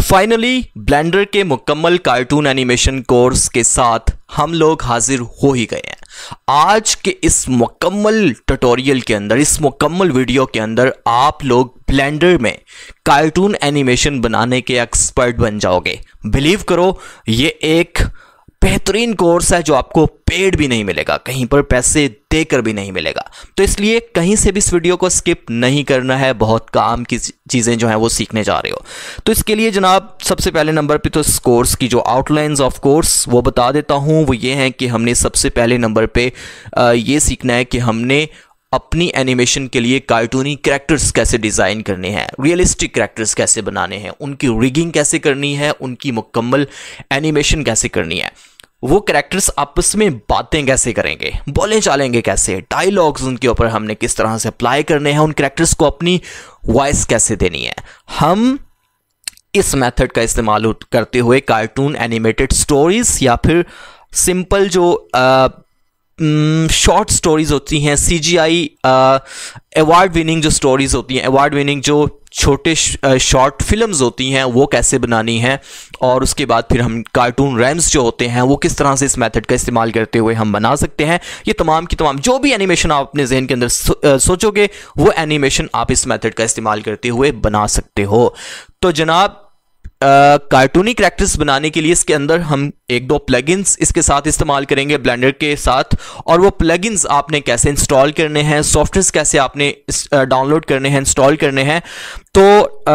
Finally blender के मुकम्मल cartoon animation course के साथ हम लोग हाजिर हो ही गए हैं आज के इस मुकम्मल ट्यूटोरियल के अंदर इस मुकम्मल वीडियो के अंदर आप लोग ब्लेंडर में कार्टून एनिमेशन बनाने के एक्सपर्ट बन जाओगे बिलीव करो ये एक बेहतरीन कोर्स है जो आपको पेड भी नहीं मिलेगा कहीं पर पैसे देकर भी नहीं मिलेगा तो इसलिए कहीं से भी इस वीडियो को स्किप नहीं करना है बहुत काम की चीज़ें जो हैं वो सीखने जा रहे हो तो इसके लिए जनाब सबसे पहले नंबर पे तो इस कोर्स की जो आउटलाइंस ऑफ कोर्स वो बता देता हूँ वो ये हैं कि हमने सबसे पहले नंबर पर ये सीखना है कि हमने अपनी एनिमेशन के लिए कार्टूनी करेक्टर्स कैसे डिज़ाइन करने हैं रियलिस्टिक करेक्टर्स कैसे बनाने हैं उनकी रिगिंग कैसे करनी है उनकी मुकम्मल एनिमेशन कैसे करनी है वो कैरेक्टर्स आपस में बातें कैसे करेंगे बोले चालेंगे कैसे डायलॉग्स उनके ऊपर हमने किस तरह से अप्लाई करने हैं उन कैरेक्टर्स को अपनी वॉइस कैसे देनी है हम इस मेथड का इस्तेमाल करते हुए कार्टून एनिमेटेड स्टोरीज या फिर सिंपल जो शॉर्ट स्टोरीज होती हैं C G I award winning जो स्टोरीज होती हैं अवार्ड विनिंग जो छोटे शॉर्ट फिल्म्स होती हैं वो कैसे बनानी हैं और उसके बाद फिर हम कार्टून रैम्स जो होते हैं वो किस तरह से इस मेथड का इस्तेमाल करते हुए हम बना सकते हैं ये तमाम की तमाम जो भी एनिमेशन आप अपने जहन के अंदर सो, सोचोगे वो एनिमेशन आप इस मेथड का इस्तेमाल करते हुए बना सकते हो तो जनाब कार्टूनी uh, करेक्टर्स बनाने के लिए इसके अंदर हम एक दो प्लगइन्स इसके साथ इस्तेमाल करेंगे ब्लेंडर के साथ और वो प्लगइन्स आपने कैसे इंस्टॉल करने हैं सॉफ्टवेयर कैसे आपने डाउनलोड करने हैं इंस्टॉल करने हैं तो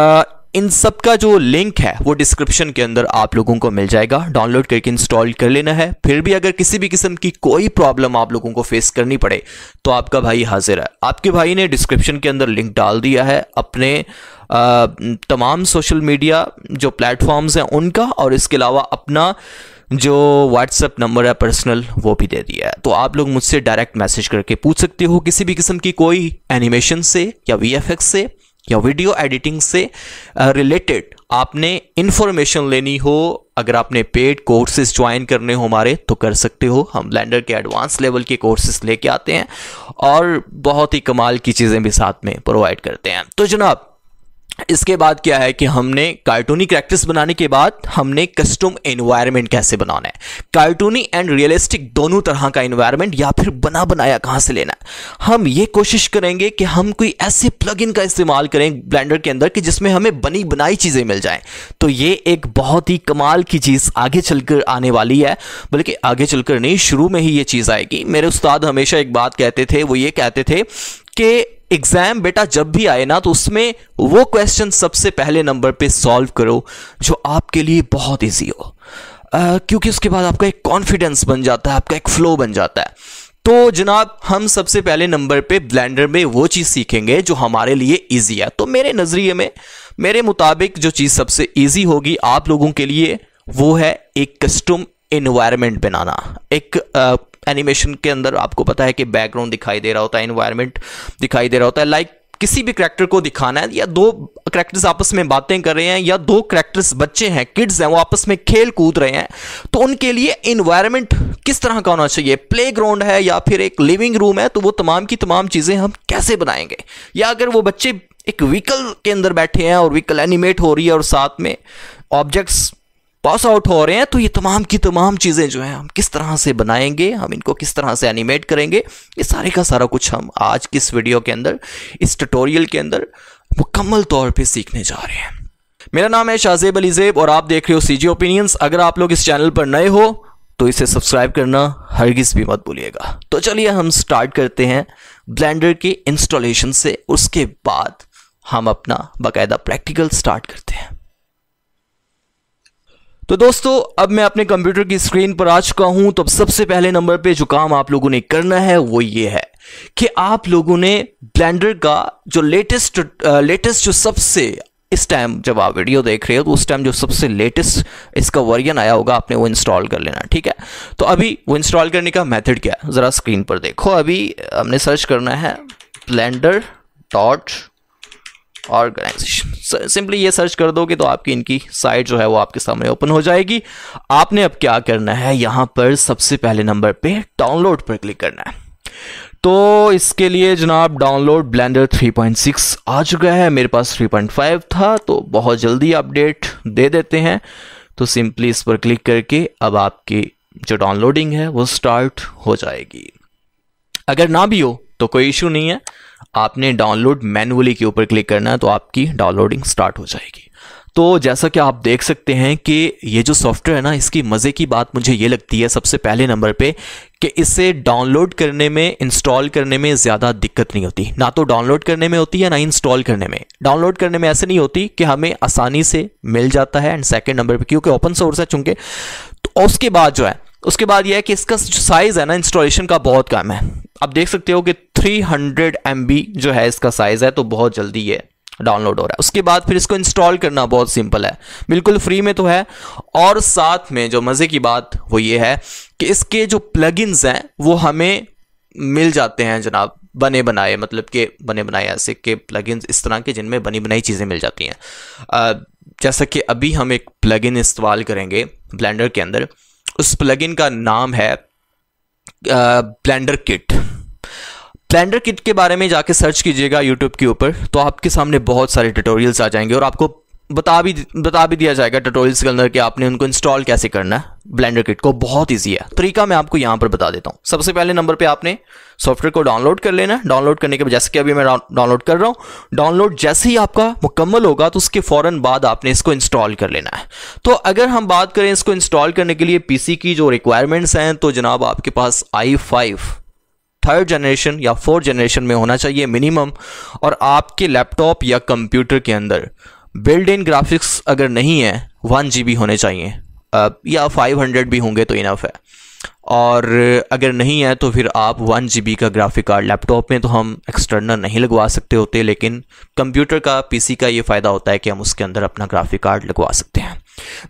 uh, इन सब का जो लिंक है वो डिस्क्रिप्शन के अंदर आप लोगों को मिल जाएगा डाउनलोड करके इंस्टॉल कर लेना है फिर भी अगर किसी भी किस्म की कोई प्रॉब्लम आप लोगों को फेस करनी पड़े तो आपका भाई हाजिर है आपके भाई ने डिस्क्रिप्शन के अंदर लिंक डाल दिया है अपने आ, तमाम सोशल मीडिया जो प्लेटफॉर्म्स हैं उनका और इसके अलावा अपना जो व्हाट्सएप नंबर है पर्सनल वो भी दे दिया है तो आप लोग मुझसे डायरेक्ट मैसेज करके पूछ सकते हो किसी भी किस्म की कोई एनिमेशन से या वी से या वीडियो एडिटिंग से रिलेटेड आपने इन्फॉर्मेशन लेनी हो अगर आपने पेड कोर्सेज ज्वाइन करने हो हमारे तो कर सकते हो हम ब्लेंडर के एडवांस लेवल के कोर्सेज लेके आते हैं और बहुत ही कमाल की चीज़ें भी साथ में प्रोवाइड करते हैं तो जनाब इसके बाद क्या है कि हमने कार्टूनी करेक्टर्स बनाने के बाद हमने कस्टम एनवायरनमेंट कैसे बनाना है कार्टूनी एंड रियलिस्टिक दोनों तरह का एनवायरनमेंट या फिर बना बनाया कहाँ से लेना है हम ये कोशिश करेंगे कि हम कोई ऐसे प्लगइन का इस्तेमाल करें ब्लेंडर के अंदर कि जिसमें हमें बनी बनाई चीज़ें मिल जाएँ तो ये एक बहुत ही कमाल की चीज़ आगे चलकर आने वाली है बल्कि आगे चलकर नहीं शुरू में ही ये चीज़ आएगी मेरे उस्ताद हमेशा एक बात कहते थे वो ये कहते थे कि एग्जाम बेटा जब भी आए ना तो उसमें वो क्वेश्चन सबसे पहले नंबर पे सॉल्व करो जो आपके लिए बहुत ईजी हो आ, क्योंकि उसके बाद आपका एक कॉन्फिडेंस बन जाता है आपका एक फ्लो बन जाता है तो जनाब हम सबसे पहले नंबर पे ब्लेंडर में वो चीज़ सीखेंगे जो हमारे लिए इजी है तो मेरे नज़रिए में मेरे मुताबिक जो चीज़ सबसे इजी होगी आप लोगों के लिए वो है एक कस्टम इन्वायरमेंट बनाना एक एनिमेशन के अंदर आपको पता है कि बैकग्राउंड दिखाई दे रहा होता है इन्वायरमेंट दिखाई दे रहा होता है लाइक like, किसी भी करेक्टर को दिखाना है या दो करेक्टर्स आपस में बातें कर रहे हैं या दो करेक्टर्स बच्चे हैं किड्स हैं वो आपस में खेल कूद रहे हैं तो उनके लिए इन्वायरमेंट किस तरह का होना चाहिए प्ले ग्राउंड है या फिर एक लिविंग रूम है तो वो तमाम की तमाम चीज़ें हम कैसे बनाएंगे या अगर वो बच्चे एक व्हीकल के अंदर बैठे हैं और व्हीकल एनिमेट हो रही है और साथ में ऑब्जेक्ट्स पास आउट हो रहे हैं तो ये तमाम की तमाम चीज़ें जो हैं हम किस तरह से बनाएंगे हम इनको किस तरह से एनिमेट करेंगे ये सारे का सारा कुछ हम आज की इस वीडियो के अंदर इस ट्यूटोरियल के अंदर मुकम्मल तौर पे सीखने जा रहे हैं मेरा नाम है शाहजेब अली जेब और आप देख रहे हो सीजी ओपिनियंस अगर आप लोग इस चैनल पर नए हो तो इसे सब्सक्राइब करना हरगिज़ भी मत भूलिएगा तो चलिए हम स्टार्ट करते हैं ब्लेंडर के इंस्टॉलेशन से उसके बाद हम अपना बाकायदा प्रैक्टिकल स्टार्ट करते हैं तो दोस्तों अब मैं अपने कंप्यूटर की स्क्रीन पर आ चुका हूं तो अब सबसे पहले नंबर पे जो काम आप लोगों ने करना है वो ये है कि आप लोगों ने ब्लेंडर का जो लेटेस्ट लेटेस्ट जो सबसे इस टाइम जब आप वीडियो देख रहे हो तो उस टाइम जो सबसे लेटेस्ट इसका वर्जन आया होगा आपने वो इंस्टॉल कर लेना ठीक है तो अभी वो इंस्टॉल करने का मेथड क्या है ज़रा स्क्रीन पर देखो अभी हमने सर्च करना है ब्लेंडर डॉट ऑर्गेनाइजेशन सिंपली ये सर्च कर दोगे तो आपकी इनकी साइट जो है वो आपके सामने ओपन हो जाएगी आपने अब क्या करना है यहाँ पर सबसे पहले नंबर पे डाउनलोड पर क्लिक करना है तो इसके लिए जनाब डाउनलोड ब्लेंडर 3.6 आ चुका है मेरे पास 3.5 था तो बहुत जल्दी अपडेट दे देते हैं तो सिंपली इस पर क्लिक करके अब आपकी जो डाउनलोडिंग है वो स्टार्ट हो जाएगी अगर ना भी हो तो कोई इशू नहीं है आपने डाउनलोड मैनुअली के ऊपर क्लिक करना है तो आपकी डाउनलोडिंग स्टार्ट हो जाएगी तो जैसा कि आप देख सकते हैं कि ये जो सॉफ्टवेयर है ना इसकी मज़े की बात मुझे ये लगती है सबसे पहले नंबर पे कि इसे डाउनलोड करने में इंस्टॉल करने में ज़्यादा दिक्कत नहीं होती ना तो डाउनलोड करने में होती है ना इंस्टॉल करने में डाउनलोड करने में ऐसे नहीं होती कि हमें आसानी से मिल जाता है एंड सेकेंड नंबर पर क्योंकि ओपन सोर्स है चूँकि तो उसके बाद जो है उसके बाद यह है कि इसका साइज़ है ना इंस्टॉलेशन का बहुत कम है आप देख सकते हो कि एम बी जो है इसका साइज़ है तो बहुत जल्दी ये डाउनलोड हो रहा है उसके बाद फिर इसको इंस्टॉल करना बहुत सिंपल है बिल्कुल फ्री में तो है और साथ में जो मज़े की बात वो ये है कि इसके जो प्लगइन्स हैं वो हमें मिल जाते हैं जनाब बने बनाए मतलब के बने बनाए ऐसे के प्लगइन्स इस तरह के जिनमें बनी बनाई चीज़ें मिल जाती हैं जैसा कि अभी हम एक प्लगइन इस्तेमाल करेंगे ब्लेंडर के अंदर उस प्लगइन का नाम है ब्लेंडर किट ब्लेंडर किट के बारे में जाके सर्च कीजिएगा यूट्यूब के ऊपर तो आपके सामने बहुत सारे ट्यूटोरियल्स आ जाएंगे और आपको बता भी बता भी दिया जाएगा ट्यूटोरियल्स के अंदर कि आपने उनको इंस्टॉल कैसे करना है ब्लेंडर किट को बहुत ईजी है तरीका मैं आपको यहाँ पर बता देता हूँ सबसे पहले नंबर पर आपने सॉफ्टवेयर को डाउनलोड कर लेना है डाउनलोड करने के जैसे कि अभी मैं डाउनलोड कर रहा हूँ डाउनलोड जैसे ही आपका मुकम्मल होगा तो उसके फ़ौरन बाद आपने इसको इंस्टॉल कर लेना है तो अगर हम बात करें इसको इंस्टॉल करने के लिए पी की जो रिक्वायरमेंट्स हैं तो जनाब आपके पास आई फाइव थर्ड जनरेशन या फोर्थ जनरेशन में होना चाहिए मिनिमम और आपके लैपटॉप या कंप्यूटर के अंदर बिल्ड इन ग्राफिक्स अगर नहीं है वन जी होने चाहिए या फाइव हंड्रेड भी होंगे तो इनफ है और अगर नहीं है तो फिर आप वन जी का ग्राफिक कार्ड लैपटॉप में तो हम एक्सटर्नल नहीं लगवा सकते होते लेकिन कंप्यूटर का पीसी का ये फ़ायदा होता है कि हम उसके अंदर अपना ग्राफिक कार्ड लगवा सकते हैं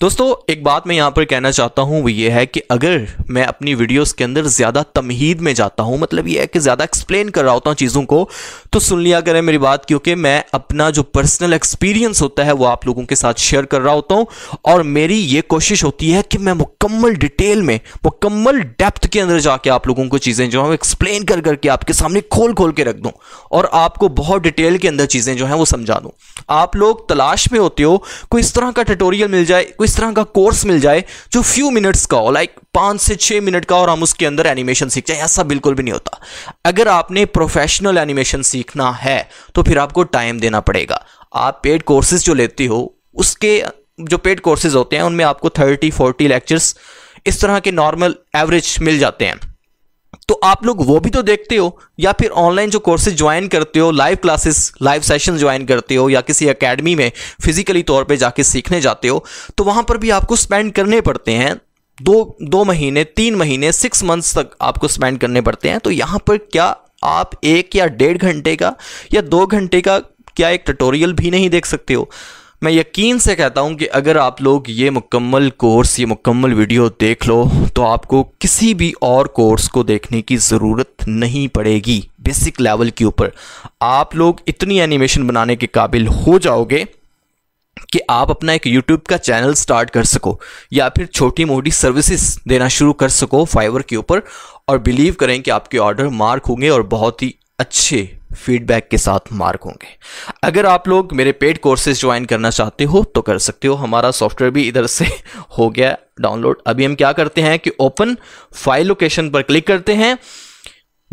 दोस्तों एक बात मैं यहाँ पर कहना चाहता हूँ वो ये है कि अगर मैं अपनी वीडियोस के अंदर ज़्यादा तमहीद में जाता हूँ मतलब ये है कि ज़्यादा एक्सप्लेन कर रहा होता हूँ चीज़ों को तो सुन लिया करें मेरी बात क्योंकि मैं अपना जो पर्सनल एक्सपीरियंस होता है वो आप लोगों के साथ शेयर कर रहा होता हूँ और मेरी ये कोशिश होती है कि मैं मुकम्मल डिटेल में मुकम्मल डेप्थ के अंदर जाके आप लोगों को चीज़ें जो हैं एक्सप्लेन कर करके आपके सामने खोल खोल के रख दूँ और आपको बहुत डिटेल के अंदर चीज़ें जो हैं वो समझा दूँ आप लोग तलाश में होते हो कोई इस तरह का ट्यूटोरियल मिल जाए कोई इस तरह का कोर्स मिल जाए जो फ्यू मिनट्स का हो लाइक पाँच से छः मिनट का और हम उसके अंदर एनिमेशन सीख जाए ऐसा बिल्कुल भी नहीं होता अगर आपने प्रोफेशनल एनिमेशन सीखना है तो फिर आपको टाइम देना पड़ेगा आप पेड कोर्सेज जो लेती हो उसके जो पेड कोर्सेज होते हैं उनमें आपको थर्टी फोर्टी लेक्चर्स इस तरह के नॉर्मल एवरेज मिल जाते हैं तो आप लोग वो भी तो देखते हो या फिर ऑनलाइन जो कोर्सेज ज्वाइन करते हो live classes live session join करते हो या किसी अकेडमी में फिजिकली तौर पे जाके सीखने जाते हो तो वहाँ पर भी आपको स्पेंड करने पड़ते हैं दो दो महीने तीन महीने सिक्स मंथ्स तक आपको स्पेंड करने पड़ते हैं तो यहाँ पर क्या आप एक या डेढ़ घंटे का या दो घंटे का क्या एक ट्यूटोरियल भी नहीं देख सकते हो मैं यकीन से कहता हूँ कि अगर आप लोग ये मुकम्मल कोर्स ये मुकम्मल वीडियो देख लो तो आपको किसी भी और कोर्स को देखने की ज़रूरत नहीं पड़ेगी बेसिक लेवल के ऊपर आप लोग इतनी एनिमेशन बनाने के काबिल हो जाओगे कि आप अपना एक YouTube का चैनल स्टार्ट कर सको या फिर छोटी मोटी सर्विसेज देना शुरू कर सको फाइवर के ऊपर और बिलीव करें कि आपके ऑर्डर मार्क होंगे और बहुत ही अच्छे फीडबैक के साथ मार्क होंगे अगर आप लोग मेरे पेड कोर्सेज ज्वाइन करना चाहते हो तो कर सकते हो हमारा सॉफ्टवेयर भी इधर से हो गया डाउनलोड अभी हम क्या करते हैं कि ओपन फाइल लोकेशन पर क्लिक करते हैं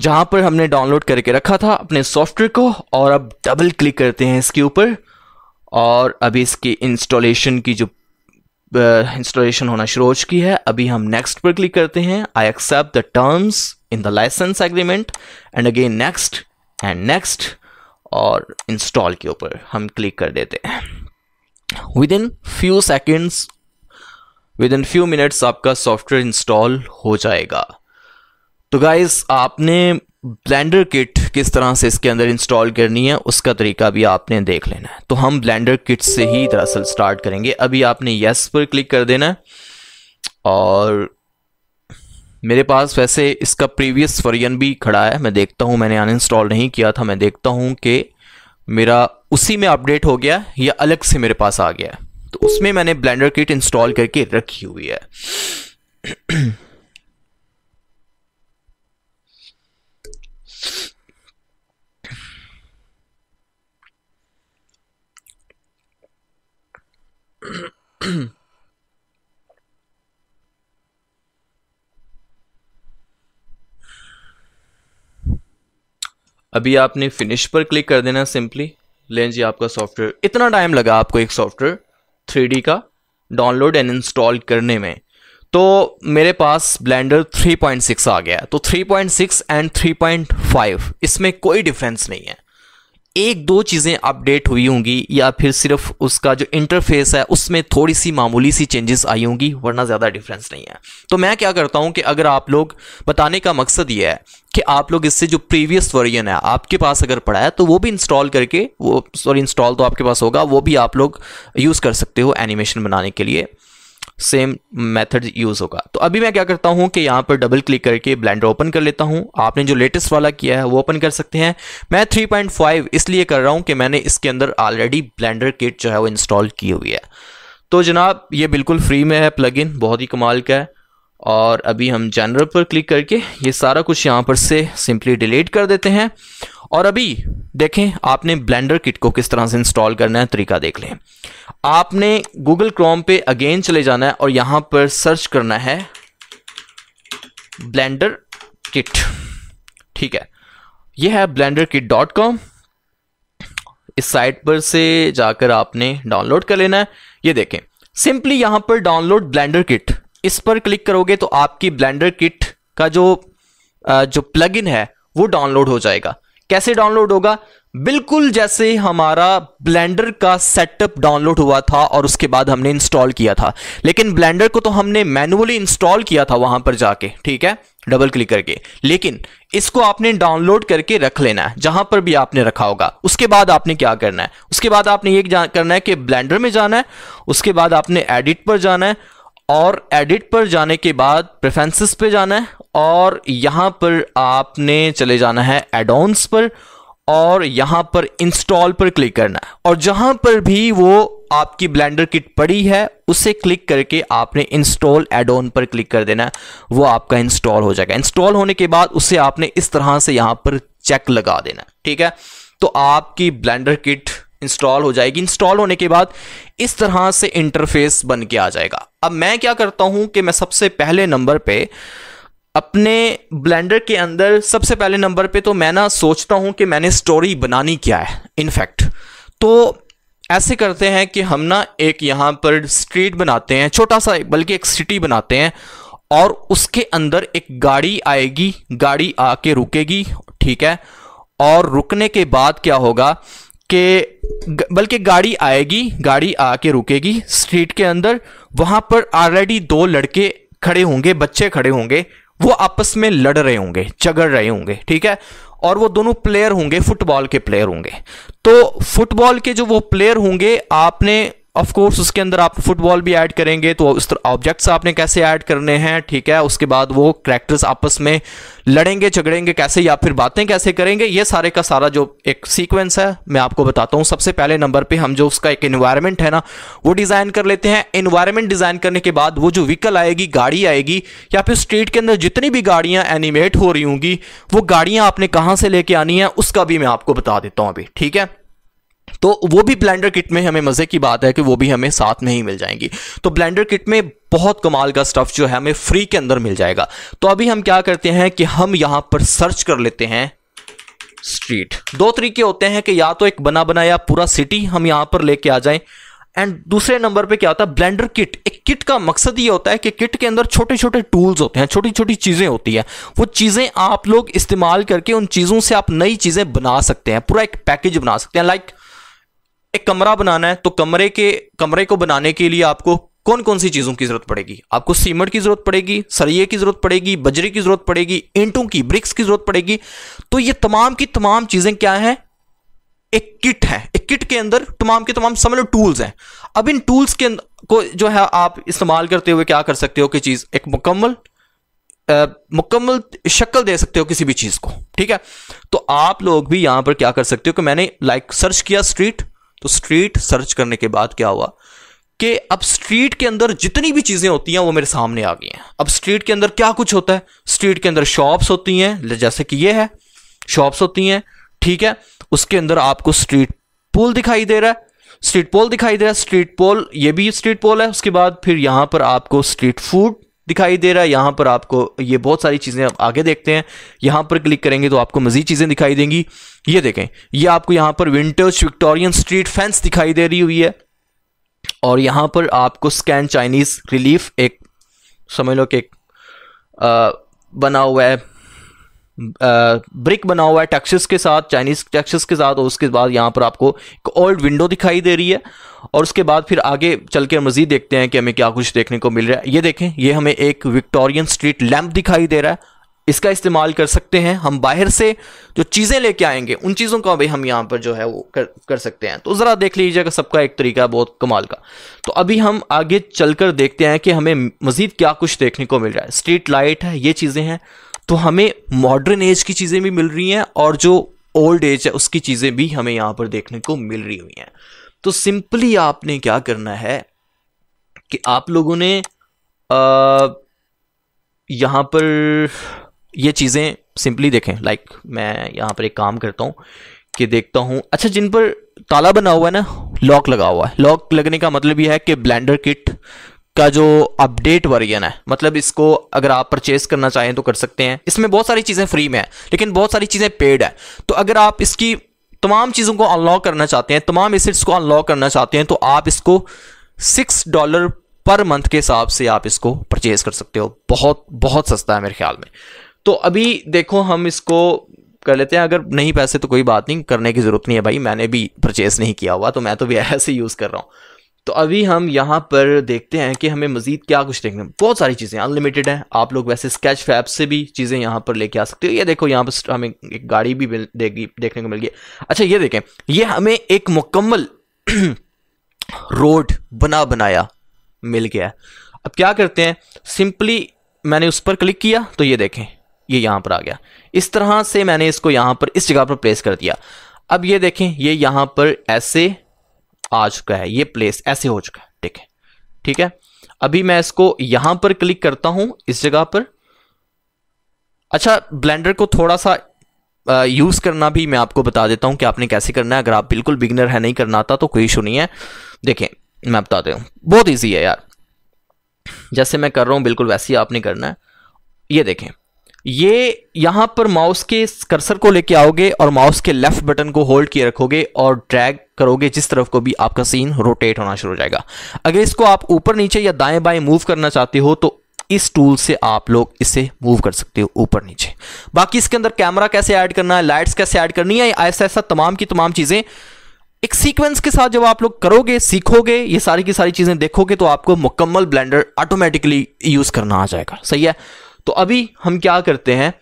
जहां पर हमने डाउनलोड करके रखा था अपने सॉफ्टवेयर को और अब डबल क्लिक करते हैं इसके ऊपर और अभी इसकी इंस्टॉलेशन की जो इंस्टॉलेशन होना शुरू हो चुकी है अभी हम नेक्स्ट पर क्लिक करते हैं I accept the terms in the license agreement and again next and next और इंस्टॉल के ऊपर हम क्लिक कर देते हैं within few seconds within few minutes आपका सॉफ्टवेयर इंस्टॉल हो जाएगा तो गाइज आपने ब्लेंडर किट किस तरह से इसके अंदर इंस्टॉल करनी है उसका तरीका भी आपने देख लेना है तो हम ब्लेंडर किट से ही दरअसल स्टार्ट करेंगे अभी आपने यस पर क्लिक कर देना है और मेरे पास वैसे इसका प्रीवियस वर्जन भी खड़ा है मैं देखता हूँ मैंने अनइंस्टॉल नहीं किया था मैं देखता हूँ कि मेरा उसी में अपडेट हो गया या अलग से मेरे पास आ गया तो उसमें मैंने ब्लेंडर किट इंस्टॉल करके रखी हुई है अभी आपने फिनिश पर क्लिक कर देना सिंपली लें जी आपका सॉफ्टवेयर इतना टाइम लगा आपको एक सॉफ्टवेयर थ्री का डाउनलोड एंड इंस्टॉल करने में तो मेरे पास ब्लेंडर 3.6 आ गया तो 3.6 एंड 3.5 इसमें कोई डिफरेंस नहीं है एक दो चीज़ें अपडेट हुई होंगी या फिर सिर्फ उसका जो इंटरफेस है उसमें थोड़ी सी मामूली सी चेंजेस आई होंगी वरना ज़्यादा डिफरेंस नहीं है तो मैं क्या करता हूँ कि अगर आप लोग बताने का मकसद ये है कि आप लोग इससे जो प्रीवियस वर्जन है आपके पास अगर पड़ा है तो वो भी इंस्टॉल करके वो सॉरी इंस्टॉल तो आपके पास होगा वो भी आप लोग यूज़ कर सकते हो एनिमेशन बनाने के लिए सेम मेथड यूज़ होगा तो अभी मैं क्या करता हूँ कि यहाँ पर डबल क्लिक करके ब्लेंडर ओपन कर लेता हूँ आपने जो लेटेस्ट वाला किया है वो ओपन कर सकते हैं मैं 3.5 इसलिए कर रहा हूँ कि मैंने इसके अंदर ऑलरेडी ब्लेंडर किट जो है वो इंस्टॉल की हुई है तो जनाब ये बिल्कुल फ्री में है प्लगइन बहुत ही कमाल का है और अभी हम जनरल पर क्लिक करके ये सारा कुछ यहाँ पर से सिंपली डिलीट कर देते हैं और अभी देखें आपने ब्लेंडर किट को किस तरह से इंस्टॉल करना है तरीका देख लें आपने गूगल क्रोम पे अगेन चले जाना है और यहाँ पर सर्च करना है ब्लेंडर किट ठीक है यह है ब्लेंडर किट डॉट कॉम इस साइट पर से जाकर आपने डाउनलोड कर लेना है ये देखें सिंपली यहाँ पर डाउनलोड ब्लेंडर किट इस पर क्लिक करोगे तो आपकी ब्लेंडर किट का जो जो प्लगइन है वो डाउनलोड हो जाएगा कैसे डाउनलोड होगा बिल्कुल जैसे हमारा ब्लेंडर का सेटअप डाउनलोड हुआ था और उसके बाद हमने इंस्टॉल किया था लेकिन ब्लेंडर को तो हमने मैनुअली इंस्टॉल किया था वहां पर जाके ठीक है डबल क्लिक करके लेकिन इसको आपने डाउनलोड करके रख लेना है जहां पर भी आपने रखा होगा उसके बाद आपने क्या करना है उसके बाद आपने ये करना है कि ब्लैंडर में जाना है उसके बाद आपने एडिट पर जाना है और एडिट पर जाने के बाद प्रेफरेंसेस पे जाना है और यहाँ पर आपने चले जाना है एडोन्स पर और यहाँ पर इंस्टॉल पर क्लिक करना है और जहाँ पर भी वो आपकी ब्लेंडर किट पड़ी है उसे क्लिक करके आपने इंस्टॉल एड ऑन पर क्लिक कर देना है वो आपका इंस्टॉल हो जाएगा इंस्टॉल होने के बाद उसे आपने इस तरह से यहाँ पर चेक लगा देना है ठीक है तो आपकी ब्लेंडर किट इंस्टॉल हो जाएगी इंस्टॉल होने के बाद इस तरह से इंटरफेस बन के आ जाएगा अब मैं क्या करता हूं कि मैं सबसे पहले नंबर पे अपने ब्लेंडर के अंदर सबसे पहले नंबर पे तो मैं ना सोचता हूं कि मैंने स्टोरी बनानी क्या है इनफैक्ट तो ऐसे करते हैं कि हम ना एक यहाँ पर स्ट्रीट बनाते हैं छोटा सा बल्कि एक सिटी बनाते हैं और उसके अंदर एक गाड़ी आएगी गाड़ी आके रुकेगी ठीक है और रुकने के बाद क्या होगा कि बल्कि गाड़ी आएगी गाड़ी आके रुकेगी स्ट्रीट के अंदर वहाँ पर ऑलरेडी दो लड़के खड़े होंगे बच्चे खड़े होंगे वो आपस में लड़ रहे होंगे झगड़ रहे होंगे ठीक है और वो दोनों प्लेयर होंगे फुटबॉल के प्लेयर होंगे तो फुटबॉल के जो वो प्लेयर होंगे आपने ऑफ कोर्स उसके अंदर आप फुटबॉल भी ऐड करेंगे तो उस ऑब्जेक्ट्स आपने कैसे ऐड करने हैं ठीक है उसके बाद वो करेक्टर्स आपस में लड़ेंगे झगड़ेंगे कैसे या फिर बातें कैसे करेंगे ये सारे का सारा जो एक सीक्वेंस है मैं आपको बताता हूँ सबसे पहले नंबर पे हम जो उसका एक इन्वायरमेंट है ना वो डिज़ाइन कर लेते हैं इन्वायरमेंट डिज़ाइन करने के बाद वो जो व्हीकल आएगी गाड़ी आएगी या फिर स्ट्रीट के अंदर जितनी भी गाड़ियाँ एनिमेट हो रही होंगी वो गाड़ियाँ आपने कहाँ से लेके आनी है उसका भी मैं आपको बता देता हूँ अभी ठीक है तो वो भी ब्लेंडर किट में हमें मज़े की बात है कि वो भी हमें साथ में ही मिल जाएंगी तो ब्लेंडर किट में बहुत कमाल का स्टफ़ जो है हमें फ्री के अंदर मिल जाएगा तो अभी हम क्या करते हैं कि हम यहाँ पर सर्च कर लेते हैं स्ट्रीट दो तरीके होते हैं कि या तो एक बना बनाया पूरा सिटी हम यहाँ पर लेके आ जाएं एंड दूसरे नंबर पे क्या होता है ब्लेंडर किट एक किट का मकसद ये होता है कि किट के अंदर छोटे छोटे टूल्स होते हैं छोटी छोटी चीज़ें होती हैं वो चीज़ें आप लोग इस्तेमाल करके उन चीज़ों से आप नई चीज़ें बना सकते हैं पूरा एक पैकेज बना सकते हैं लाइक like, एक कमरा बनाना है तो कमरे के कमरे को बनाने के लिए आपको कौन कौन सी चीज़ों की ज़रूरत पड़ेगी आपको सीमेंट की ज़रूरत पड़ेगी सरिये की ज़रूरत पड़ेगी बजरी की ज़रूरत पड़ेगी ईंटों की ब्रिक्स की ज़रूरत पड़ेगी तो ये तमाम की तमाम चीज़ें क्या है एक किट है एक किट के अंदर तमाम के तमाम समझ लो टूल्स हैं अब इन टूल्स के को जो है आप इस्तेमाल करते हुए क्या कर सकते हो कि चीज़ एक मुकम्मल मुकम्मल शक्ल दे सकते हो किसी भी चीज़ को ठीक है तो आप लोग भी यहां पर क्या कर सकते हो कि मैंने लाइक सर्च किया स्ट्रीट तो स्ट्रीट सर्च करने के बाद क्या हुआ कि अब स्ट्रीट के अंदर जितनी भी चीज़ें होती हैं वो मेरे सामने आ गई हैं अब स्ट्रीट के अंदर क्या कुछ होता है स्ट्रीट के अंदर शॉप्स होती हैं जैसे कि ये है शॉप्स होती हैं ठीक है उसके अंदर आपको स्ट्रीट पोल दिखाई दे रहा है स्ट्रीट पोल दिखाई दे रहा है स्ट्रीट पोल ये भी स्ट्रीट पोल है उसके बाद फिर यहां पर आपको स्ट्रीट फूड दिखाई दे रहा है यहाँ पर आपको ये बहुत सारी चीज़ें आप आगे देखते हैं यहाँ पर क्लिक करेंगे तो आपको मज़ीद चीज़ें दिखाई देंगी ये देखें ये आपको यहाँ पर विंटर्स विक्टोरियन स्ट्रीट फैंस दिखाई दे रही हुई है और यहाँ पर आपको स्कैन चाइनीज़ रिलीफ एक समझ लो कि बना हुआ है ब्रिक बना हुआ है टैक्सिस के साथ चाइनीज टैक्सिस के साथ और उसके बाद यहाँ पर आपको एक ओल्ड विंडो दिखाई दे रही है और उसके बाद फिर आगे चल के मजीद देखते हैं कि हमें क्या कुछ देखने को मिल रहा है ये देखें ये हमें एक विक्टोरियन स्ट्रीट लैम्प दिखाई दे रहा है इसका इस्तेमाल कर सकते हैं हम बाहर से जो चीज़ें लेके आएंगे उन चीज़ों का भी हम यहाँ पर जो है वो कर कर सकते हैं तो ज़रा देख लीजिएगा सबका एक तरीका है बहुत कमाल का तो अभी हम आगे चलकर देखते हैं कि हमें मज़ीद क्या कुछ देखने को मिल रहा है स्ट्रीट लाइट है ये चीज़ें हैं तो हमें मॉडर्न एज की चीज़ें भी मिल रही हैं और जो ओल्ड एज है उसकी चीज़ें भी हमें यहाँ पर देखने को मिल रही हुई हैं तो सिंपली आपने क्या करना है कि आप लोगों ने यहाँ पर ये चीज़ें सिंपली देखें लाइक like, मैं यहाँ पर एक काम करता हूँ कि देखता हूँ अच्छा जिन पर ताला बना हुआ है ना लॉक लगा हुआ है लॉक लगने का मतलब यह है कि ब्लेंडर किट का जो अपडेट वर्जन है मतलब इसको अगर आप परचेस करना चाहें तो कर सकते हैं इसमें बहुत सारी चीज़ें फ्री में है लेकिन बहुत सारी चीज़ें पेड है तो अगर आप इसकी तमाम चीज़ों को अनलॉक करना चाहते हैं तमाम एसेट्स को अनलॉक करना चाहते हैं तो आप इसको सिक्स डॉलर पर मंथ के हिसाब से आप इसको परचेज कर सकते हो बहुत बहुत सस्ता है मेरे ख्याल में तो अभी देखो हम इसको कर लेते हैं अगर नहीं पैसे तो कोई बात नहीं करने की ज़रूरत नहीं है भाई मैंने भी परचेस नहीं किया हुआ तो मैं तो भी ऐसे यूज़ कर रहा हूँ तो अभी हम यहाँ पर देखते हैं कि हमें मज़ीद क्या कुछ देखने बहुत सारी चीज़ें अनलिमिटेड हैं आप लोग वैसे स्केच फैप से भी चीज़ें यहाँ पर लेके आ सकते हो ये देखो यहाँ पर हमें एक गाड़ी भी देगी देखने को मिल गई अच्छा ये देखें ये हमें एक मुकम्मल रोड बना बनाया मिल गया अब क्या करते हैं सिंपली मैंने उस पर क्लिक किया तो ये देखें ये यहाँ पर आ गया इस तरह से मैंने इसको यहाँ पर इस जगह पर प्लेस कर दिया अब ये देखें ये यहाँ पर ऐसे आ चुका है ये प्लेस ऐसे हो चुका है ठीक है ठीक है अभी मैं इसको यहां पर क्लिक करता हूं इस जगह पर अच्छा ब्लेंडर को थोड़ा सा यूज़ करना भी मैं आपको बता देता हूं कि आपने कैसे करना है अगर आप बिल्कुल बिगनर है नहीं करना आता तो कोई इशू नहीं है देखें मैं बता दे बहुत ईजी है यार जैसे मैं कर रहा हूं बिल्कुल वैसे ही आपने करना है ये देखें ये यहां पर माउस के कर्सर को लेके आओगे और माउस के लेफ्ट बटन को होल्ड किए रखोगे और ड्रैग करोगे जिस तरफ को भी आपका सीन रोटेट होना शुरू हो जाएगा अगर इसको आप ऊपर नीचे या दाएं बाएं मूव करना चाहते हो तो इस टूल से आप लोग इसे मूव कर सकते हो ऊपर नीचे बाकी इसके अंदर कैमरा कैसे ऐड करना है लाइट्स कैसे ऐड करनी है ऐसा ऐसा तमाम की तमाम चीज़ें एक सीक्वेंस के साथ जब आप लोग करोगे सीखोगे ये सारी की सारी चीज़ें देखोगे तो आपको मुकम्मल ब्लेंडर ऑटोमेटिकली यूज़ करना आ जाएगा सही है तो अभी हम क्या करते हैं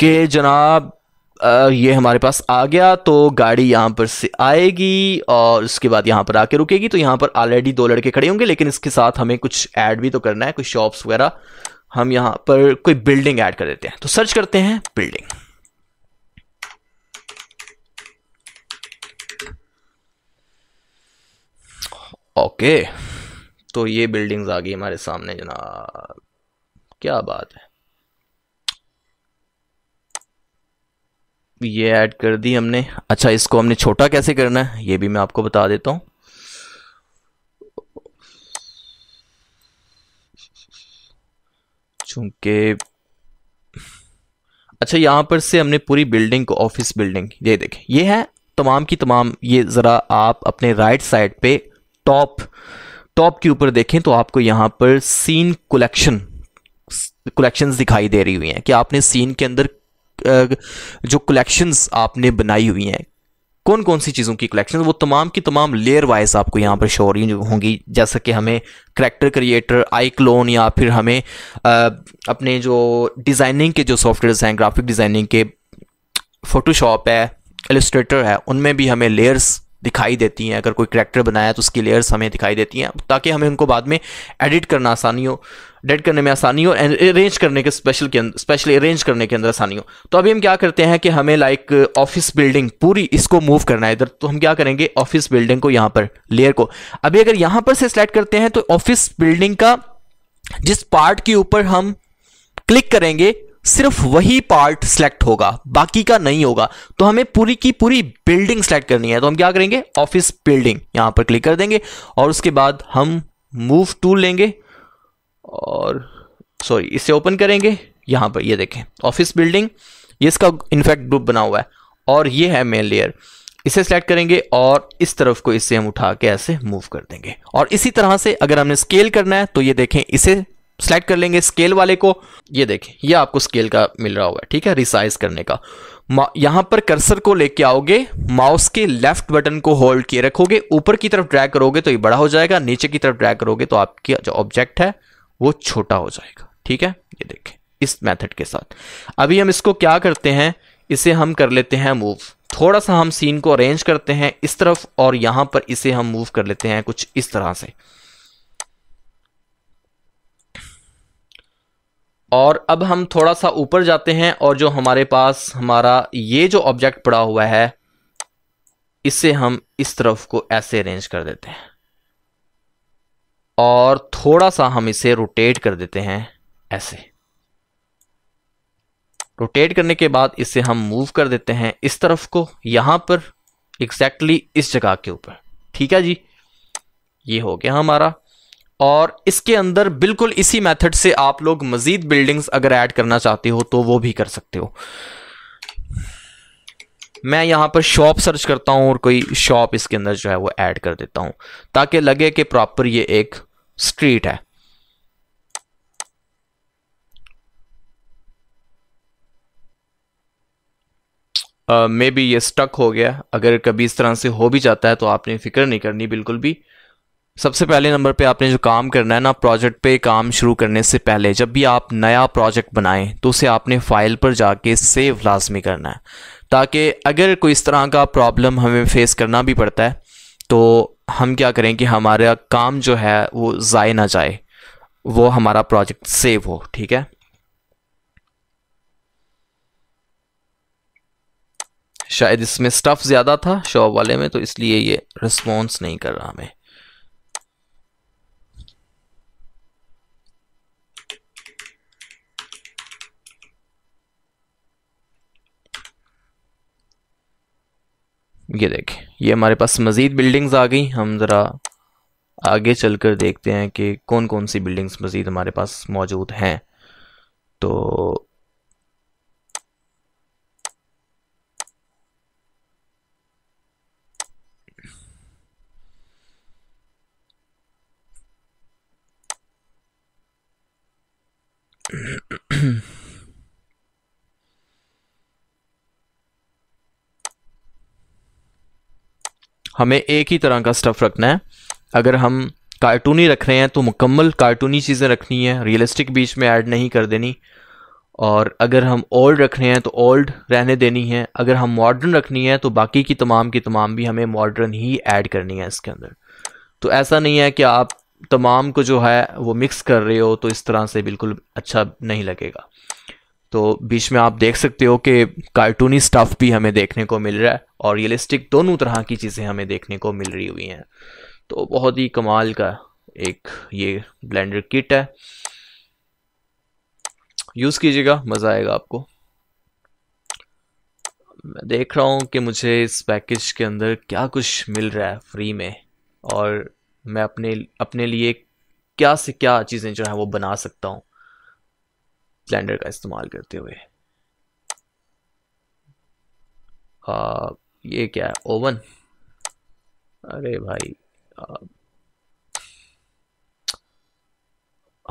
कि जनाब ये हमारे पास आ गया तो गाड़ी यहाँ पर से आएगी और उसके बाद यहाँ पर आके रुकेगी तो यहाँ पर ऑलरेडी दो लड़के खड़े होंगे लेकिन इसके साथ हमें कुछ ऐड भी तो करना है कुछ शॉप्स वगैरह हम यहाँ पर कोई बिल्डिंग ऐड कर देते हैं तो सर्च करते हैं बिल्डिंग ओके तो ये बिल्डिंग्स आ गई हमारे सामने जनाब क्या बात है ये ऐड कर दी हमने अच्छा इसको हमने छोटा कैसे करना है ये भी मैं आपको बता देता हूं चूंकि अच्छा यहां पर से हमने पूरी बिल्डिंग को ऑफिस बिल्डिंग ये देखें ये है तमाम की तमाम ये ज़रा आप अपने राइट साइड पे टॉप टॉप के ऊपर देखें तो आपको यहां पर सीन कलेक्शन कलेक्शंस दिखाई दे रही हुई हैं कि आपने सीन के अंदर जो कलेक्शंस आपने बनाई हुई हैं कौन कौन सी चीज़ों की कलेक्शन वो तमाम की तमाम लेयर वाइज आपको यहाँ पर शो रही होंगी जैसा कि हमें करेक्टर क्रिएटर आई क्लोन या फिर हमें आ, अपने जो डिज़ाइनिंग के जो सॉफ्टवेयर हैं ग्राफिक डिज़ाइनिंग के फ़ोटोशॉप है एलिस्ट्रेटर है उनमें भी हमें लेयर्स दिखाई देती हैं अगर कोई करेक्टर बनाया है तो उसकी लेयर्स हमें दिखाई देती हैं ताकि हमें उनको बाद में एडिट करना आसानी हो डेड करने में आसानी हो अरेंज करने के स्पेशल के स्पेशली अरेंज करने के अंदर आसानी हो तो अभी हम क्या करते हैं कि हमें लाइक ऑफिस बिल्डिंग पूरी इसको मूव करना है इधर तो हम क्या करेंगे ऑफिस बिल्डिंग को यहाँ पर लेयर को अभी अगर यहाँ पर से सिलेक्ट करते हैं तो ऑफिस बिल्डिंग का जिस पार्ट के ऊपर हम क्लिक करेंगे सिर्फ वही पार्ट सेलेक्ट होगा बाकी का नहीं होगा तो हमें पूरी की पूरी बिल्डिंग सेलेक्ट करनी है तो हम क्या करेंगे ऑफिस बिल्डिंग यहां पर क्लिक कर देंगे और उसके बाद हम मूव टूल लेंगे और सॉरी इसे ओपन करेंगे यहाँ पर ये देखें ऑफिस बिल्डिंग ये इसका इनफैक्ट ग्रुप बना हुआ है और ये है मेन लेयर इसे सेलेक्ट करेंगे और इस तरफ को इससे हम उठा के ऐसे मूव कर देंगे और इसी तरह से अगर हमने स्केल करना है तो ये देखें इसे सेलेक्ट कर लेंगे स्केल वाले को ये देखें ये आपको स्केल का मिल रहा हुआ है ठीक है रिसाइज करने का यहां पर कर्सर को लेके आओगे माउस के लेफ्ट बटन को होल्ड किए रखोगे ऊपर की तरफ ड्रैग करोगे तो ये बड़ा हो जाएगा नीचे की तरफ ड्रैग करोगे तो आपकी जो ऑब्जेक्ट है वो छोटा हो जाएगा ठीक है ये देखें इस मेथड के साथ अभी हम इसको क्या करते हैं इसे हम कर लेते हैं मूव थोड़ा सा हम सीन को अरेंज करते हैं इस तरफ और यहां पर इसे हम मूव कर लेते हैं कुछ इस तरह से और अब हम थोड़ा सा ऊपर जाते हैं और जो हमारे पास हमारा ये जो ऑब्जेक्ट पड़ा हुआ है इसे हम इस तरफ को ऐसे अरेंज कर देते हैं और थोड़ा सा हम इसे रोटेट कर देते हैं ऐसे रोटेट करने के बाद इसे हम मूव कर देते हैं इस तरफ को यहां पर एग्जैक्टली exactly इस जगह के ऊपर ठीक है जी ये हो गया हमारा और इसके अंदर बिल्कुल इसी मेथड से आप लोग मजीद बिल्डिंग्स अगर ऐड करना चाहते हो तो वो भी कर सकते हो मैं यहां पर शॉप सर्च करता हूं और कोई शॉप इसके अंदर जो है वो ऐड कर देता हूं ताकि लगे कि प्रॉपर ये एक स्ट्रीट है मे uh, बी ये स्टक हो गया अगर कभी इस तरह से हो भी जाता है तो आपने फिक्र नहीं करनी बिल्कुल भी सबसे पहले नंबर पे आपने जो काम करना है ना प्रोजेक्ट पे काम शुरू करने से पहले जब भी आप नया प्रोजेक्ट बनाएं तो उसे आपने फाइल पर जाके सेव लाजमी करना है ताकि अगर कोई इस तरह का प्रॉब्लम हमें फेस करना भी पड़ता है तो हम क्या करें कि हमारा काम जो है वो ज़ाय ना जाए वो हमारा प्रोजेक्ट सेव हो ठीक है शायद इसमें स्टफ़ ज़्यादा था शॉप वाले में तो इसलिए ये रिस्पॉन्स नहीं कर रहा हमें ये देखें ये हमारे पास मज़ीद बिल्डिंग्स आ गई हम ज़रा आगे चल कर देखते हैं कि कौन कौन सी बिल्डिंग्स मज़ीद हमारे पास मौजूद हैं तो हमें एक ही तरह का स्टफ़ रखना है अगर हम कार्टूनी रख रहे हैं तो मुकम्मल कार्टूनी चीज़ें रखनी है रियलिस्टिक बीच में ऐड नहीं कर देनी और अगर हम ओल्ड रख रहे हैं तो ओल्ड रहने देनी है अगर हम मॉडर्न रखनी है तो बाकी की तमाम की तमाम भी हमें मॉडर्न ही ऐड करनी है इसके अंदर तो ऐसा नहीं है कि आप तमाम को जो है वो मिक्स कर रहे हो तो इस तरह से बिल्कुल अच्छा नहीं लगेगा तो बीच में आप देख सकते हो कि कार्टूनी स्टफ भी हमें देखने को मिल रहा है और रियलिस्टिक दोनों तरह की चीज़ें हमें देखने को मिल रही हुई हैं तो बहुत ही कमाल का एक ये ब्लेंडर किट है यूज़ कीजिएगा मज़ा आएगा आपको मैं देख रहा हूँ कि मुझे इस पैकेज के अंदर क्या कुछ मिल रहा है फ्री में और मैं अपने अपने लिए क्या से क्या चीज़ें जो हैं वो बना सकता हूँ ब्लेंडर का इस्तेमाल करते हुए आ, ये क्या है ओवन अरे भाई आ,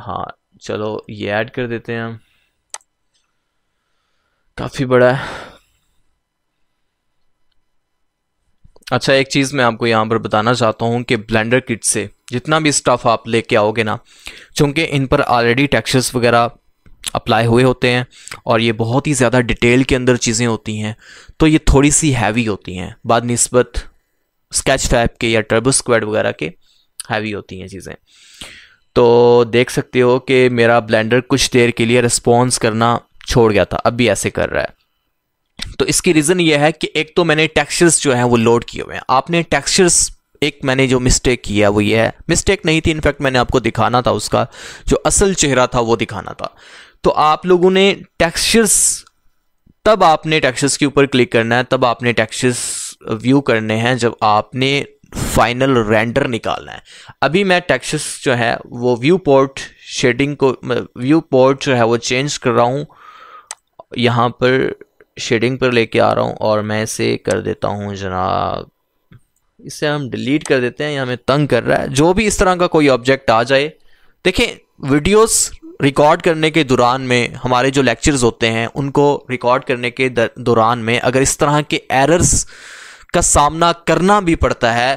हाँ चलो ये ऐड कर देते हैं हम काफ़ी बड़ा है अच्छा एक चीज़ मैं आपको यहाँ पर बताना चाहता हूँ कि ब्लेंडर किट से जितना भी स्टफ़ आप लेके आओगे ना चूँकि इन पर ऑलरेडी टेक्सचर्स वगैरह अप्लाई हुए होते हैं और ये बहुत ही ज़्यादा डिटेल के अंदर चीज़ें होती हैं तो ये थोड़ी सी हैवी होती हैं बाद नस्बत स्केच फैप के या टर्बो स्क्वाड वगैरह के हैवी होती हैं चीज़ें तो देख सकते हो कि मेरा ब्लेंडर कुछ देर के लिए रिस्पॉन्स करना छोड़ गया था अब भी ऐसे कर रहा है तो इसकी रीज़न ये है कि एक तो मैंने टेक्सचर्स जो हैं वो लोड किए हुए हैं आपने टेक्सचर्स एक मैंने जो मिस्टेक किया वो ये है मिस्टेक नहीं थी इनफैक्ट मैंने आपको दिखाना था उसका जो असल चेहरा था वो दिखाना था तो आप लोगों ने टेक्सचर्स तब आपने टेक्सचर्स के ऊपर क्लिक करना है तब आपने टेक्सचर्स व्यू करने हैं जब आपने फाइनल रेंडर निकालना है अभी मैं टेक्सचर्स जो है वो व्यू पोर्ट शेडिंग को व्यू पोर्ट जो है वो चेंज कर रहा हूँ यहाँ पर शेडिंग पर लेके आ रहा हूँ और मैं इसे कर देता हूँ जनाब इसे हम डिलीट कर देते हैं या हमें तंग कर रहा है जो भी इस तरह का कोई ऑब्जेक्ट आ जाए देखें वीडियोस रिकॉर्ड करने के दौरान में हमारे जो लेक्चर्स होते हैं उनको रिकॉर्ड करने के दौरान में अगर इस तरह के एरर्स का सामना करना भी पड़ता है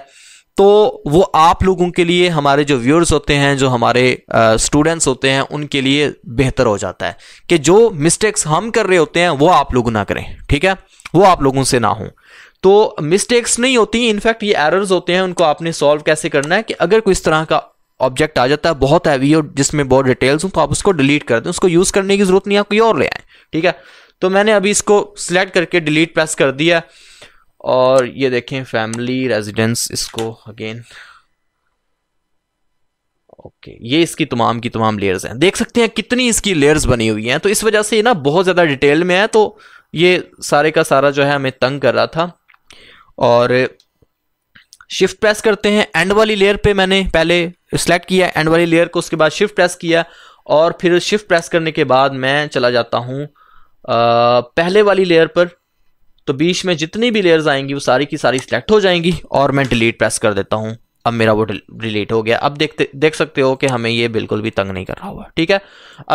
तो वो आप लोगों के लिए हमारे जो व्यूअर्स होते हैं जो हमारे स्टूडेंट्स होते हैं उनके लिए बेहतर हो जाता है कि जो मिस्टेक्स हम कर रहे होते हैं वो आप लोग ना करें ठीक है वो आप लोगों से ना हों तो मिस्टेक्स नहीं होती इनफैक्ट ये एरर्स होते हैं उनको आपने सॉल्व कैसे करना है कि अगर कोई इस तरह का ऑब्जेक्ट आ जाता है बहुत हैवी और जिसमें बहुत डिटेल्स हूँ तो आप उसको डिलीट कर दें उसको यूज़ करने की ज़रूरत नहीं है आप कोई और ले आए ठीक है तो मैंने अभी इसको सिलेक्ट करके डिलीट प्रेस कर दिया और ये देखें फैमिली रेजिडेंस इसको अगेन ओके ये इसकी तमाम की तमाम लेयर्स हैं देख सकते हैं कितनी इसकी लेयर्स बनी हुई हैं तो इस वजह से ना बहुत ज़्यादा डिटेल में है तो ये सारे का सारा जो है हमें तंग कर रहा था और शिफ्ट प्रेस करते हैं एंड वाली लेयर पे मैंने पहले सेलेक्ट किया एंड वाली लेयर को उसके बाद शिफ्ट प्रेस किया और फिर शिफ्ट प्रेस करने के बाद मैं चला जाता हूँ पहले वाली लेयर पर तो बीच में जितनी भी लेयर्स आएंगी वो सारी की सारी सिलेक्ट हो जाएंगी और मैं डिलीट प्रेस कर देता हूँ अब मेरा वो डिलीट हो गया अब देखते देख सकते हो कि हमें ये बिल्कुल भी तंग नहीं कर रहा हुआ ठीक है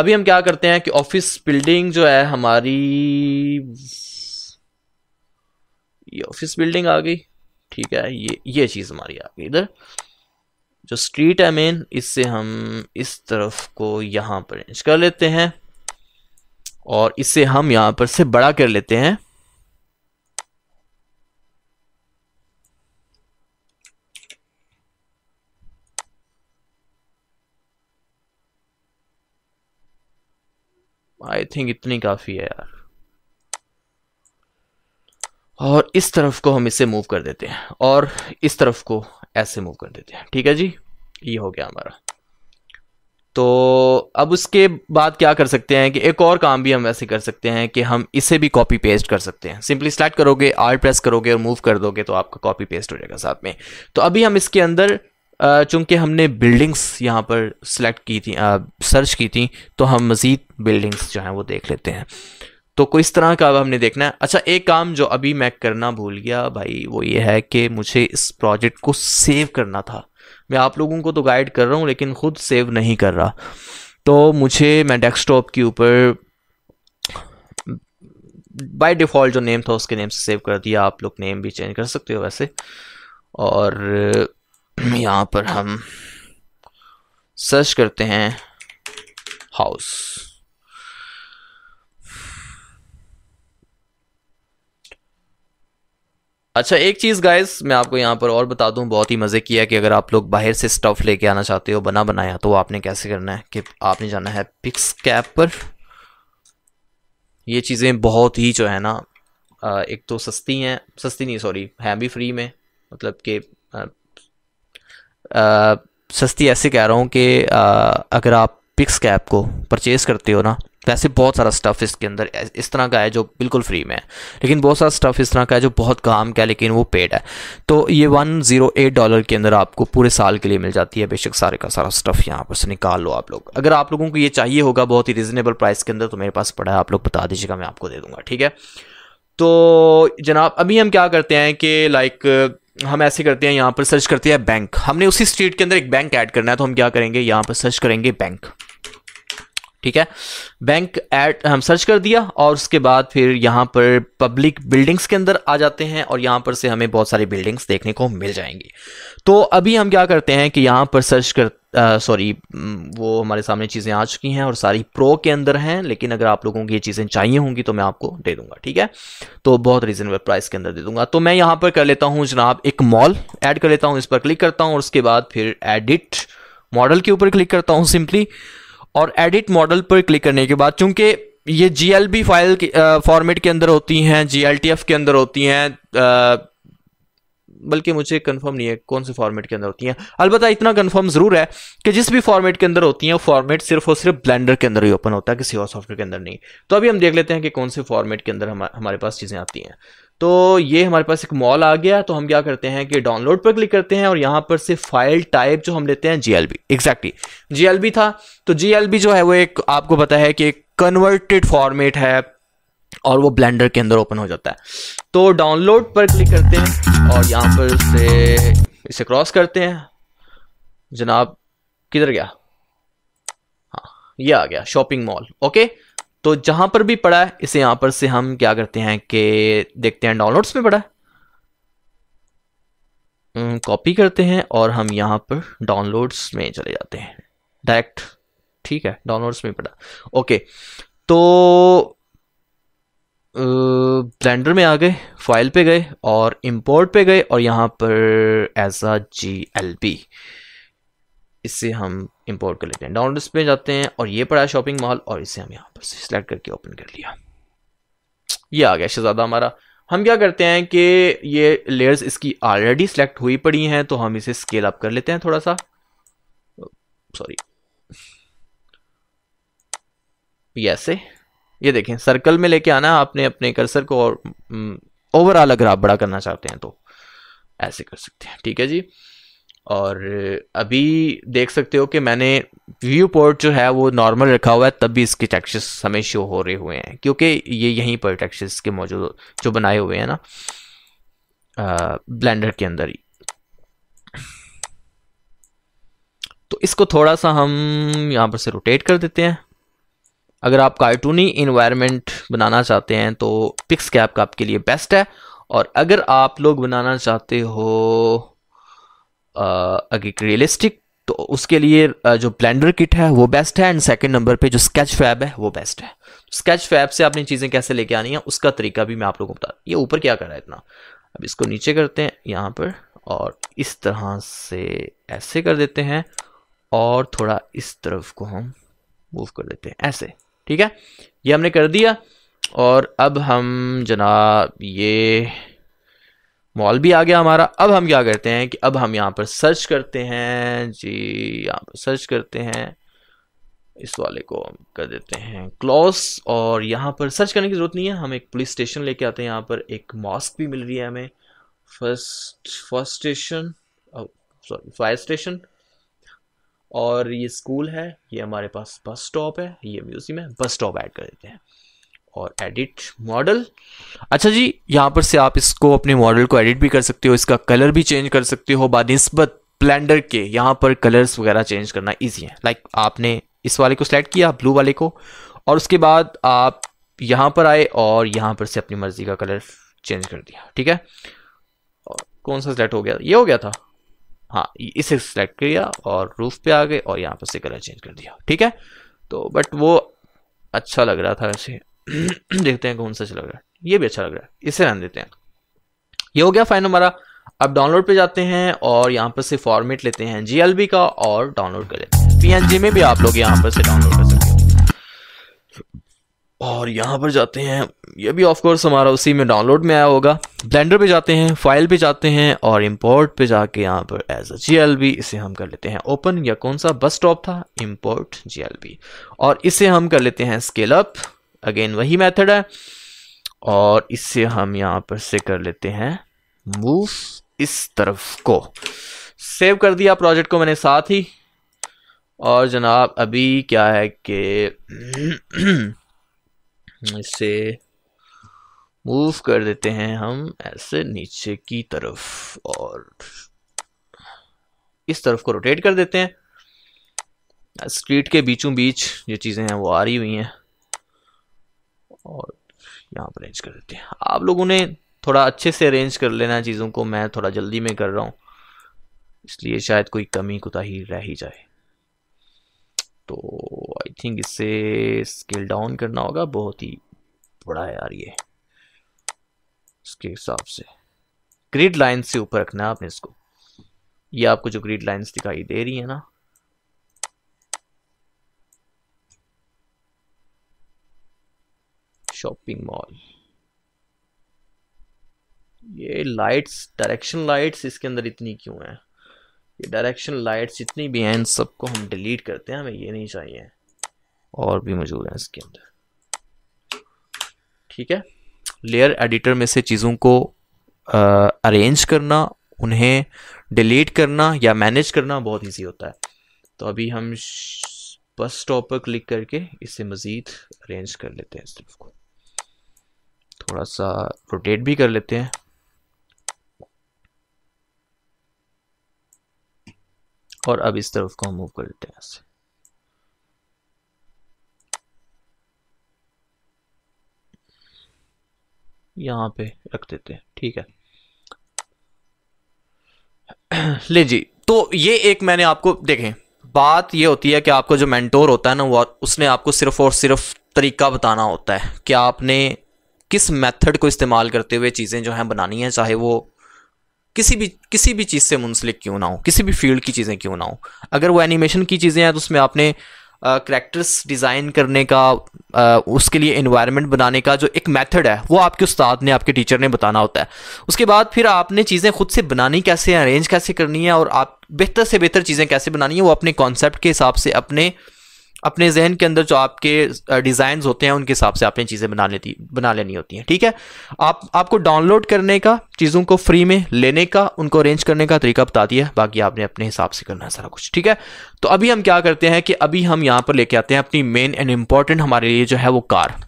अभी हम क्या करते हैं कि ऑफिस बिल्डिंग जो है हमारी ये ऑफिस बिल्डिंग आ गई ठीक है ये ये चीज़ हमारी आ गई इधर जो स्ट्रीट है मेन इससे हम इस तरफ को यहां पर इंच कर लेते हैं और इससे हम यहां पर से बड़ा कर लेते हैं आई थिंक इतनी काफ़ी है यार और इस तरफ को हम इसे मूव कर देते हैं और इस तरफ को ऐसे मूव कर देते हैं ठीक है जी ये हो गया हमारा तो अब उसके बाद क्या कर सकते हैं कि एक और काम भी हम वैसे कर सकते हैं कि हम इसे भी कॉपी पेस्ट कर सकते हैं सिंपली स्लाइड करोगे आर प्रेस करोगे और मूव कर दोगे तो आपका कॉपी पेस्ट हो जाएगा साथ में तो अभी हम इसके अंदर चूंकि हमने बिल्डिंग्स यहाँ पर सिलेक्ट की थी सर्च की थी तो हम मज़ीद बिल्डिंग्स जो हैं वो देख लेते हैं तो कोई इस तरह का अब हमने देखना है अच्छा एक काम जो अभी मैं करना भूल गया भाई वो ये है कि मुझे इस प्रोजेक्ट को सेव करना था मैं आप लोगों को तो गाइड कर रहा हूँ लेकिन ख़ुद सेव नहीं कर रहा तो मुझे मैं डेस्कटॉप के ऊपर बाय डिफ़ॉल्ट जो नेम था उसके नेम से सेव कर दिया आप लोग नेम भी चेंज कर सकते हो वैसे और यहाँ पर हम सर्च करते हैं हाउस अच्छा एक चीज़ गाइस मैं आपको यहाँ पर और बता दूँ बहुत ही मज़े किया कि अगर आप लोग बाहर से स्टफ़ लेके आना चाहते हो बना बनाया तो आपने कैसे करना है कि आपने जाना है पिक्स कैप पर ये चीज़ें बहुत ही जो है ना एक तो सस्ती हैं सस्ती नहीं सॉरी हैं भी फ्री में मतलब कि सस्ती ऐसे कह रहा हूँ कि अगर आप पिक्स कैप को परचेज़ करते हो ना वैसे बहुत सारा स्टफ़ इसके अंदर इस तरह का है जो बिल्कुल फ्री में है लेकिन बहुत सारा स्टफ़ इस तरह का है जो बहुत काम का है लेकिन वो पेड है तो ये वन जीरो एट डॉलर के अंदर आपको पूरे साल के लिए मिल जाती है बेशक सारे का सारा स्टफ़ यहाँ पर से निकाल लो आप लोग अगर आप लोगों को ये चाहिए होगा बहुत ही रिजनेबल प्राइस के अंदर तो मेरे पास पड़ा है आप लोग बता दीजिएगा मैं आपको दे दूँगा ठीक है तो जनाब अभी हम क्या करते हैं कि लाइक हम ऐसे करते हैं यहाँ पर सर्च करते हैं बैंक हमने उसी स्ट्रीट के अंदर एक बैंक ऐड करना है तो हम क्या करेंगे यहाँ पर सर्च करेंगे बैंक ठीक है बैंक एड हम सर्च कर दिया और उसके बाद फिर यहाँ पर पब्लिक बिल्डिंग्स के अंदर आ जाते हैं और यहाँ पर से हमें बहुत सारी बिल्डिंग्स देखने को मिल जाएंगी तो अभी हम क्या करते हैं कि यहाँ पर सर्च कर सॉरी वो हमारे सामने चीज़ें आ चुकी हैं और सारी प्रो के अंदर हैं लेकिन अगर आप लोगों को ये चीज़ें चाहिए होंगी तो मैं आपको दे दूंगा ठीक है तो बहुत रीजनेबल प्राइस के अंदर दे दूंगा तो मैं यहाँ पर कर लेता हूँ जनाब एक मॉल ऐड कर लेता हूँ इस पर क्लिक करता हूँ और उसके बाद फिर एडिट मॉडल के ऊपर क्लिक करता हूँ सिंपली और एडिट मॉडल पर क्लिक करने के बाद चूंकि ये जी फाइल फॉर्मेट के अंदर होती हैं जी के अंदर होती हैं बल्कि मुझे कंफर्म नहीं है कौन से फॉर्मेट के अंदर होती हैं अलबत्त इतना कंफर्म जरूर है कि जिस भी फॉर्मेट के अंदर होती हैं फॉर्मेट सिर्फ और सिर्फ ब्लेंडर के अंदर ही ओपन होता है किसी और सॉफ्टवेयर के अंदर नहीं तो अभी हम देख लेते हैं कि कौन से फॉर्मेट के अंदर हमारे पास चीज़ें आती हैं तो ये हमारे पास एक मॉल आ गया तो हम क्या करते हैं कि डाउनलोड पर क्लिक करते हैं और यहाँ पर से फाइल टाइप जो हम लेते हैं जी एल बी जी था तो जी जो है वो एक आपको पता है कि कन्वर्टेड फॉर्मेट है और वो ब्लेंडर के अंदर ओपन हो जाता है तो डाउनलोड पर क्लिक करते हैं और यहाँ पर से इसे क्रॉस करते हैं जनाब किधर गया हाँ ये आ गया शॉपिंग मॉल ओके तो जहां पर भी पड़ा है इसे यहां पर से हम क्या करते हैं कि देखते हैं डाउनलोड्स में पड़ा है कॉपी हम्म, करते हैं और हम यहां पर डाउनलोड्स में चले जाते हैं डायरेक्ट ठीक है डाउनलोड्स में पड़ा ओके तो ब्लेंडर में आ गए फाइल पे गए और इंपोर्ट पे गए और यहां पर as a G L B इसे हम इंपोर्ट कर लेते हैं डाउन डिस्प्ले जाते हैं और ये पड़ा है शॉपिंग मॉल और इसे हम यहाँ पर सिलेक्ट करके ओपन कर लिया ये आ गया शहजादा हमारा हम क्या करते हैं कि ये लेयर्स इसकी ऑलरेडी सिलेक्ट हुई पड़ी हैं तो हम इसे स्केल अप कर लेते हैं थोड़ा सा सॉरी ऐसे ये देखें सर्कल में लेके आना आपने अपने कर्सर को और ओवरऑल हम्म, अगर आप बड़ा करना चाहते हैं तो ऐसे कर सकते हैं ठीक है जी और अभी देख सकते हो कि मैंने व्यू पोर्ट जो है वो नॉर्मल रखा हुआ है तब भी इसके टेक्सचर्स हमें शो हो रहे हुए हैं क्योंकि ये यहीं पर टेक्सचर्स के मौजूद जो बनाए हुए हैं ना ब्लेंडर के अंदर ही तो इसको थोड़ा सा हम यहाँ पर से रोटेट कर देते हैं अगर आप कार्टूनी इन्वायरमेंट बनाना चाहते हैं तो पिक्स कैप का आपके लिए बेस्ट है और अगर आप लोग बनाना चाहते हो अगर रियलिस्टिक तो उसके लिए जो ब्लेंडर किट है वो बेस्ट है एंड सेकंड नंबर पे जो स्केच फैब है वो बेस्ट है स्केच तो फैब से आपने चीज़ें कैसे लेके आनी है उसका तरीका भी मैं आप लोगों को बता ये ऊपर क्या कर रहा है इतना अब इसको नीचे करते हैं यहाँ पर और इस तरह से ऐसे कर देते हैं और थोड़ा इस तरफ को हम मूव कर देते हैं ऐसे ठीक है ये हमने कर दिया और अब हम जनाब ये मॉल भी आ गया हमारा अब हम क्या करते हैं कि अब हम यहाँ पर सर्च करते हैं जी यहाँ पर सर्च करते हैं इस वाले को हम कर देते हैं क्लॉस और यहाँ पर सर्च करने की ज़रूरत नहीं है हम एक पुलिस स्टेशन लेके आते हैं यहाँ पर एक मॉस्क भी मिल रही है हमें first first station sorry fire station और ये स्कूल है ये हमारे पास बस स्टॉप है ये म्यूजियम है बस स्टॉप ऐड कर देते हैं और एडिट मॉडल अच्छा जी यहाँ पर से आप इसको अपने मॉडल को एडिट भी कर सकते हो इसका कलर भी चेंज कर सकते हो बानस्बत ब्लेंडर के यहाँ पर कलर्स वगैरह चेंज करना ईजी है लाइक आपने इस वाले को सिलेक्ट किया ब्लू वाले को और उसके बाद आप यहाँ पर आए और यहाँ पर से अपनी मर्जी का कलर चेंज कर दिया ठीक है और कौन सा सिलेक्ट हो गया ये हो गया था हाँ इसे सिलेक्ट किया और रूफ पे आ गए और यहाँ पर से कलर चेंज कर दिया ठीक है तो बट वो अच्छा लग रहा था वैसे देखते हैं कौन सा अच्छा लग रहा है ये भी अच्छा लग रहा है इसे रहने देते हैं ये हो गया फाइन हमारा अब डाउनलोड पे जाते हैं और यहाँ पर से फॉर्मेट लेते हैं जीएलबी का और डाउनलोड कर लेते हैं पीएनजी में भी आप लोग यहाँ पर से डाउनलोड कर सकते हो और यहाँ पर जाते हैं ये भी ऑफकोर्स हमारा उसी में डाउनलोड में आया होगा ब्लेंडर पे जाते हैं फाइल पे जाते हैं और इम्पोर्ट पे जाके यहाँ पर एज अ जीएलबी इसे हम कर लेते हैं ओपन या कौन सा बस स्टॉप था इम्पोर्ट जीएलबी और इसे हम कर लेते हैं स्केल अप अगेन वही मेथड है और इससे हम यहाँ पर से कर लेते हैं मूव इस तरफ को सेव कर दिया प्रोजेक्ट को मैंने साथ ही और जनाब अभी क्या है कि इसे मूव कर देते हैं हम ऐसे नीचे की तरफ और इस तरफ को रोटेट कर देते हैं स्ट्रीट के बीचों बीच जो चीज़ें हैं वो आ रही हुई हैं और यहाँ पर अरेंज कर देते हैं आप लोगों ने थोड़ा अच्छे से अरेंज कर लेना चीज़ों को मैं थोड़ा जल्दी में कर रहा हूँ इसलिए शायद कोई कमी कोताही रह ही जाए तो आई थिंक इससे स्केल डाउन करना होगा बहुत ही बड़ा है यार ये इसके हिसाब से ग्रिड लाइन से ऊपर रखना है आपने इसको ये आपको जो ग्रिड लाइंस दिखाई दे रही है ना शॉपिंग मॉल ये लाइट्स डायरेक्शन लाइट्स इसके अंदर इतनी क्यों है ये डायरेक्शन लाइट्स इतनी भी हैं इन सबको हम डिलीट करते हैं हमें ये नहीं चाहिए और भी मौजूद हैं इसके अंदर ठीक है लेयर एडिटर में से चीज़ों को अरेंज करना उन्हें डिलीट करना या मैनेज करना बहुत ईजी होता है तो अभी हम बस स्टॉप पर क्लिक करके इसे मज़ीद अरेंज कर लेते हैं इस तरफ को थोड़ा सा रोटेट भी कर लेते हैं और अब इस तरफ को हम मूव कर लेते हैं यहां पे रख देते हैं ठीक है ले जी तो ये एक मैंने आपको देखें बात ये होती है कि आपको जो मेंटोर होता है ना वो उसने आपको सिर्फ और सिर्फ तरीका बताना होता है कि आपने किस मेथड को इस्तेमाल करते हुए चीज़ें जो हैं बनानी हैं चाहे वो किसी भी किसी भी चीज़ से मुंसलिक क्यों ना हो किसी भी फील्ड की चीज़ें क्यों ना हो अगर वो एनिमेशन की चीज़ें हैं तो उसमें आपने करेक्टर्स डिज़ाइन करने का आ, उसके लिए इन्वायरमेंट बनाने का जो एक मेथड है वो आपके उस्ताद ने आपके टीचर ने बताना होता है उसके बाद फिर आपने चीज़ें खुद से बनानी कैसे अरेंज कैसे करनी है और आप बेहतर से बेहतर चीज़ें कैसे बनानी है वो अपने कॉन्सेप्ट के हिसाब से अपने अपने जहन के अंदर जो आपके डिज़ाइन होते हैं उनके हिसाब से आपने चीज़ें बना लेती बना लेनी होती हैं ठीक है आप आपको डाउनलोड करने का चीज़ों को फ्री में लेने का उनको अरेंज करने का तरीका बता दिया बाकी आपने अपने हिसाब से करना है सारा कुछ ठीक है तो अभी हम क्या करते हैं कि अभी हम यहाँ पर लेके आते हैं अपनी मेन एंड इम्पॉर्टेंट हमारे लिए जो है वो कार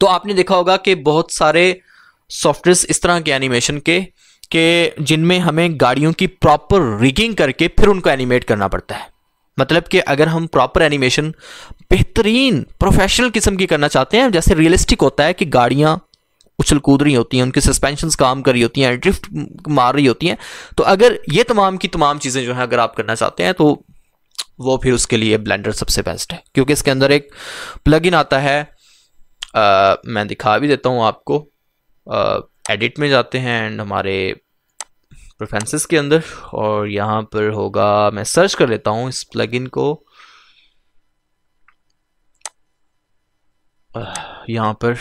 तो आपने देखा होगा कि बहुत सारे सॉफ्टवेयर इस तरह के एनिमेशन के के जिनमें हमें गाड़ियों की प्रॉपर रिगिंग करके फिर उनको एनिमेट करना पड़ता है मतलब कि अगर हम प्रॉपर एनिमेशन बेहतरीन प्रोफेशनल किस्म की करना चाहते हैं जैसे रियलिस्टिक होता है कि गाड़ियाँ उछल कूद रही होती हैं उनकी सस्पेंशन काम कर रही होती हैं ड्रिफ्ट मार रही होती हैं तो अगर ये तमाम की तमाम चीज़ें जो हैं अगर आप करना चाहते हैं तो वो फिर उसके लिए ब्लेंडर सबसे बेस्ट है क्योंकि इसके अंदर एक प्लग इन आता है आ, मैं दिखा भी देता हूँ आपको एडिट में जाते हैं एंड हमारे प्रेफरेंसेस के अंदर और यहाँ पर होगा मैं सर्च कर लेता हूँ इस प्लगइन को यहाँ पर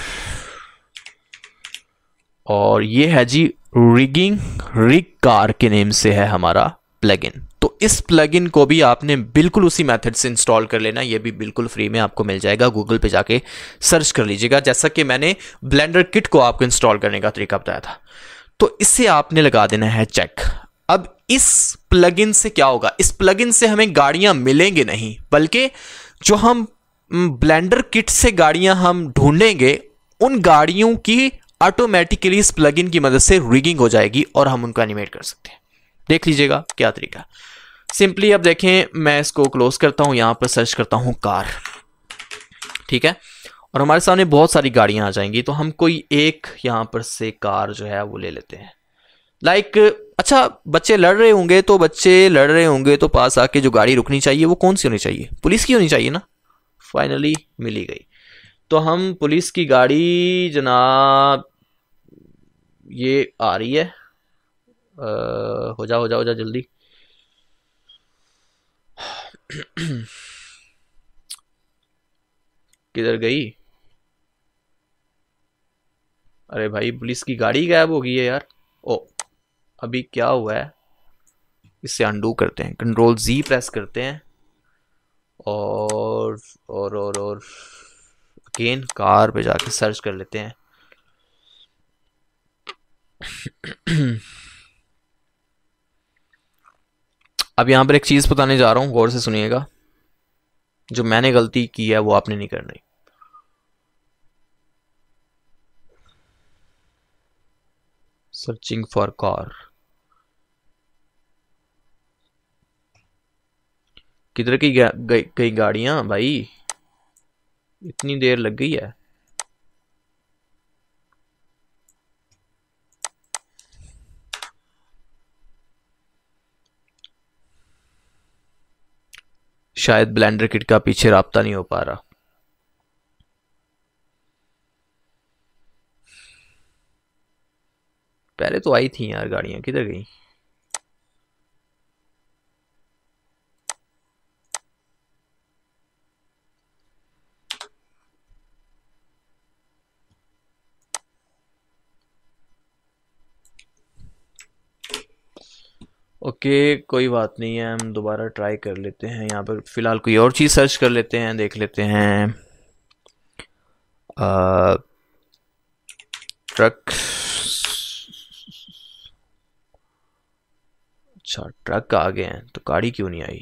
और ये है जी रिगिंग रिग कार के नेम से है हमारा प्लगइन तो इस प्लगइन को भी आपने बिल्कुल उसी मेथड से इंस्टॉल कर लेना ये भी बिल्कुल फ्री में आपको मिल जाएगा गूगल पे जाके सर्च कर लीजिएगा जैसा कि मैंने ब्लेंडर किट को आपको इंस्टॉल करने का तरीका बताया था तो इसे आपने लगा देना है चेक अब इस प्लगइन से क्या होगा इस प्लगइन से हमें गाड़ियां मिलेंगे नहीं बल्कि जो हम ब्लेंडर किट से गाड़ियां हम ढूंढेंगे उन गाड़ियों की ऑटोमेटिकली इस प्लगइन की मदद से रिगिंग हो जाएगी और हम उनको एनिमेट कर सकते हैं देख लीजिएगा क्या तरीका सिंपली अब देखें मैं इसको क्लोज करता हूं यहां पर सर्च करता हूं कार ठीक है और हमारे सामने बहुत सारी गाड़ियां आ जाएंगी तो हम कोई एक यहां पर से कार जो है वो ले लेते हैं लाइक like, अच्छा बच्चे लड़ रहे होंगे तो बच्चे लड़ रहे होंगे तो पास आके जो गाड़ी रुकनी चाहिए वो कौन सी होनी चाहिए पुलिस की होनी चाहिए ना फाइनली मिली गई तो हम पुलिस की गाड़ी जनाब ये आ रही है आ, हो जा हो जा हो जा जल्दी किधर गई अरे भाई पुलिस की गाड़ी गायब हो गई है यार ओ अभी क्या हुआ है इससे अंडू करते हैं कंट्रोल जी प्रेस करते हैं और और और और अगेन कार पे जाके सर्च कर लेते हैं अब यहाँ पर एक चीज़ बताने जा रहा हूँ गौर से सुनिएगा जो मैंने गलती की है वो आपने नहीं करनी searching for car किधर की गई गाड़ियां भाई इतनी देर लग गई है शायद ब्लेंडर किट का पीछे रबता नहीं हो पा रहा पहले तो आई थी यार गाड़ियाँ किधर गई ओके okay, कोई बात नहीं है हम दोबारा ट्राई कर लेते हैं यहाँ पर फ़िलहाल कोई और चीज़ सर्च कर लेते हैं देख लेते हैं ट्रक अच्छा ट्रक आ गए हैं तो गाड़ी क्यों नहीं आई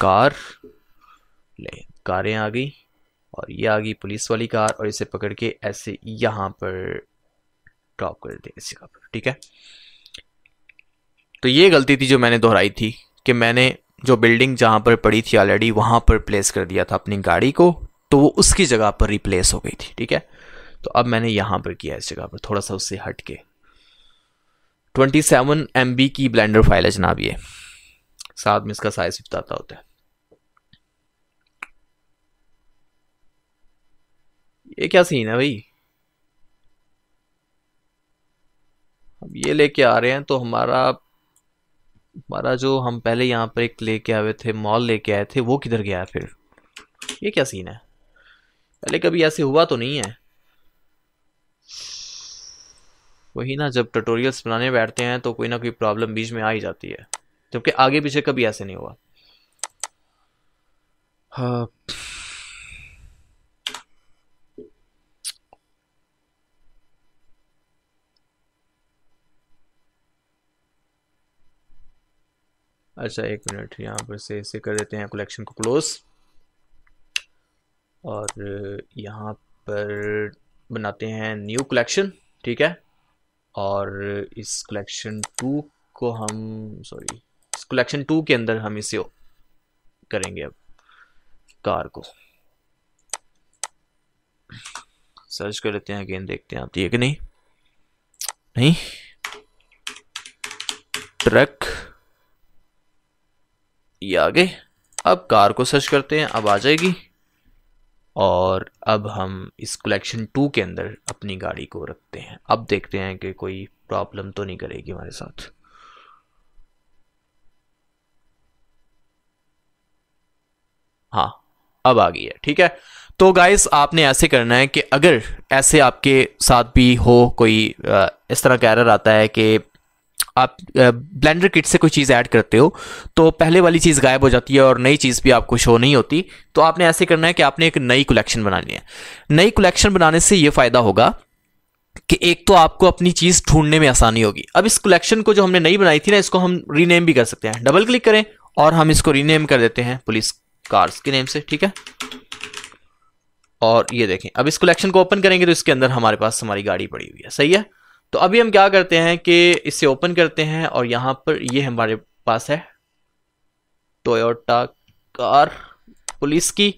कार ले कारें आ गई और ये आ गई पुलिस वाली कार और इसे पकड़ के ऐसे यहां पर ड्रॉप कर देते इसी का ठीक है तो ये गलती थी जो मैंने दोहराई थी कि मैंने जो बिल्डिंग जहां पर पड़ी थी ऑलरेडी वहां पर प्लेस कर दिया था अपनी गाड़ी को तो वो उसकी जगह पर रिप्लेस हो गई थी ठीक है तो अब मैंने यहां पर किया इस जगह पर थोड़ा सा उससे हट के ट्वेंटी सेवन एम बी की ब्लेंडर फाइल है जनाब ये साथ में इसका साइज बताता होता है ये क्या सीन है भाई अब ये लेके आ रहे हैं तो हमारा हमारा जो हम पहले यहाँ पर एक लेके आए थे मॉल लेके आए थे वो किधर गया है फिर ये क्या सीन है पहले कभी ऐसे हुआ तो नहीं है वही ना जब ट्यूटोरियल्स बनाने बैठते हैं तो कोई ना कोई प्रॉब्लम बीच में आ ही जाती है जबकि आगे पीछे कभी ऐसे नहीं हुआ हाँ। अच्छा एक मिनट यहाँ पर से इसे कर देते हैं कलेक्शन को क्लोज और यहाँ पर बनाते हैं न्यू कलेक्शन ठीक है और इस कलेक्शन टू को हम सॉरी इस कलेक्शन टू के अंदर हम इसे करेंगे अब कार को सर्च कर लेते हैं अगेन देखते हैं आप ये कि नहीं नहीं ट्रक ये आगे अब कार को सर्च करते हैं अब आ जाएगी और अब हम इस कलेक्शन टू के अंदर अपनी गाड़ी को रखते हैं अब देखते हैं कि कोई प्रॉब्लम तो नहीं करेगी हमारे साथ हाँ अब आ गई है ठीक है तो गाइस आपने ऐसे करना है कि अगर ऐसे आपके साथ भी हो कोई इस तरह का एरर आता है कि आप ब्लेंडर किट से कोई चीज़ ऐड करते हो तो पहले वाली चीज़ गायब हो जाती है और नई चीज़ भी आपको शो नहीं होती तो आपने ऐसे करना है कि आपने एक नई कलेक्शन बनानी है नई कलेक्शन बनाने से ये फ़ायदा होगा कि एक तो आपको अपनी चीज़ ढूंढने में आसानी होगी अब इस कलेक्शन को जो हमने नई बनाई थी ना इसको हम रीनेम भी कर सकते हैं डबल क्लिक करें और हम इसको रीनेम कर देते हैं पुलिस कार्स के नेम से ठीक है और ये देखें अब इस कलेक्शन को ओपन करेंगे तो इसके अंदर हमारे पास हमारी गाड़ी पड़ी हुई है सही है तो अभी हम क्या करते हैं कि इसे ओपन करते हैं और यहाँ पर ये हमारे पास है टोयोटा कार पुलिस की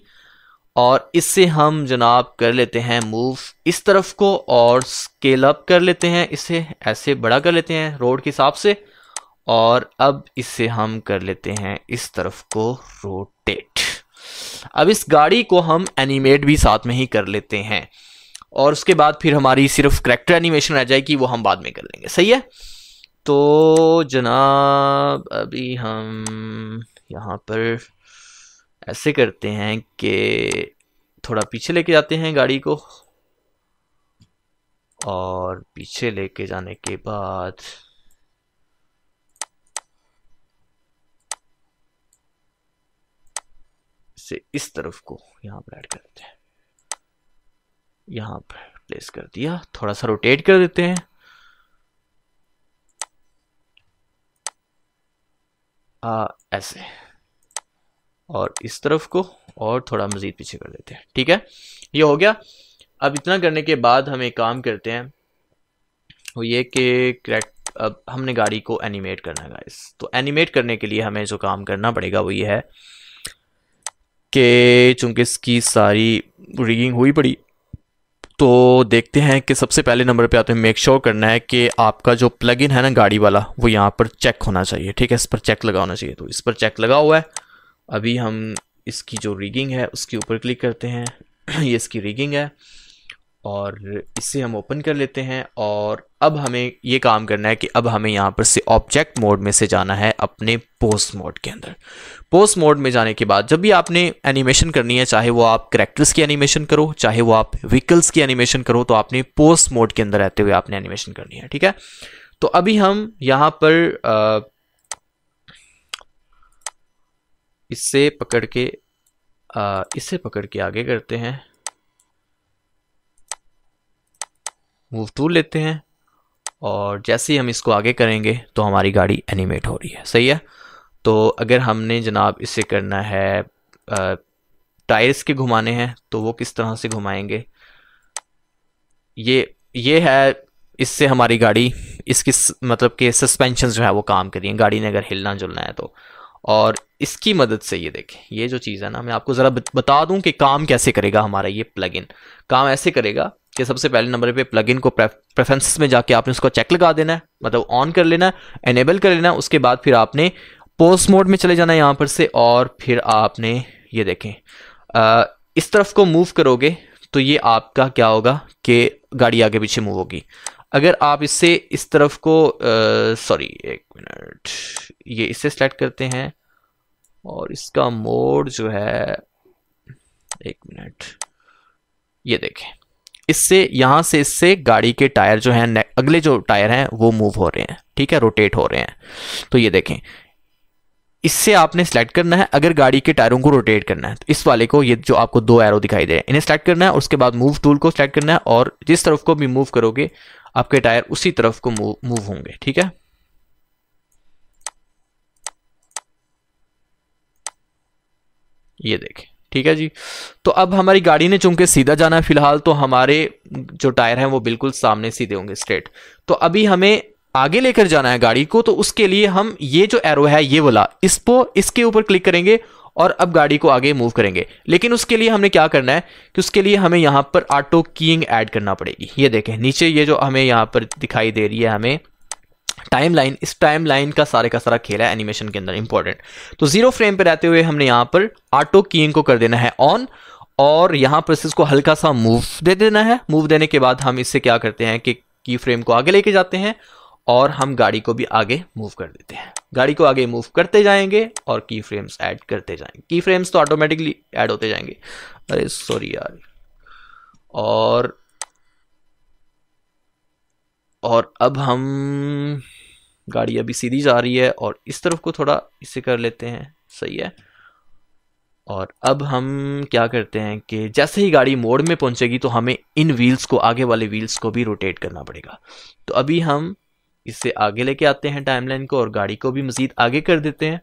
और इससे हम जनाब कर लेते हैं मूव इस तरफ को और स्केल अप कर लेते हैं इसे ऐसे बड़ा कर लेते हैं रोड के हिसाब से और अब इसे हम कर लेते हैं इस तरफ को रोटेट अब इस गाड़ी को हम एनिमेट भी साथ में ही कर लेते हैं और उसके बाद फिर हमारी सिर्फ करेक्टर एनिमेशन रह जाएगी वो हम बाद में कर लेंगे सही है तो जनाब अभी हम यहाँ पर ऐसे करते हैं कि थोड़ा पीछे लेके जाते हैं गाड़ी को और पीछे लेके जाने के बाद से इस तरफ को यहाँ पर ऐड करते हैं यहाँ पर प्लेस कर दिया थोड़ा सा रोटेट कर देते हैं आ, ऐसे और इस तरफ को और थोड़ा मज़ीद पीछे कर देते हैं ठीक है ये हो गया अब इतना करने के बाद हम एक काम करते हैं वो ये कि क्रैक अब हमने गाड़ी को एनिमेट करना है गाइस तो एनिमेट करने के लिए हमें जो काम करना पड़ेगा वो ये है कि चूंकि इसकी सारी रिगिंग हुई पड़ी तो देखते हैं कि सबसे पहले नंबर पे आते हैं मेक श्योर करना है कि आपका जो प्लग इन है ना गाड़ी वाला वो यहाँ पर चेक होना चाहिए ठीक है इस पर चेक लगा होना चाहिए तो इस पर चेक लगा हुआ है अभी हम इसकी जो रिगिंग है उसके ऊपर क्लिक करते हैं ये इसकी रिगिंग है और इसे हम ओपन कर लेते हैं और अब हमें ये काम करना है कि अब हमें यहाँ पर से ऑब्जेक्ट मोड में से जाना है अपने पोस्ट मोड के अंदर पोस्ट मोड में जाने के बाद जब भी आपने एनिमेशन करनी है चाहे वो आप करेक्टर्स की एनिमेशन करो चाहे वो आप व्हीकल्स की एनिमेशन करो तो आपने पोस्ट मोड के अंदर रहते हुए आपने एनिमेशन करनी है ठीक है तो अभी हम यहाँ पर आ, इससे पकड़ के आ, इससे पकड़ के आगे करते हैं मूव टूल लेते हैं और जैसे ही हम इसको आगे करेंगे तो हमारी गाड़ी एनिमेट हो रही है सही है तो अगर हमने जनाब इसे करना है टायर्स के घुमाने हैं तो वो किस तरह से घुमाएंगे ये ये है इससे हमारी गाड़ी इसकी मतलब के सस्पेंशन जो है वो काम करिए गाड़ी ने अगर हिलना जुलना है तो और इसकी मदद से ये देखें ये जो चीज़ है ना मैं आपको ज़रा बता दूं कि काम कैसे करेगा हमारा ये प्लगइन काम ऐसे करेगा कि सबसे पहले नंबर पे प्लगइन को प्रेफरेंस में जाके आपने उसको चेक लगा देना है मतलब ऑन कर लेना है एनेबल कर लेना उसके बाद फिर आपने पोस्ट मोड में चले जाना है यहाँ पर से और फिर आपने ये देखें आ, इस तरफ को मूव करोगे तो ये आपका क्या होगा कि गाड़ी आगे पीछे मूव होगी अगर आप इससे इस तरफ को सॉरी एक मिनट ये इससे सेलेक्ट करते हैं और इसका मोड जो है एक मिनट ये देखें इससे यहाँ से इससे गाड़ी के टायर जो हैं अगले जो टायर हैं वो मूव हो रहे हैं ठीक है रोटेट हो रहे हैं तो ये देखें इससे आपने सेलेक्ट करना है अगर गाड़ी के टायरों को रोटेट करना है तो इस वाले को ये जो आपको दो एरो दिखाई दे रहे हैं इन्हें सेलेक्ट करना है उसके बाद मूव टूल को सेलेक्ट करना है और जिस तरफ को भी मूव करोगे आपके टायर उसी तरफ को मूव मूव होंगे ठीक है ये देखें ठीक है जी तो अब हमारी गाड़ी ने चूंकि सीधा जाना है फिलहाल तो हमारे जो टायर हैं वो बिल्कुल सामने सीधे होंगे स्ट्रेट तो अभी हमें आगे लेकर जाना है गाड़ी को तो उसके लिए हम ये जो एरो है ये वाला इसको इसके ऊपर क्लिक करेंगे और अब गाड़ी को आगे मूव करेंगे लेकिन उसके लिए हमने क्या करना है कि उसके लिए हमें यहाँ पर ऑटो कीइंग ऐड करना पड़ेगी ये देखें नीचे ये जो हमें यहाँ पर दिखाई दे रही है हमें टाइम लाइन इस टाइम लाइन का सारे का सारा खेल है एनिमेशन के अंदर इंपॉर्टेंट तो जीरो फ्रेम पे रहते हुए हमने यहाँ पर ऑटो कीइंग को कर देना है ऑन और यहाँ पर इसको हल्का सा मूव दे देना है मूव देने के बाद हम इससे क्या करते हैं कि की फ्रेम को आगे लेके जाते हैं और हम गाड़ी को भी आगे मूव कर देते हैं गाड़ी को आगे मूव करते जाएंगे और की फ्रेम्स ऐड करते जाएंगे की फ्रेम्स तो ऑटोमेटिकली ऐड होते जाएंगे अरे सॉरी यार और और अब हम गाड़ी अभी सीधी जा रही है और इस तरफ को थोड़ा इसे कर लेते हैं सही है और अब हम क्या करते हैं कि जैसे ही गाड़ी मोड़ में पहुंचेगी तो हमें इन व्हील्स को आगे वाले व्हील्स को भी रोटेट करना पड़ेगा तो अभी हम इससे आगे लेके आते हैं टाइमलाइन को और गाड़ी को भी मजीद आगे कर देते हैं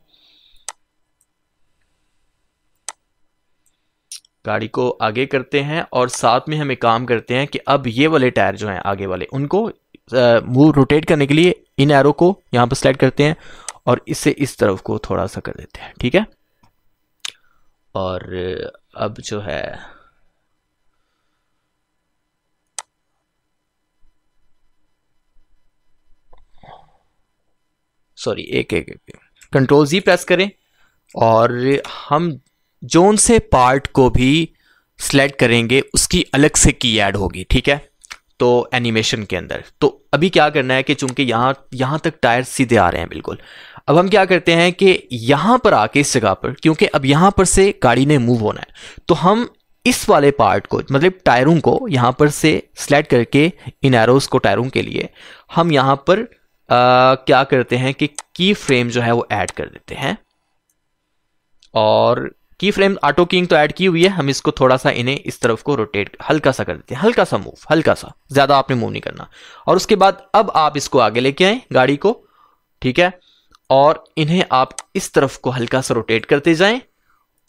गाड़ी को आगे करते हैं और साथ में हम एक काम करते हैं कि अब ये वाले टायर जो हैं आगे वाले उनको मूव रोटेट करने के लिए इन एरो को यहाँ पर सिलेक्ट करते हैं और इसे इस तरफ को थोड़ा सा कर देते हैं ठीक है और अब जो है सॉरी एक एक, एक। कंट्रोल जी प्रेस करें और हम जोन से पार्ट को भी सिलेक्ट करेंगे उसकी अलग से की ऐड होगी ठीक है तो एनिमेशन के अंदर तो अभी क्या करना है कि चूंकि यहाँ यहाँ तक टायर सीधे आ रहे हैं बिल्कुल अब हम क्या करते हैं कि यहाँ पर आके इस जगह पर क्योंकि अब यहाँ पर से गाड़ी ने मूव होना है तो हम इस वाले पार्ट को मतलब टायरों को यहाँ पर से सेलेक्ट करके इन एरोज को टायरों के लिए हम यहाँ पर आ, क्या करते हैं कि की फ्रेम जो है वो ऐड कर देते हैं और की फ्रेम ऑटो किंग तो ऐड की हुई है हम इसको थोड़ा सा इन्हें इस तरफ को रोटेट हल्का सा कर देते हैं हल्का सा मूव हल्का सा ज्यादा आपने मूव नहीं करना और उसके बाद अब आप इसको आगे लेके आए गाड़ी को ठीक है और इन्हें आप इस तरफ को हल्का सा रोटेट करते जाएं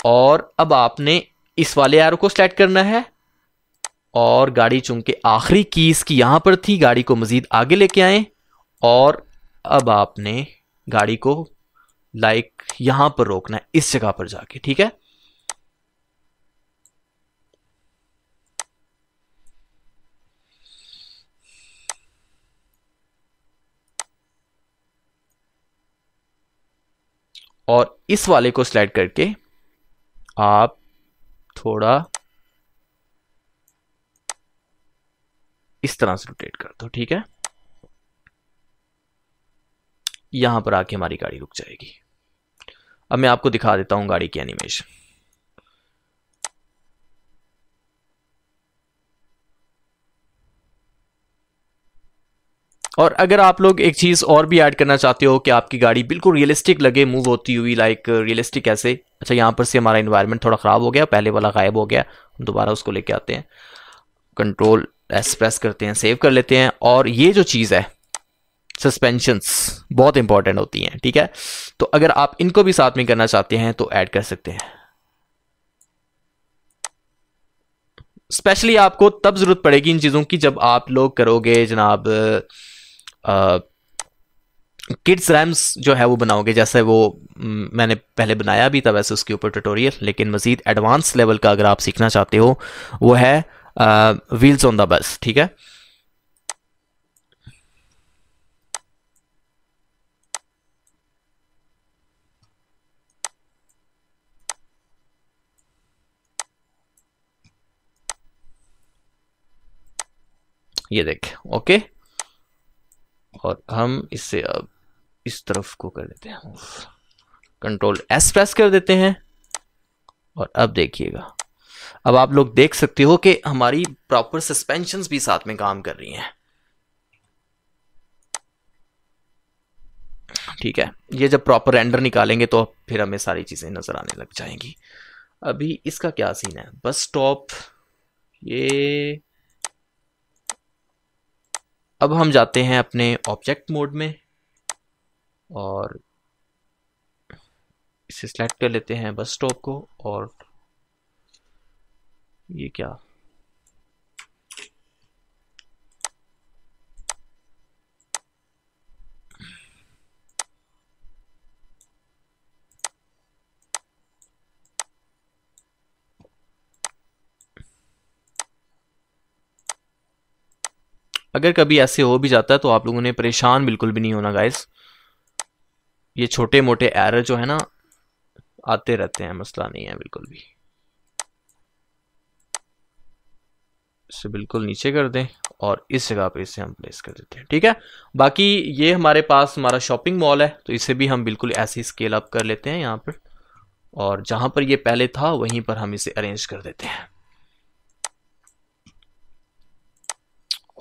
और अब आपने इस वाले एरो को सेलेक्ट करना है और गाड़ी चूंकि आखिरी की इसकी यहां पर थी गाड़ी को मजीद आगे लेके आए और अब आपने गाड़ी को लाइक यहां पर रोकना है इस जगह पर जाके ठीक है और इस वाले को स्लाइड करके आप थोड़ा इस तरह से रोटेट कर दो ठीक है यहां पर आके हमारी गाड़ी रुक जाएगी अब मैं आपको दिखा देता हूं गाड़ी की एनिमेशन और अगर आप लोग एक चीज़ और भी ऐड करना चाहते हो कि आपकी गाड़ी बिल्कुल रियलिस्टिक लगे मूव होती हुई लाइक रियलिस्टिक ऐसे अच्छा यहां पर से हमारा इन्वायरमेंट थोड़ा ख़राब हो गया पहले वाला गायब हो गया हम दोबारा उसको लेके आते हैं कंट्रोल एस प्रेस करते हैं सेव कर लेते हैं और ये जो चीज़ है सस्पेंशंस बहुत इंपॉर्टेंट होती हैं ठीक है तो अगर आप इनको भी साथ में करना चाहते हैं तो ऐड कर सकते हैं स्पेशली आपको तब जरूरत पड़ेगी इन चीज़ों की जब आप लोग करोगे जनाब किड्स रैम्स जो है वो बनाओगे जैसे वो मैंने पहले बनाया भी था वैसे उसके ऊपर ट्यूटोरियल लेकिन मज़ीद एडवांस लेवल का अगर आप सीखना चाहते हो वो है व्हील्स ऑन द बस ठीक है ये देखें ओके और हम इसे अब इस तरफ को कर देते हैं कंट्रोल एस प्रेस कर देते हैं और अब देखिएगा अब आप लोग देख सकते हो कि हमारी प्रॉपर सस्पेंशन भी साथ में काम कर रही हैं ठीक है ये जब प्रॉपर रेंडर निकालेंगे तो फिर हमें सारी चीज़ें नज़र आने लग जाएंगी अभी इसका क्या सीन है बस स्टॉप ये अब हम जाते हैं अपने ऑब्जेक्ट मोड में और इसे सेलेक्ट कर लेते हैं बस स्टॉप को और ये क्या अगर कभी ऐसे हो भी जाता है तो आप लोगों ने परेशान बिल्कुल भी नहीं होना गाइस ये छोटे मोटे एरर जो है ना आते रहते हैं मसला नहीं है बिल्कुल भी इसे बिल्कुल नीचे कर दें और इस जगह पे इसे हम प्लेस कर देते हैं ठीक है बाकी ये हमारे पास हमारा शॉपिंग मॉल है तो इसे भी हम बिल्कुल ऐसे स्केल अप कर लेते हैं यहाँ पर और जहाँ पर ये पहले था वहीं पर हम इसे अरेंज कर देते हैं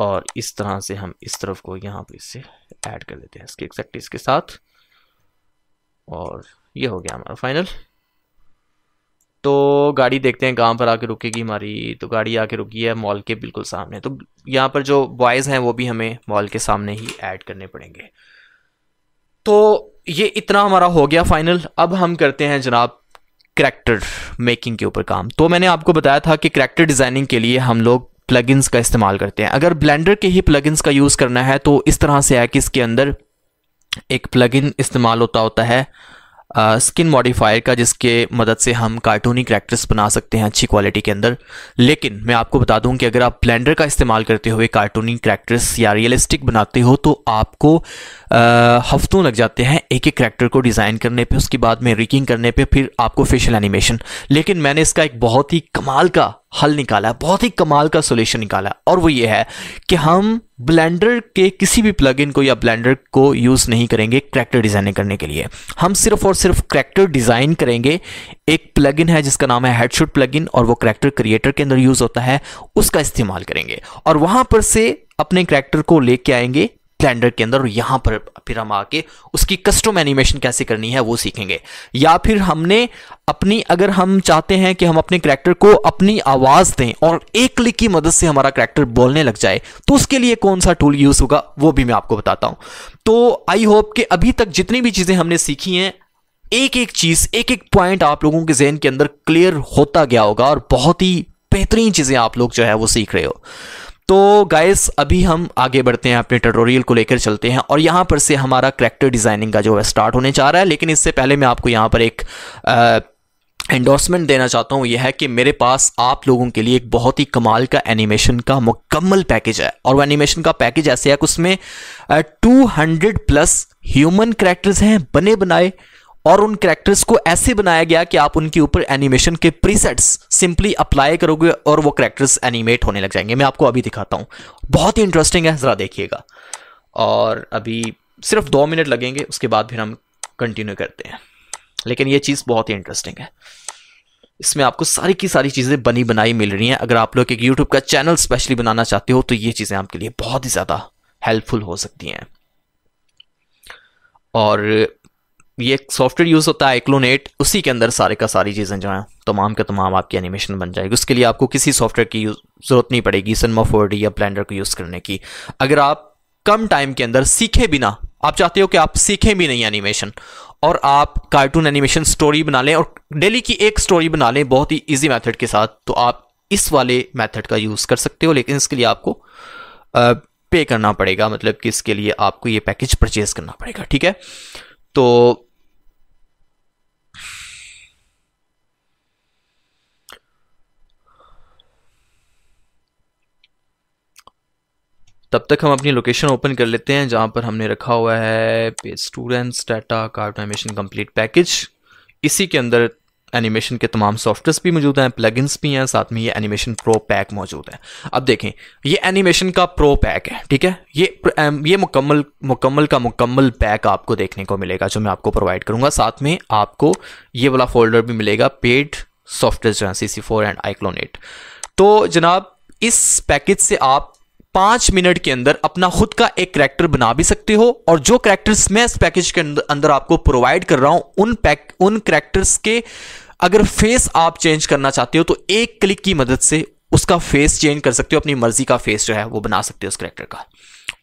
और इस तरह से हम इस तरफ को यहाँ पे इससे ऐड कर देते हैं इसके एक्सैक्ट इसके साथ और ये हो गया हमारा फाइनल तो गाड़ी देखते हैं कहाँ पर आके रुकेगी हमारी तो गाड़ी आके रुकी है मॉल के बिल्कुल सामने तो यहाँ पर जो बॉयज़ हैं वो भी हमें मॉल के सामने ही ऐड करने पड़ेंगे तो ये इतना हमारा हो गया फाइनल अब हम करते हैं जनाब करैक्टर मेकिंग के ऊपर काम तो मैंने आपको बताया था कि करैक्टर डिज़ाइनिंग के लिए हम लोग प्लगइन्स का इस्तेमाल करते हैं अगर ब्लेंडर के ही प्लगइन्स का यूज़ करना है तो इस तरह से है कि इसके अंदर एक प्लगइन इस्तेमाल होता होता है स्किन uh, मॉडिफायर का जिसके मदद से हम कार्टूनी करेक्टर्स बना सकते हैं अच्छी क्वालिटी के अंदर लेकिन मैं आपको बता दूं कि अगर आप ब्लेंडर का इस्तेमाल करते हुए कार्टूनी करेक्टर्स या रियलिस्टिक बनाते हो तो आपको हफ्तों लग जाते हैं एक एक करेक्टर को डिज़ाइन करने पे उसके बाद में रिकिंग करने पे फिर आपको फेशियल एनिमेशन लेकिन मैंने इसका एक बहुत ही कमाल का हल निकाला बहुत ही कमाल का सोल्यूशन निकाला और वो ये है कि हम ब्लेंडर के किसी भी प्लगइन को या ब्लेंडर को यूज़ नहीं करेंगे करैक्टर डिज़ाइनिंग करने के लिए हम सिर्फ और सिर्फ करैक्टर डिज़ाइन करेंगे एक प्लगइन है जिसका नाम है हेडशूट प्लगइन और वो करैक्टर क्रिएटर के अंदर यूज़ होता है उसका इस्तेमाल करेंगे और वहाँ पर से अपने करैक्टर को लेके आएंगे ब्लेंडर के अंदर और यहाँ पर फिर हम आके उसकी कस्टम एनिमेशन कैसे करनी है वो सीखेंगे या फिर हमने अपनी अगर हम चाहते हैं कि हम अपने करैक्टर को अपनी आवाज़ दें और एक क्लिक की मदद से हमारा करैक्टर बोलने लग जाए तो उसके लिए कौन सा टूल यूज़ होगा वो भी मैं आपको बताता हूँ तो आई होप कि अभी तक जितनी भी चीज़ें हमने सीखी हैं एक एक चीज़ एक एक पॉइंट आप लोगों के जहन के अंदर क्लियर होता गया होगा और बहुत ही बेहतरीन चीज़ें आप लोग जो है वो सीख रहे हो तो गाइस अभी हम आगे बढ़ते हैं अपने ट्यूटोरियल को लेकर चलते हैं और यहाँ पर से हमारा करेक्टर डिज़ाइनिंग का जो है स्टार्ट होने जा रहा है लेकिन इससे पहले मैं आपको यहाँ पर एक एंडोर्समेंट देना चाहता हूँ यह है कि मेरे पास आप लोगों के लिए एक बहुत ही कमाल का एनिमेशन का मुकम्मल पैकेज है और वो एनिमेशन का पैकेज ऐसे है कि उसमें टू प्लस ह्यूमन करेक्टर्स हैं बने बनाए और उन करेक्टर्स को ऐसे बनाया गया कि आप उनके ऊपर एनिमेशन के प्रीसेट्स सिंपली अप्लाई करोगे और वो करेक्टर्स एनिमेट होने लग जाएंगे मैं आपको अभी दिखाता हूँ बहुत ही इंटरेस्टिंग है ज़रा देखिएगा और अभी सिर्फ दो मिनट लगेंगे उसके बाद फिर हम कंटिन्यू करते हैं लेकिन ये चीज़ बहुत ही इंटरेस्टिंग है इसमें आपको सारी की सारी चीज़ें बनी बनाई मिल रही हैं अगर आप लोग एक यूट्यूब का चैनल स्पेशली बनाना चाहते हो तो ये चीज़ें आपके लिए बहुत ही ज़्यादा हेल्पफुल हो सकती हैं और ये एक सॉफ्टवेयर यूज़ होता है एक्लोनेट उसी के अंदर सारे का सारी चीज़ें जो हैं तमाम के तमाम आपकी एनिमेशन बन जाएगी उसके लिए आपको किसी सॉफ्टवेयर की ज़रूरत नहीं पड़ेगी सनमा फोर या ब्लेंडर को यूज़ करने की अगर आप कम टाइम के अंदर सीखे बिना आप चाहते हो कि आप सीखें भी नहीं एनिमेशन और आप कार्टून एनिमेशन स्टोरी बना लें और डेली की एक स्टोरी बना लें बहुत ही ईजी मैथड के साथ तो आप इस वाले मैथड का यूज़ कर सकते हो लेकिन इसके लिए आपको पे करना पड़ेगा मतलब कि इसके लिए आपको ये पैकेज परचेज करना पड़ेगा ठीक है तो तब तक हम अपनी लोकेशन ओपन कर लेते हैं जहाँ पर हमने रखा हुआ है students data card animation complete package इसी के अंदर एनिमेशन के तमाम सॉफ्टवेयर भी मौजूद हैं प्लगइन्स भी हैं साथ में ये एनिमेशन प्रो पैक मौजूद है अब देखें ये एनिमेशन का प्रो पैक है ठीक है ये ये मुकम्मल मुकम्मल का मुकम्मल पैक आपको देखने को मिलेगा जो मैं आपको प्रोवाइड करूँगा साथ में आपको ये वाला फोल्डर भी मिलेगा पेड सॉफ्टवेयर जो है सी सी फोर एंड आइक्लोनेट तो जनाब इस पैकेज से आप पांच मिनट के अंदर अपना खुद का एक करेक्टर बना भी सकते हो और जो करेक्टर्स मैं इस पैकेज के अंदर आपको प्रोवाइड कर रहा हूं उन पैक उन करेक्टर्स के अगर फेस आप चेंज करना चाहते हो तो एक क्लिक की मदद से उसका फेस चेंज कर सकते हो अपनी मर्जी का फेस जो है वो बना सकते हो उस करेक्टर का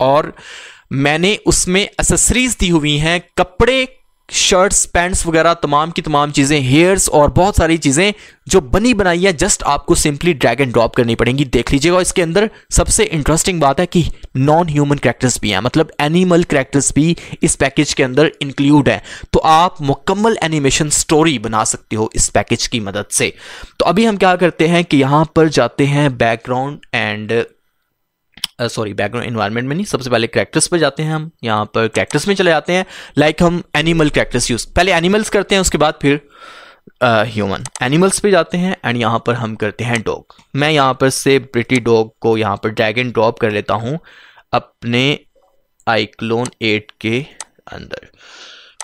और मैंने उसमें एसेसरीज दी हुई हैं कपड़े शर्ट्स पैंट्स वगैरह तमाम की तमाम चीज़ें हेयर्स और बहुत सारी चीज़ें जो बनी बनाई है जस्ट आपको सिंपली ड्रैग एंड ड्रॉप करनी पड़ेंगी देख लीजिएगा इसके अंदर सबसे इंटरेस्टिंग बात है कि नॉन ह्यूमन करेक्टर्स भी हैं मतलब एनिमल करेक्टर्स भी इस पैकेज के अंदर इंक्लूड हैं तो आप मुकम्मल एनिमेशन स्टोरी बना सकते हो इस पैकेज की मदद से तो अभी हम क्या करते हैं कि यहाँ पर जाते हैं background and sorry background environment में नहीं सबसे पहले क्रैक्टर्स पर जाते हैं हम यहाँ पर करेक्टर्स में चले जाते हैं लाइक like हम एनिमल करेक्टर्स यूज़ पहले एनिमल्स करते हैं उसके बाद फिर ह्यूमन uh, एनिमल्स पे जाते हैं एंड यहाँ पर हम करते हैं डॉग मैं यहाँ पर से ब्रिटी डॉग को यहाँ पर ड्रैग एंड ड्रॉप कर लेता हूँ अपने आइक्लोन एट के अंदर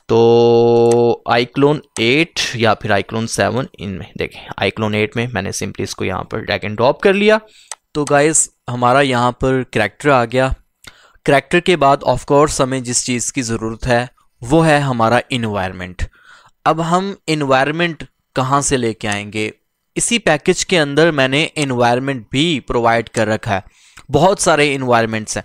तो आइक्लोन एट या फिर आइक्लोन सेवन इनमें देखें आइक्लोन एट में मैंने सिंपली इसको यहाँ पर ड्रैग एंड ड्रॉप कर लिया तो गाइस हमारा यहाँ पर करैक्टर आ गया करैक्टर के बाद ऑफ कोर्स हमें जिस चीज़ की ज़रूरत है वो है हमारा इन्वायरमेंट अब हम इन्वायरमेंट कहाँ से लेके आएंगे इसी पैकेज के अंदर मैंने इन्वायरमेंट भी प्रोवाइड कर रखा है बहुत सारे इन्वायरमेंट्स हैं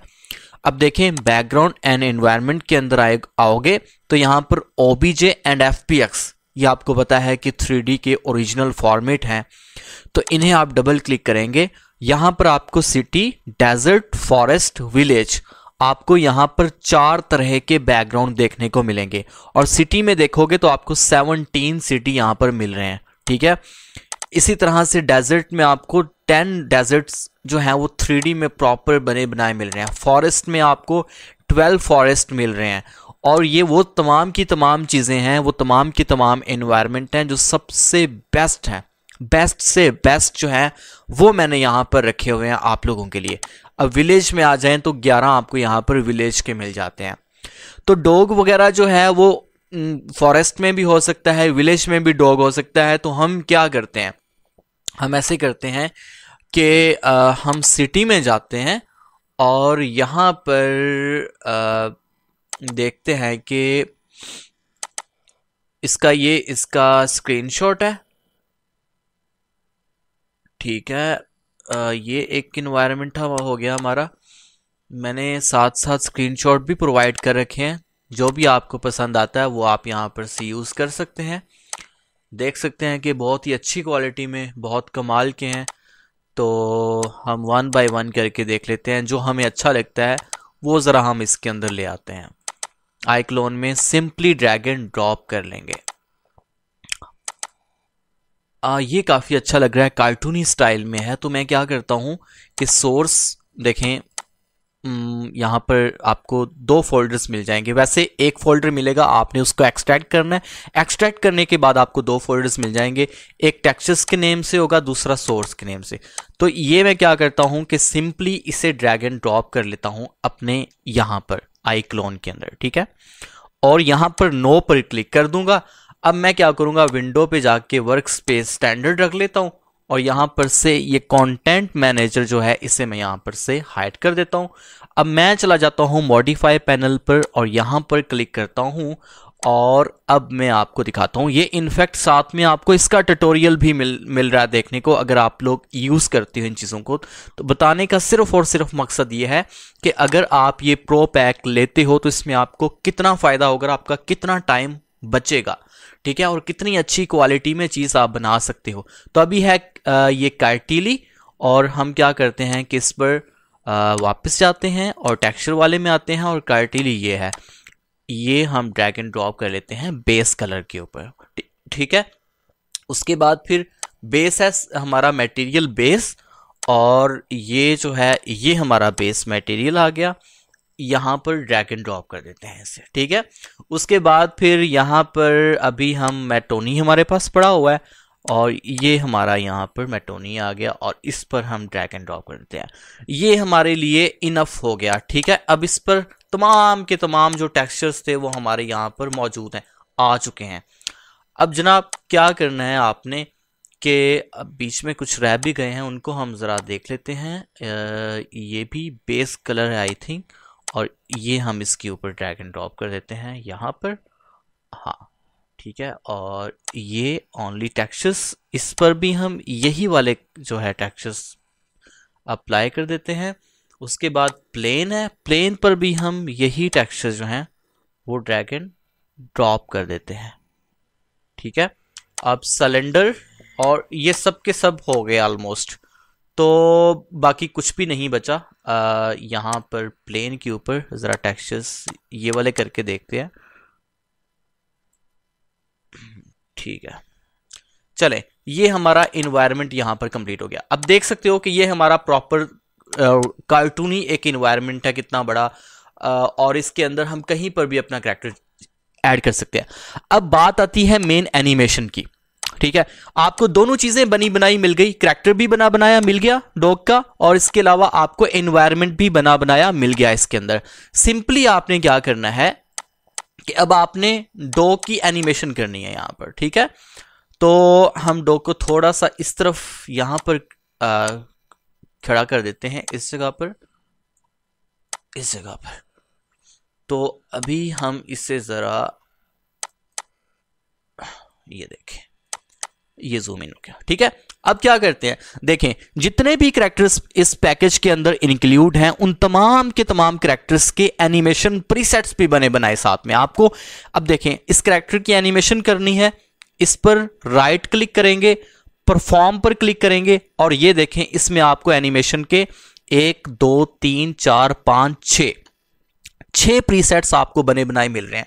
अब देखें बैकग्राउंड एंड इन्वायरमेंट के अंदर आए आओगे तो यहाँ पर O B J and F P X ये आपको पता है कि थ्री के ओरिजिनल फॉर्मेट हैं तो इन्हें आप डबल क्लिक करेंगे यहां पर आपको सिटी डेजर्ट फॉरेस्ट विलेज आपको यहाँ पर चार तरह के बैकग्राउंड देखने को मिलेंगे और सिटी में देखोगे तो आपको 17 सिटी यहाँ पर मिल रहे हैं ठीक है इसी तरह से डेजर्ट में आपको 10 डेजर्ट्स जो हैं वो थ्री में प्रॉपर बने बनाए मिल रहे हैं फॉरेस्ट में आपको 12 फॉरेस्ट मिल रहे हैं और ये वो तमाम की तमाम चीज़ें हैं वो तमाम की तमाम इन्वायरमेंट हैं जो सबसे बेस्ट हैं बेस्ट से बेस्ट जो है वो मैंने यहाँ पर रखे हुए हैं आप लोगों के लिए अब विलेज में आ जाएं तो 11 आपको यहाँ पर विलेज के मिल जाते हैं तो डॉग वगैरह जो है वो फॉरेस्ट में भी हो सकता है विलेज में भी डॉग हो सकता है तो हम क्या करते हैं हम ऐसे करते हैं कि हम सिटी में जाते हैं और यहाँ पर आ, देखते हैं कि इसका ये इसका स्क्रीनशॉट है ठीक है ये एक इन्वायरमेंट था वह हो गया हमारा मैंने साथ साथ स्क्रीनशॉट भी प्रोवाइड कर रखे हैं जो भी आपको पसंद आता है वो आप यहाँ पर से यूज़ कर सकते हैं देख सकते हैं कि बहुत ही अच्छी क्वालिटी में बहुत कमाल के हैं तो हम वन बाय वन करके देख लेते हैं जो हमें अच्छा लगता है वो ज़रा हम इसके अंदर ले आते हैं क्लोन में सिंपली ड्रैगन ड्रॉप कर लेंगे आ, ये काफ़ी अच्छा लग रहा है कार्टूनी स्टाइल में है तो मैं क्या करता हूँ कि सोर्स देखें यहाँ पर आपको दो फोल्डर्स मिल जाएंगे वैसे एक फोल्डर मिलेगा आपने उसको एक्सट्रैक्ट करना है एक्सट्रैक्ट करने के बाद आपको दो फोल्डर्स मिल जाएंगे एक टेक्सचर्स के नेम से होगा दूसरा सोर्स के नेम से तो ये मैं क्या करता हूँ कि सिंपली इसे ड्रैग एंड ड्रॉप कर लेता हूँ अपने यहाँ पर आई क्लोन के अंदर ठीक है और यहाँ पर नो पर क्लिक कर दूंगा अब मैं क्या करूंगा विंडो पे जाके वर्क स्पेस स्टैंडर्ड रख लेता हूँ और यहां पर से ये कंटेंट मैनेजर जो है इसे मैं यहाँ पर से हाइड कर देता हूं अब मैं चला जाता हूँ मॉडिफाई पैनल पर और यहाँ पर क्लिक करता हूँ और अब मैं आपको दिखाता हूं ये इनफैक्ट साथ में आपको इसका ट्यूटोरियल भी मिल मिल रहा है देखने को अगर आप लोग यूज़ करते हो इन चीज़ों को तो बताने का सिर्फ और सिर्फ मकसद ये है कि अगर आप ये प्रो पैक लेते हो तो इसमें आपको कितना फ़ायदा होगा आपका कितना टाइम बचेगा ठीक है और कितनी अच्छी क्वालिटी में चीज़ आप बना सकते हो तो अभी है ये कार्टीली और हम क्या करते हैं किस पर वापस जाते हैं और टेक्सचर वाले में आते हैं और कार्टीली ये है ये हम ड्रैग एंड ड्रॉप कर लेते हैं बेस कलर के ऊपर ठीक है उसके बाद फिर बेस है हमारा मटेरियल बेस और ये जो है ये हमारा बेस मटेरियल आ गया यहाँ पर ड्रैग एंड ड्रॉप कर देते हैं इसे ठीक है उसके बाद फिर यहाँ पर अभी हम मैटोनी हमारे पास पड़ा हुआ है और ये हमारा यहाँ पर मेटोनी आ गया और इस पर हम ड्रैग एंड ड्रॉप कर देते हैं ये हमारे लिए इनफ हो गया ठीक है अब इस पर तमाम के तमाम जो टेक्सचर्स थे वो हमारे यहाँ पर मौजूद हैं आ चुके हैं अब जनाब क्या करना है आपने अब बीच में कुछ रह भी गए हैं उनको हम ज़रा देख लेते हैं ये भी बेस कलर है आई थिंक और ये हम इसके ऊपर ड्रैग एंड ड्रॉप कर देते हैं यहाँ पर हाँ ठीक है और ये ओनली टैक्सेस इस पर भी हम यही वाले जो है टैक्सेस अप्लाई कर देते हैं उसके बाद प्लेन है प्लेन पर भी हम यही टैक्सचर जो हैं वो ड्रैग एंड ड्रॉप कर देते हैं ठीक है अब सिलेंडर और ये सब के सब हो गए ऑलमोस्ट तो बाकी कुछ भी नहीं बचा यहाँ पर प्लेन के ऊपर ज़रा टेक्सचर्स ये वाले करके देखते हैं ठीक है चले ये हमारा इन्वायरमेंट यहाँ पर कंप्लीट हो गया अब देख सकते हो कि ये हमारा प्रॉपर कार्टूनी एक इन्वायरमेंट है कितना बड़ा आ, और इसके अंदर हम कहीं पर भी अपना करेक्टर ऐड कर सकते हैं अब बात आती है मेन एनिमेशन की ठीक है आपको दोनों चीजें बनी बनाई मिल गई करेक्टर भी बना बनाया मिल गया डॉग का और इसके अलावा आपको एनवायरमेंट भी बना बनाया मिल गया इसके अंदर सिंपली आपने क्या करना है कि अब आपने डॉग की एनिमेशन करनी है यहां पर ठीक है तो हम डॉग को थोड़ा सा इस तरफ यहां पर खड़ा कर देते हैं इस जगह पर इस जगह पर तो अभी हम इसे ज़रा ये देखें ये जूम इन हो गया ठीक है अब क्या करते हैं देखें जितने भी करेक्टर्स इस पैकेज के अंदर इंक्लूड हैं उन तमाम के तमाम करेक्टर्स के एनिमेशन प्रीसेट्स भी बने बनाए साथ में आपको अब देखें इस करेक्टर की एनिमेशन करनी है इस पर राइट क्लिक करेंगे परफॉर्म पर क्लिक करेंगे और ये देखें इसमें आपको एनिमेशन के एक दो तीन चार पाँच छ छः प्रीसेट्स आपको बने बनाए मिल रहे हैं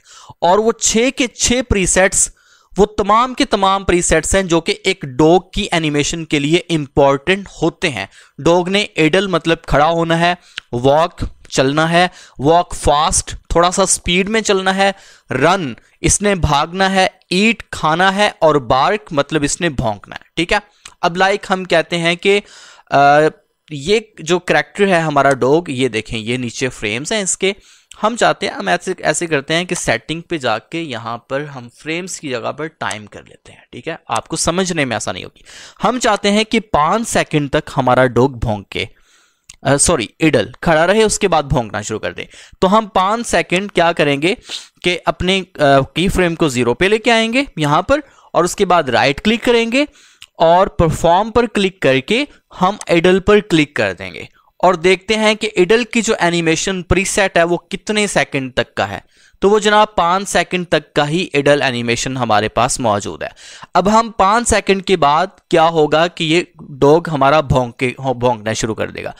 और वो छः के छः प्रीसेट्स वो तमाम के तमाम प्रीसेट्स हैं जो कि एक डॉग की एनिमेशन के लिए इंपॉर्टेंट होते हैं डॉग ने एडल मतलब खड़ा होना है वॉक चलना है वॉक फास्ट थोड़ा सा स्पीड में चलना है रन इसने भागना है ईट खाना है और बार्क मतलब इसने भोंकना है ठीक है अब लाइक हम कहते हैं कि आ, ये जो करेक्टर है हमारा डॉग ये देखें ये नीचे फ्रेम्स हैं इसके हम चाहते हैं हम ऐसे ऐसे करते हैं कि सेटिंग पे जाके यहाँ पर हम फ्रेम्स की जगह पर टाइम कर लेते हैं ठीक है आपको समझने में आसानी होगी हम चाहते हैं कि पाँच सेकंड तक हमारा डॉग भोंके सॉरी इडल खड़ा रहे उसके बाद भोंकना शुरू कर दे तो हम पाँच सेकंड क्या करेंगे कि अपने की फ्रेम को जीरो पे लेके आएंगे यहाँ पर और उसके बाद राइट क्लिक करेंगे और परफॉर्म पर क्लिक करके हम एडल पर क्लिक कर देंगे और देखते हैं कि इडल की जो एनिमेशन प्रीसेट है वो कितने सेकंड तक का है तो वो जनाब पाँच सेकंड तक का ही इडल एनिमेशन हमारे पास मौजूद है अब हम पाँच सेकंड के बाद क्या होगा कि ये डॉग हमारा भोंके भोंकना शुरू कर देगा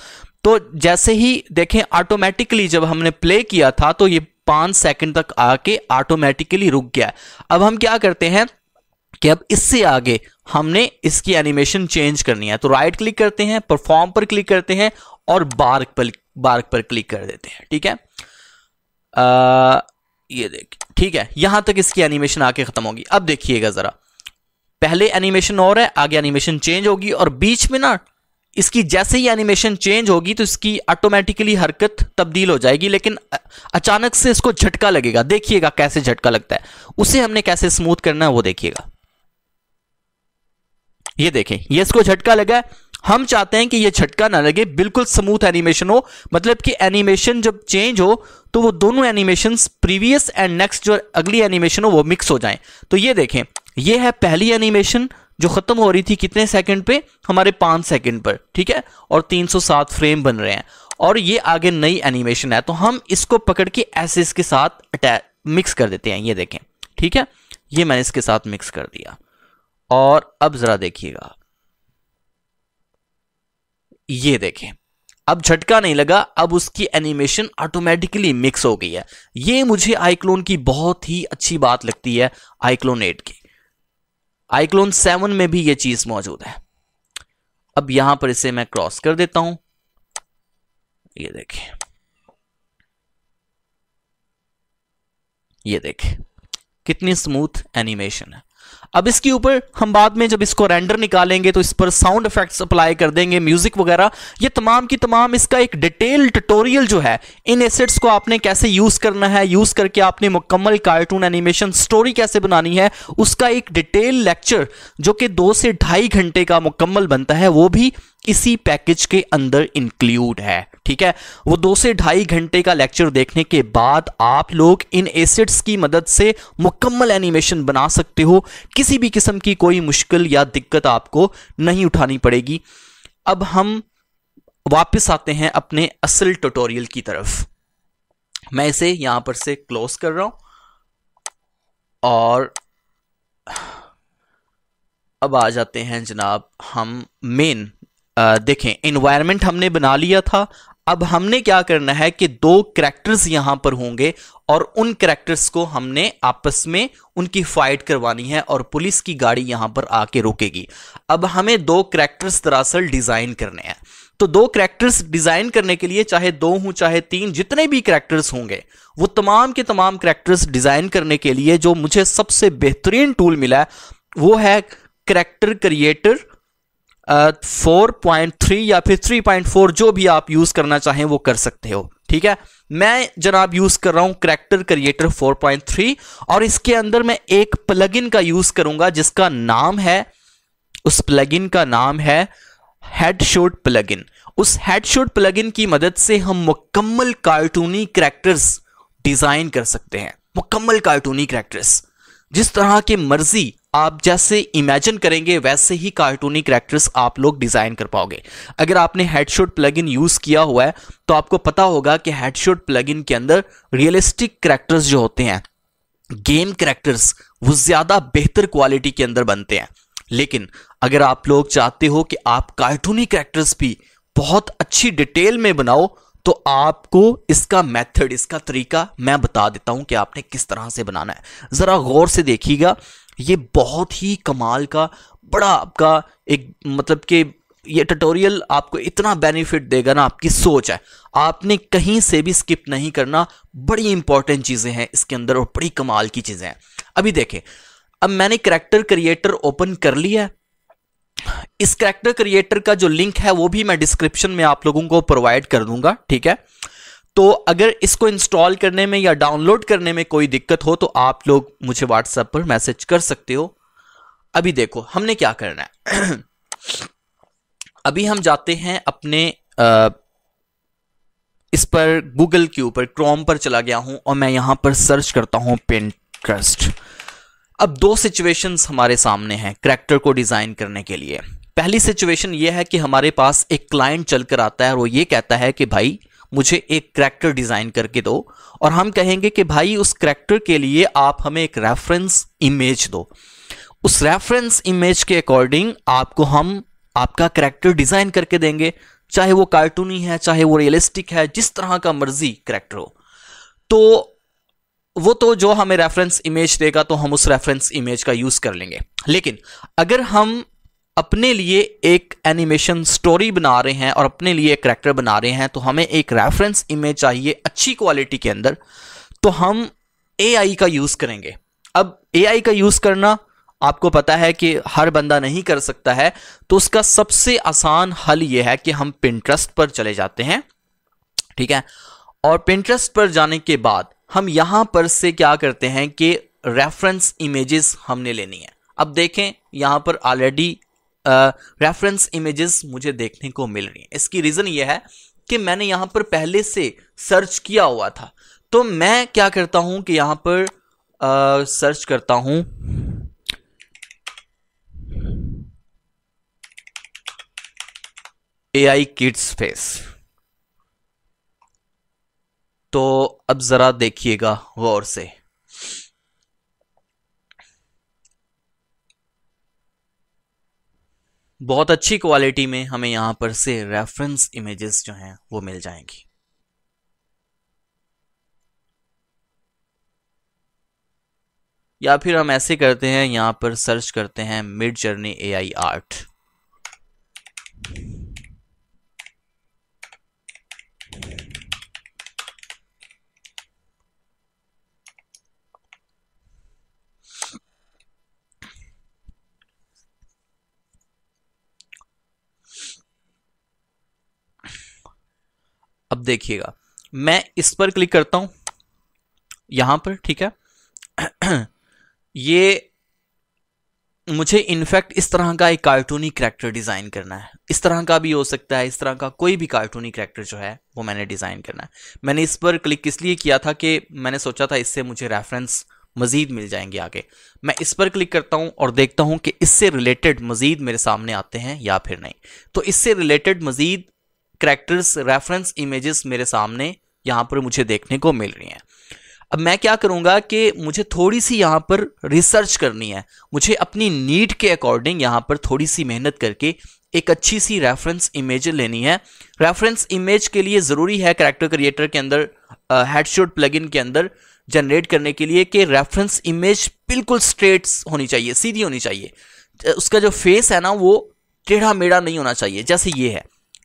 तो जैसे ही देखें ऑटोमेटिकली जब हमने प्ले किया था तो ये पाँच सेकंड तक आके ऑटोमेटिकली रुक गया अब हम क्या करते हैं कि अब इससे आगे हमने इसकी एनिमेशन चेंज करनी है तो राइट क्लिक करते हैं परफॉर्म पर क्लिक करते हैं और बार्क पर बार्क पर क्लिक कर देते हैं ठीक है आ, ये देख ठीक है यहां तक इसकी एनिमेशन आके खत्म होगी अब देखिएगा जरा पहले एनिमेशन और है आगे एनिमेशन चेंज होगी और बीच में ना इसकी जैसे ही एनिमेशन चेंज होगी तो इसकी ऑटोमेटिकली हरकत तब्दील हो जाएगी लेकिन अचानक से इसको झटका लगेगा देखिएगा कैसे झटका लगता है उसे हमने कैसे स्मूथ करना है वो देखिएगा ये देखें ये इसको झटका लगा है हम चाहते हैं कि ये झटका ना लगे बिल्कुल स्मूथ एनिमेशन हो मतलब कि एनिमेशन जब चेंज हो तो वो दोनों एनिमेशन प्रीवियस एंड नेक्स्ट जो अगली एनिमेशन हो वो मिक्स हो जाए तो ये देखें ये है पहली एनिमेशन जो ख़त्म हो रही थी कितने सेकंड पे हमारे पांच सेकंड पर ठीक है और 307 फ्रेम बन रहे हैं और ये आगे नई एनिमेशन है तो हम इसको पकड़ के ऐसे इसके साथ अटैच मिक्स कर देते हैं ये देखें ठीक है ये मैंने इसके साथ मिक्स कर दिया और अब ज़रा देखिएगा ये देखें अब झटका नहीं लगा अब उसकी एनिमेशन ऑटोमेटिकली मिक्स हो गई है ये मुझे आईक्लोन की बहुत ही अच्छी बात लगती है आईक्लोन एट की आईक्लोन सेवन में भी ये चीज मौजूद है अब यहां पर इसे मैं क्रॉस कर देता हूं ये देखिए ये देखें कितनी स्मूथ एनिमेशन है अब इसके ऊपर हम बाद में जब इसको रेंडर निकालेंगे तो इस पर साउंड इफेक्ट्स अप्लाई कर देंगे म्यूजिक वगैरह ये तमाम की तमाम इसका एक डिटेल ट्यूटोरियल जो है इन एसेट्स को आपने कैसे यूज करना है यूज करके आपने मुकम्मल कार्टून एनिमेशन स्टोरी कैसे बनानी है उसका एक डिटेल लेक्चर जो कि दो से ढाई घंटे का मुकम्मल बनता है वो भी इसी पैकेज के अंदर इंक्लूड है ठीक है वो दो से ढाई घंटे का लेक्चर देखने के बाद आप लोग इन एसिड्स की मदद से मुकम्मल एनिमेशन बना सकते हो किसी भी किस्म की कोई मुश्किल या दिक्कत आपको नहीं उठानी पड़ेगी अब हम वापस आते हैं अपने असल ट्यूटोरियल की तरफ मैं इसे यहां पर से क्लोज कर रहा हूं और अब आ जाते हैं जनाब हम मेन देखें इन्वायरमेंट हमने बना लिया था अब हमने क्या करना है कि दो करेक्टर्स यहां पर होंगे और उन करेक्टर्स को हमने आपस में उनकी फाइट करवानी है और पुलिस की गाड़ी यहां पर आके रुकेगी अब हमें दो करेक्टर्स दरअसल डिजाइन करने हैं तो दो करेक्टर्स डिजाइन करने के लिए चाहे दो हूं चाहे तीन जितने भी करेक्टर्स होंगे वो तमाम के तमाम करेक्टर्स डिजाइन करने के लिए जो मुझे सबसे बेहतरीन टूल मिला है वो है character creator four point three या फिर थ्री पॉइंट फोर जो भी आप यूज करना चाहें वो कर सकते हो ठीक है मैं जनाब यूज कर रहा हूं करेक्टर क्रिएटर 4.3 और इसके अंदर मैं एक प्लगइन का यूज करूंगा जिसका नाम है उस प्लगइन का नाम है हेडशॉट प्लगइन उस हेडशॉट प्लगइन की मदद से हम मुकम्मल कार्टूनी करेक्टर्स डिजाइन कर सकते हैं मुकम्मल कार्टूनी करेक्टर्स जिस तरह के मर्जी आप जैसे इमेजिन करेंगे वैसे ही कार्टूनी करेक्टर्स आप लोग डिज़ाइन कर पाओगे अगर आपने हेडशॉट प्लगइन यूज़ किया हुआ है तो आपको पता होगा कि हेडशॉट प्लगइन के अंदर रियलिस्टिक करेक्टर्स जो होते हैं गेम करेक्टर्स वो ज़्यादा बेहतर क्वालिटी के अंदर बनते हैं लेकिन अगर आप लोग चाहते हो कि आप कार्टूनी करेक्टर्स भी बहुत अच्छी डिटेल में बनाओ तो आपको इसका मेथड इसका तरीका मैं बता देता हूं कि आपने किस तरह से बनाना है ज़रा गौर से देखिएगा ये बहुत ही कमाल का बड़ा आपका एक मतलब कि ये ट्यूटोरियल आपको इतना बेनिफिट देगा ना आपकी सोच है आपने कहीं से भी स्किप नहीं करना बड़ी इंपॉर्टेंट चीज़ें हैं इसके अंदर और बड़ी कमाल की चीज़ें हैं अभी देखें अब मैंने करेक्टर क्रिएटर ओपन कर लिया है इस करेक्टर क्रिएटर का जो लिंक है वो भी मैं डिस्क्रिप्शन में आप लोगों को प्रोवाइड कर दूंगा ठीक है तो अगर इसको इंस्टॉल करने में या डाउनलोड करने में कोई दिक्कत हो तो आप लोग मुझे व्हाट्सएप पर मैसेज कर सकते हो अभी देखो हमने क्या करना है अभी हम जाते हैं अपने आ, इस पर गूगल के ऊपर क्रोम पर चला गया हूं और मैं यहां पर सर्च करता हूं पेंट्रस्ट अब दो सिचुएशंस हमारे सामने हैं करेक्टर को डिज़ाइन करने के लिए पहली सिचुएशन यह है कि हमारे पास एक क्लाइंट चलकर आता है और वो ये कहता है कि भाई मुझे एक करैक्टर डिज़ाइन करके दो और हम कहेंगे कि भाई उस करैक्टर के लिए आप हमें एक रेफरेंस इमेज दो उस रेफरेंस इमेज के अकॉर्डिंग आपको हम आपका करैक्टर डिज़ाइन करके देंगे चाहे वो कार्टूनी है चाहे वो रियलिस्टिक है जिस तरह का मर्जी करैक्टर हो तो वो तो जो हमें रेफरेंस इमेज देगा तो हम उस रेफरेंस इमेज का यूज़ कर लेंगे लेकिन अगर हम अपने लिए एक एनिमेशन स्टोरी बना रहे हैं और अपने लिए एक करेक्टर बना रहे हैं तो हमें एक रेफरेंस इमेज चाहिए अच्छी क्वालिटी के अंदर तो हम ए का यूज़ करेंगे अब ए का यूज़ करना आपको पता है कि हर बंदा नहीं कर सकता है तो उसका सबसे आसान हल यह है कि हम पिंट्रस्ट पर चले जाते हैं ठीक है और पिंट्रस्ट पर जाने के बाद हम यहाँ पर से क्या करते हैं कि रेफरेंस इमेजेस हमने लेनी है अब देखें यहाँ पर ऑलरेडी रेफरेंस इमेजेस मुझे देखने को मिल रही हैं इसकी रीज़न ये है कि मैंने यहाँ पर पहले से सर्च किया हुआ था तो मैं क्या करता हूँ कि यहाँ पर आ, सर्च करता हूँ ए आई किड्स फेस तो अब ज़रा देखिएगा गौर से बहुत अच्छी क्वालिटी में हमें यहां पर से रेफरेंस इमेजेस जो हैं वो मिल जाएंगी या फिर हम ऐसे करते हैं यहां पर सर्च करते हैं Midjourney A I art अब देखिएगा मैं इस पर क्लिक करता हूं यहां पर ठीक है ये मुझे इनफैक्ट इस तरह का एक कार्टूनी करेक्टर डिज़ाइन करना है इस तरह का भी हो सकता है इस तरह का कोई भी कार्टूनी करेक्टर जो है वो मैंने डिज़ाइन करना है मैंने इस पर क्लिक इसलिए किया था कि मैंने सोचा था इससे मुझे रेफरेंस मज़ीद मिल जाएंगे आगे मैं इस पर क्लिक करता हूं और देखता हूं कि इससे रिलेटेड मज़ीद मेरे सामने आते हैं या फिर नहीं तो इससे रिलेटेड मज़ीद करेक्टर्स रेफरेंस इमेजेस मेरे सामने यहाँ पर मुझे देखने को मिल रही हैं अब मैं क्या करूँगा कि मुझे थोड़ी सी यहाँ पर रिसर्च करनी है मुझे अपनी नीड के अकॉर्डिंग यहाँ पर थोड़ी सी मेहनत करके एक अच्छी सी रेफरेंस इमेज लेनी है रेफरेंस इमेज के लिए ज़रूरी है करेक्टर क्रिएटर के अंदर हेडशॉट प्लगइन के अंदर जनरेट करने के लिए कि रेफरेंस इमेज बिल्कुल स्ट्रेट होनी चाहिए सीधी होनी चाहिए उसका जो फेस है ना वो टेढ़ा मेढ़ा नहीं होना चाहिए जैसे ये है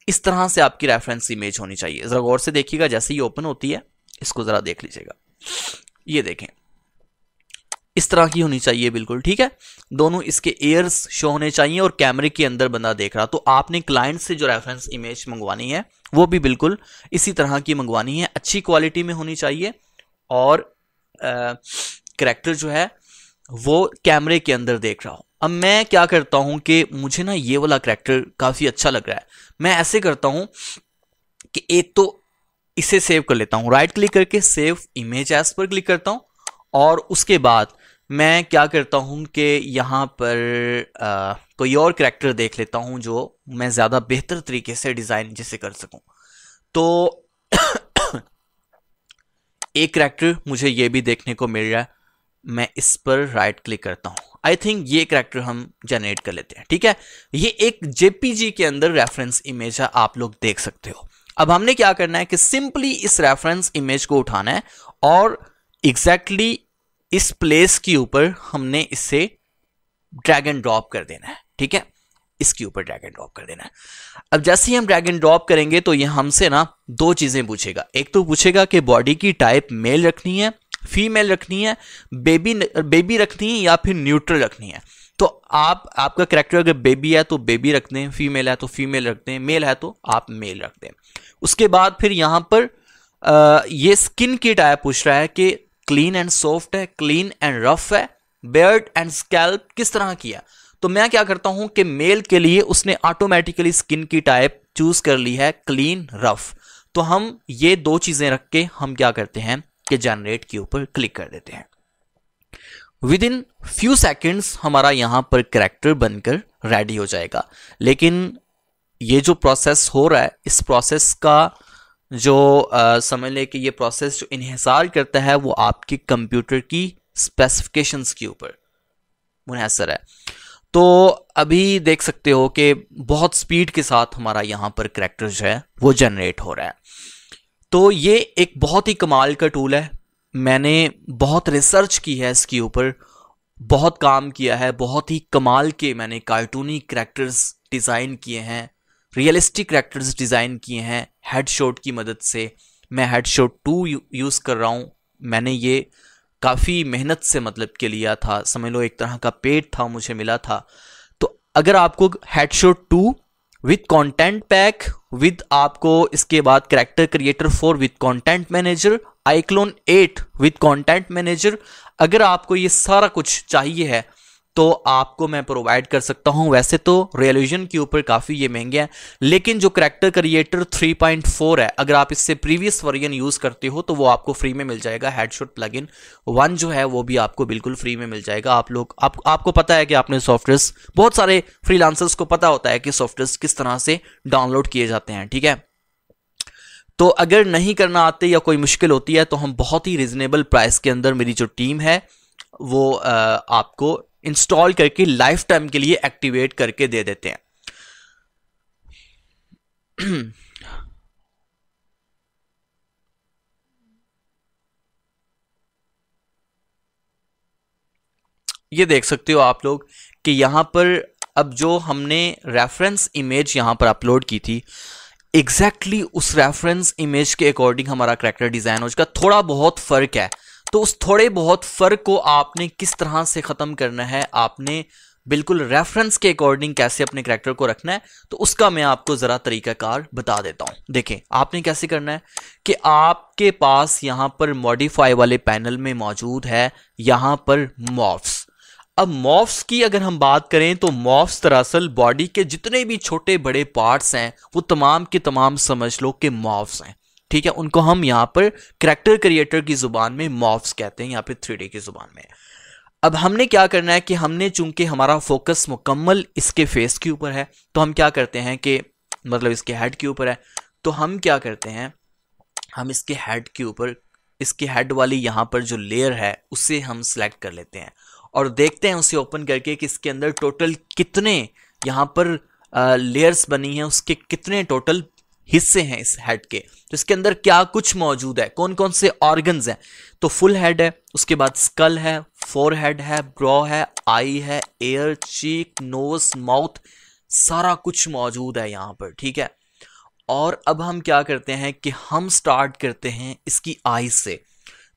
इस तरह से आपकी रेफरेंस इमेज होनी चाहिए ज़रा गौर से देखिएगा जैसे ही ओपन होती है इसको ज़रा देख लीजिएगा ये देखें इस तरह की होनी चाहिए बिल्कुल ठीक है दोनों इसके एयर्स शो होने चाहिए और कैमरे के अंदर बंदा देख रहा तो आपने क्लाइंट से जो रेफरेंस इमेज मंगवानी है वो भी बिल्कुल इसी तरह की मंगवानी है अच्छी क्वालिटी में होनी चाहिए और करेक्टर जो है वो कैमरे के अंदर देख रहा हूं अब मैं क्या करता हूं कि मुझे ना ये वाला करेक्टर काफ़ी अच्छा लग रहा है मैं ऐसे करता हूं कि एक तो इसे सेव कर लेता हूं राइट क्लिक करके सेव इमेज एस पर क्लिक करता हूं और उसके बाद मैं क्या करता हूं कि यहां पर आ, कोई और करेक्टर देख लेता हूं जो मैं ज़्यादा बेहतर तरीके से डिज़ाइन जिसे कर सकूं तो एक करेक्टर मुझे ये भी देखने को मिल रहा है मैं इस पर राइट क्लिक करता हूँ आई थिंक ये करेक्टर हम जनरेट कर लेते हैं ठीक है ये एक जेपीजी के अंदर रेफरेंस इमेज है आप लोग देख सकते हो अब हमने क्या करना है कि सिंपली इस रेफरेंस इमेज को उठाना है और एग्जैक्टली exactly इस प्लेस के ऊपर हमने इसे ड्रैग एंड ड्रॉप कर देना है ठीक है इसके ऊपर ड्रैग एंड ड्रॉप कर देना है अब जैसे ही हम ड्रैग एंड ड्रॉप करेंगे तो ये हमसे ना दो चीजें पूछेगा एक तो पूछेगा कि बॉडी की टाइप मेल रखनी है फीमेल रखनी है बेबी बेबी रखनी है या फिर न्यूट्रल रखनी है तो आप आपका करेक्टर अगर बेबी है तो बेबी रख दें फीमेल है तो फीमेल रख दें मेल है तो आप मेल रख दें उसके बाद फिर यहाँ पर आ, ये स्किन की टाइप पूछ रहा है कि क्लीन एंड सॉफ्ट है क्लीन एंड रफ है बेर्ड एंड स्कैल्प किस तरह की है तो मैं क्या करता हूं कि मेल के लिए उसने ऑटोमेटिकली स्किन की टाइप चूज कर ली है क्लीन रफ तो हम ये दो चीजें रख के हम क्या करते हैं के जनरेट के ऊपर क्लिक कर देते हैं विद इन फ्यू सेकेंड्स हमारा यहां पर करेक्टर बनकर रेडी हो जाएगा लेकिन ये जो प्रोसेस हो रहा है इस प्रोसेस का जो समझ लें कि ये प्रोसेस जो इन्हसार करता है वो आपके कंप्यूटर की स्पेसिफिकेशंस के ऊपर मुनहसर है तो अभी देख सकते हो कि बहुत स्पीड के साथ हमारा यहाँ पर करेक्टर जो है वो जनरेट हो रहा है तो ये एक बहुत ही कमाल का टूल है मैंने बहुत रिसर्च की है इसके ऊपर बहुत काम किया है बहुत ही कमाल के मैंने कार्टूनी करेक्टर्स डिज़ाइन किए हैं रियलिस्टिक करैक्टर्स डिज़ाइन किए हैं हेडशॉट की मदद से मैं हेडशॉट टू यूज़ कर रहा हूँ मैंने ये काफ़ी मेहनत से मतलब के लिया था समझ लो एक तरह का पेट था मुझे मिला था तो अगर आपको Headshot two with content pack with आपको इसके बाद character creator four with content manager iClone eight with content manager अगर आपको ये सारा कुछ चाहिए है तो आपको मैं प्रोवाइड कर सकता हूं वैसे तो रियलिजन के ऊपर काफ़ी ये महंगे हैं लेकिन जो करेक्टर क्रिएटर 3.4 है अगर आप इससे प्रीवियस वर्जन यूज़ करते हो तो वो आपको फ्री में मिल जाएगा हेडशॉट इन वन जो है वो भी आपको बिल्कुल फ्री में मिल जाएगा आप लोग आप, आपको पता है कि आपने सॉफ्टवेयर बहुत सारे फ्रीलांसर्स को पता होता है कि सॉफ्टवेयर किस तरह से डाउनलोड किए जाते हैं ठीक है तो अगर नहीं करना आते या कोई मुश्किल होती है तो हम बहुत ही रिजनेबल प्राइस के अंदर मेरी जो टीम है वो आ, आपको इंस्टॉल करके लाइफ टाइम के लिए एक्टिवेट करके दे देते हैं ये देख सकते हो आप लोग कि यहां पर अब जो हमने रेफरेंस इमेज यहां पर अपलोड की थी एग्जैक्टली exactly उस रेफरेंस इमेज के अकॉर्डिंग हमारा करेक्टर डिज़ाइन हो उसका थोड़ा बहुत फ़र्क है तो उस थोड़े बहुत फर्क को आपने किस तरह से ख़त्म करना है आपने बिल्कुल रेफरेंस के अकॉर्डिंग कैसे अपने करेक्टर को रखना है तो उसका मैं आपको ज़रा तरीकाकार बता देता हूं देखें आपने कैसे करना है कि आपके पास यहां पर मॉडिफाई वाले पैनल में मौजूद है यहां पर मॉफ्स अब मॉफ्स की अगर हम बात करें तो मॉफ्स दरअसल बॉडी के जितने भी छोटे बड़े पार्ट्स हैं वो तमाम के तमाम समझ लो कि मॉफ्स हैं ठीक है उनको हम यहाँ पर करेक्टर क्रिएटर की ज़ुबान में मॉफ्स कहते हैं या फिर थ्री की ज़ुबान में अब हमने क्या करना है कि हमने चूंकि हमारा फोकस मुकम्मल इसके फेस के ऊपर है तो हम क्या करते हैं कि मतलब इसके हेड के ऊपर है तो हम क्या करते हैं हम इसके हेड के ऊपर इसके हेड वाली यहाँ पर जो लेयर है उसे हम सेलेक्ट कर लेते हैं और देखते हैं उसे ओपन करके कि इसके अंदर टोटल कितने यहाँ पर लेयर्स बनी हैं उसके कितने टोटल हिस्से हैं इस हेड के तो इसके अंदर क्या कुछ मौजूद है कौन कौन से ऑर्गन्स हैं तो फुल हेड है उसके बाद स्कल है फोर हेड है ब्रॉ है आई है एयर चीक नोज माउथ सारा कुछ मौजूद है यहाँ पर ठीक है और अब हम क्या करते हैं कि हम स्टार्ट करते हैं इसकी आई से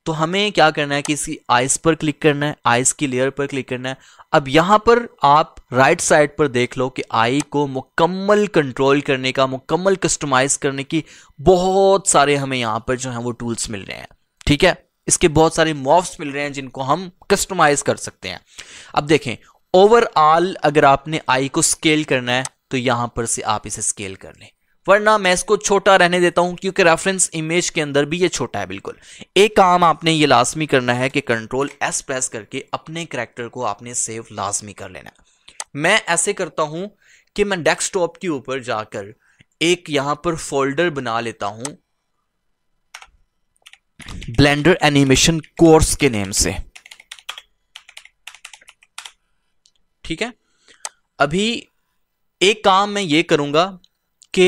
तो हमें क्या करना है कि इसकी आइस पर क्लिक करना है आइस की लेयर पर क्लिक करना है अब यहां पर आप राइट साइड पर देख लो कि आई को मुकम्मल कंट्रोल करने का मुकम्मल कस्टमाइज करने की बहुत सारे हमें यहां पर जो है वो टूल्स मिल रहे हैं ठीक है इसके बहुत सारे मॉफ्स मिल रहे हैं जिनको हम कस्टमाइज कर सकते हैं अब देखें ओवरऑल अगर आपने आई को स्केल करना है तो यहां पर से आप इसे स्केल कर लें वरना मैं इसको छोटा रहने देता हूं क्योंकि रेफरेंस इमेज के अंदर भी ये छोटा है बिल्कुल एक काम आपने ये लाजमी करना है कि कंट्रोल एस प्रेस करके अपने करेक्टर को आपने सेव लाजमी कर लेना है मैं ऐसे करता हूं कि मैं डेस्कटॉप के ऊपर जाकर एक यहां पर फोल्डर बना लेता हूं ब्लेंडर एनिमेशन कोर्स के नेम से ठीक है अभी एक काम मैं ये करूंगा कि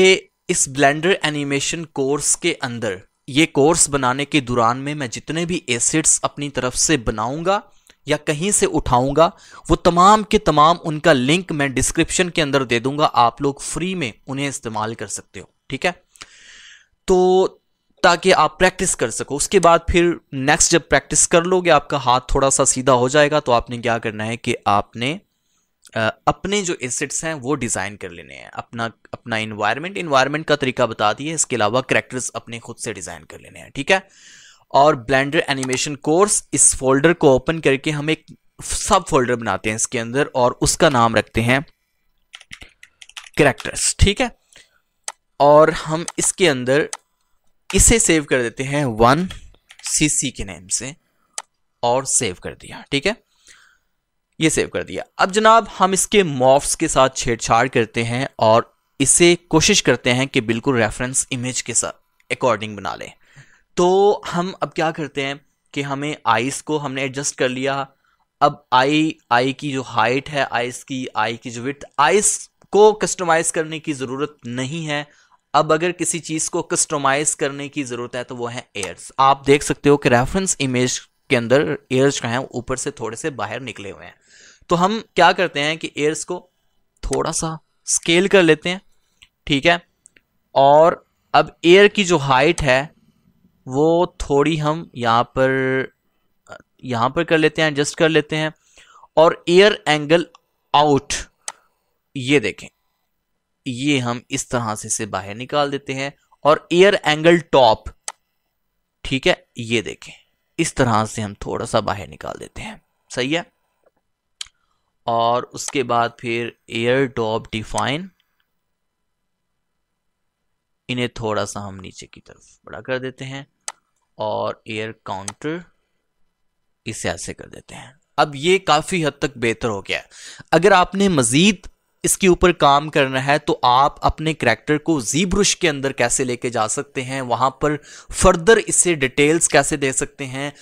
इस ब्लेंडर एनिमेशन कोर्स के अंदर ये कोर्स बनाने के दौरान में मैं जितने भी एसिड्स अपनी तरफ से बनाऊंगा या कहीं से उठाऊंगा वो तमाम के तमाम उनका लिंक मैं डिस्क्रिप्शन के अंदर दे दूंगा आप लोग फ्री में उन्हें इस्तेमाल कर सकते हो ठीक है तो ताकि आप प्रैक्टिस कर सको उसके बाद फिर नेक्स्ट जब प्रैक्टिस कर लोगे आपका हाथ थोड़ा सा सीधा हो जाएगा तो आपने क्या करना है कि आपने अपने जो एसेट्स हैं वो डिज़ाइन कर लेने हैं अपना अपना इन्वायरमेंट इन्वायरमेंट का तरीका बता दिए इसके अलावा करेक्टर्स अपने खुद से डिज़ाइन कर लेने हैं ठीक है और ब्लेंडर एनिमेशन कोर्स इस फोल्डर को ओपन करके हम एक सब फोल्डर बनाते हैं इसके अंदर और उसका नाम रखते हैं करेक्टर्स ठीक है और हम इसके अंदर इसे सेव कर देते हैं वन सी सी के नेम से और सेव कर दिया ठीक है ये सेव कर दिया अब जनाब हम इसके मॉफ्स के साथ छेड़छाड़ करते हैं और इसे कोशिश करते हैं कि बिल्कुल रेफरेंस इमेज के साथ अकॉर्डिंग बना लें तो हम अब क्या करते हैं कि हमें आइस को हमने एडजस्ट कर लिया अब आई आई की जो हाइट है आइस की आई की जो विथ आइस को कस्टमाइज़ करने की ज़रूरत नहीं है अब अगर किसी चीज़ को कस्टमाइज़ करने की ज़रूरत है तो वो है एयर्स आप देख सकते हो कि रेफरेंस इमेज के अंदर एयर्स जो है ऊपर से थोड़े से बाहर निकले हुए हैं तो हम क्या करते हैं कि एयर्स को थोड़ा सा स्केल कर लेते हैं ठीक है और अब एयर की जो हाइट है वो थोड़ी हम यहाँ पर यहाँ पर कर लेते हैं एडजस्ट कर लेते हैं और एयर एंगल आउट ये देखें ये हम इस तरह से इसे बाहर निकाल देते हैं और एयर एंगल टॉप ठीक है ये देखें इस तरह से हम थोड़ा सा बाहर निकाल देते हैं सही है और उसके बाद फिर एयर टॉप डिफाइन इन्हें थोड़ा सा हम नीचे की तरफ बड़ा कर देते हैं और एयर काउंटर इसे ऐसे कर देते हैं अब ये काफ़ी हद तक बेहतर हो गया है अगर आपने मज़ीद इसके ऊपर काम करना है तो आप अपने करैक्टर को जी जीब्रुश के अंदर कैसे लेके जा सकते हैं वहां पर फर्दर इसे डिटेल्स कैसे दे सकते हैं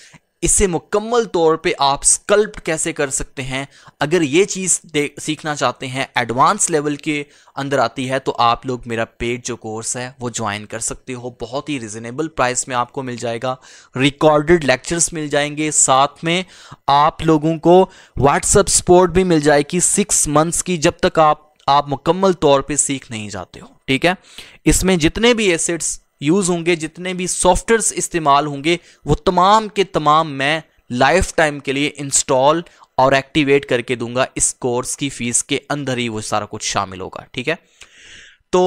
इसे मुकम्मल तौर पे आप स्कल्प कैसे कर सकते हैं अगर ये चीज़ सीखना चाहते हैं एडवांस लेवल के अंदर आती है तो आप लोग मेरा पेड जो कोर्स है वो ज्वाइन कर सकते हो बहुत ही रिजनेबल प्राइस में आपको मिल जाएगा रिकॉर्डेड लेक्चर्स मिल जाएंगे साथ में आप लोगों को व्हाट्सअप सपोर्ट भी मिल जाएगी सिक्स मंथ्स की जब तक आप आप मुकम्मल तौर पे सीख नहीं जाते हो ठीक है इसमें जितने भी एसेट्स यूज़ होंगे जितने भी सॉफ्टवेयर इस्तेमाल होंगे वो तमाम के तमाम मैं लाइफ टाइम के लिए इंस्टॉल और एक्टिवेट करके दूंगा इस कोर्स की फीस के अंदर ही वो सारा कुछ शामिल होगा ठीक है तो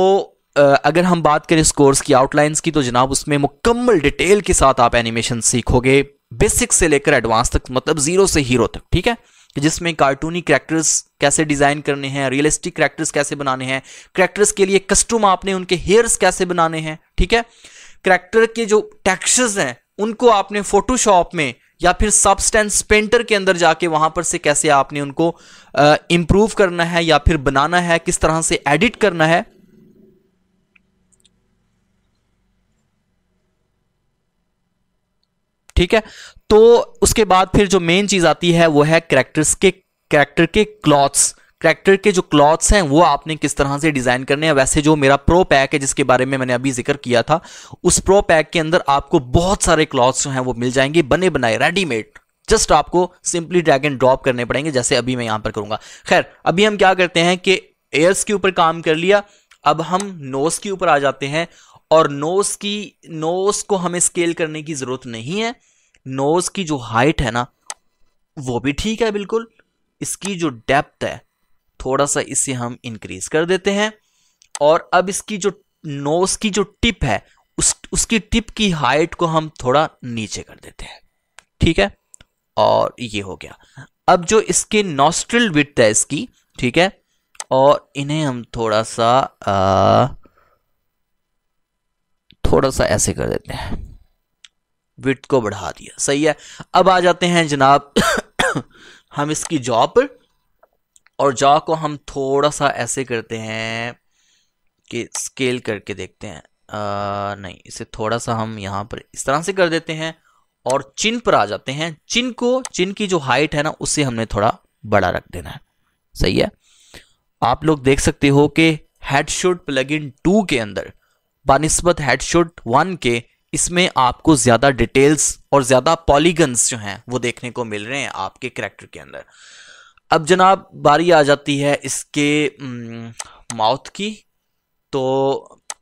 अगर हम बात करें इस कोर्स की आउटलाइंस की तो जनाब उसमें मुकम्मल डिटेल के साथ आप एनिमेशन सीखोगे बेसिक से लेकर एडवांस तक मतलब जीरो से हीरो तक ठीक है जिसमें कार्टूनी करेक्टर्स कैसे डिज़ाइन करने हैं रियलिस्टिक करेक्टर्स कैसे बनाने हैं करेक्टर्स के लिए कस्टम आपने उनके हेयर्स कैसे बनाने हैं ठीक है करेक्टर के जो टेक्सचर्स हैं उनको आपने फोटोशॉप में या फिर सबस्टेंस पेंटर के अंदर जाके वहाँ पर से कैसे आपने उनको इम्प्रूव करना है या फिर बनाना है किस तरह से एडिट करना है ठीक है तो उसके बाद फिर जो मेन चीज आती है वो है करेक्टर्स के करेक्टर के क्लॉथ्स करेक्टर के जो क्लॉथ्स हैं वो आपने किस तरह से डिज़ाइन करने हैं वैसे जो मेरा प्रो पैक है जिसके बारे में मैंने अभी जिक्र किया था उस प्रो पैक के अंदर आपको बहुत सारे क्लॉथ्स जो हैं वो मिल जाएंगे बने बनाए रेडीमेड जस्ट आपको सिंपली ड्रैग एंड ड्रॉप करने पड़ेंगे जैसे अभी मैं यहां पर करूंगा खैर अभी हम क्या करते हैं कि एयर्स के ऊपर काम कर लिया अब हम नोस के ऊपर आ जाते हैं और नोस की नोस को हमें स्केल करने की ज़रूरत नहीं है नोज की जो हाइट है ना वो भी ठीक है बिल्कुल इसकी जो डेप्थ है थोड़ा सा इसे हम इंक्रीज कर देते हैं और अब इसकी जो नोज की जो टिप है उस उसकी टिप की हाइट को हम थोड़ा नीचे कर देते हैं ठीक है और ये हो गया अब जो इसके नॉस्ट्रल विथ है इसकी ठीक है और इन्हें हम थोड़ा सा आ, थोड़ा सा ऐसे कर देते हैं विथ को बढ़ा दिया सही है अब आ जाते हैं जनाब हम इसकी जॉ पर और जॉ को हम थोड़ा सा ऐसे करते हैं कि स्केल करके देखते हैं आ, नहीं इसे थोड़ा सा हम यहाँ पर इस तरह से कर देते हैं और चिन पर आ जाते हैं चिन को चिन की जो हाइट है ना उससे हमने थोड़ा बड़ा रख देना है सही है आप लोग देख सकते हो कि प्लग प्लगइन टू के अंदर बानस्बत हेडशुट वन के इसमें आपको ज़्यादा डिटेल्स और ज़्यादा पॉलीगन्स जो हैं वो देखने को मिल रहे हैं आपके करेक्टर के अंदर अब जनाब बारी आ जाती है इसके माउथ की तो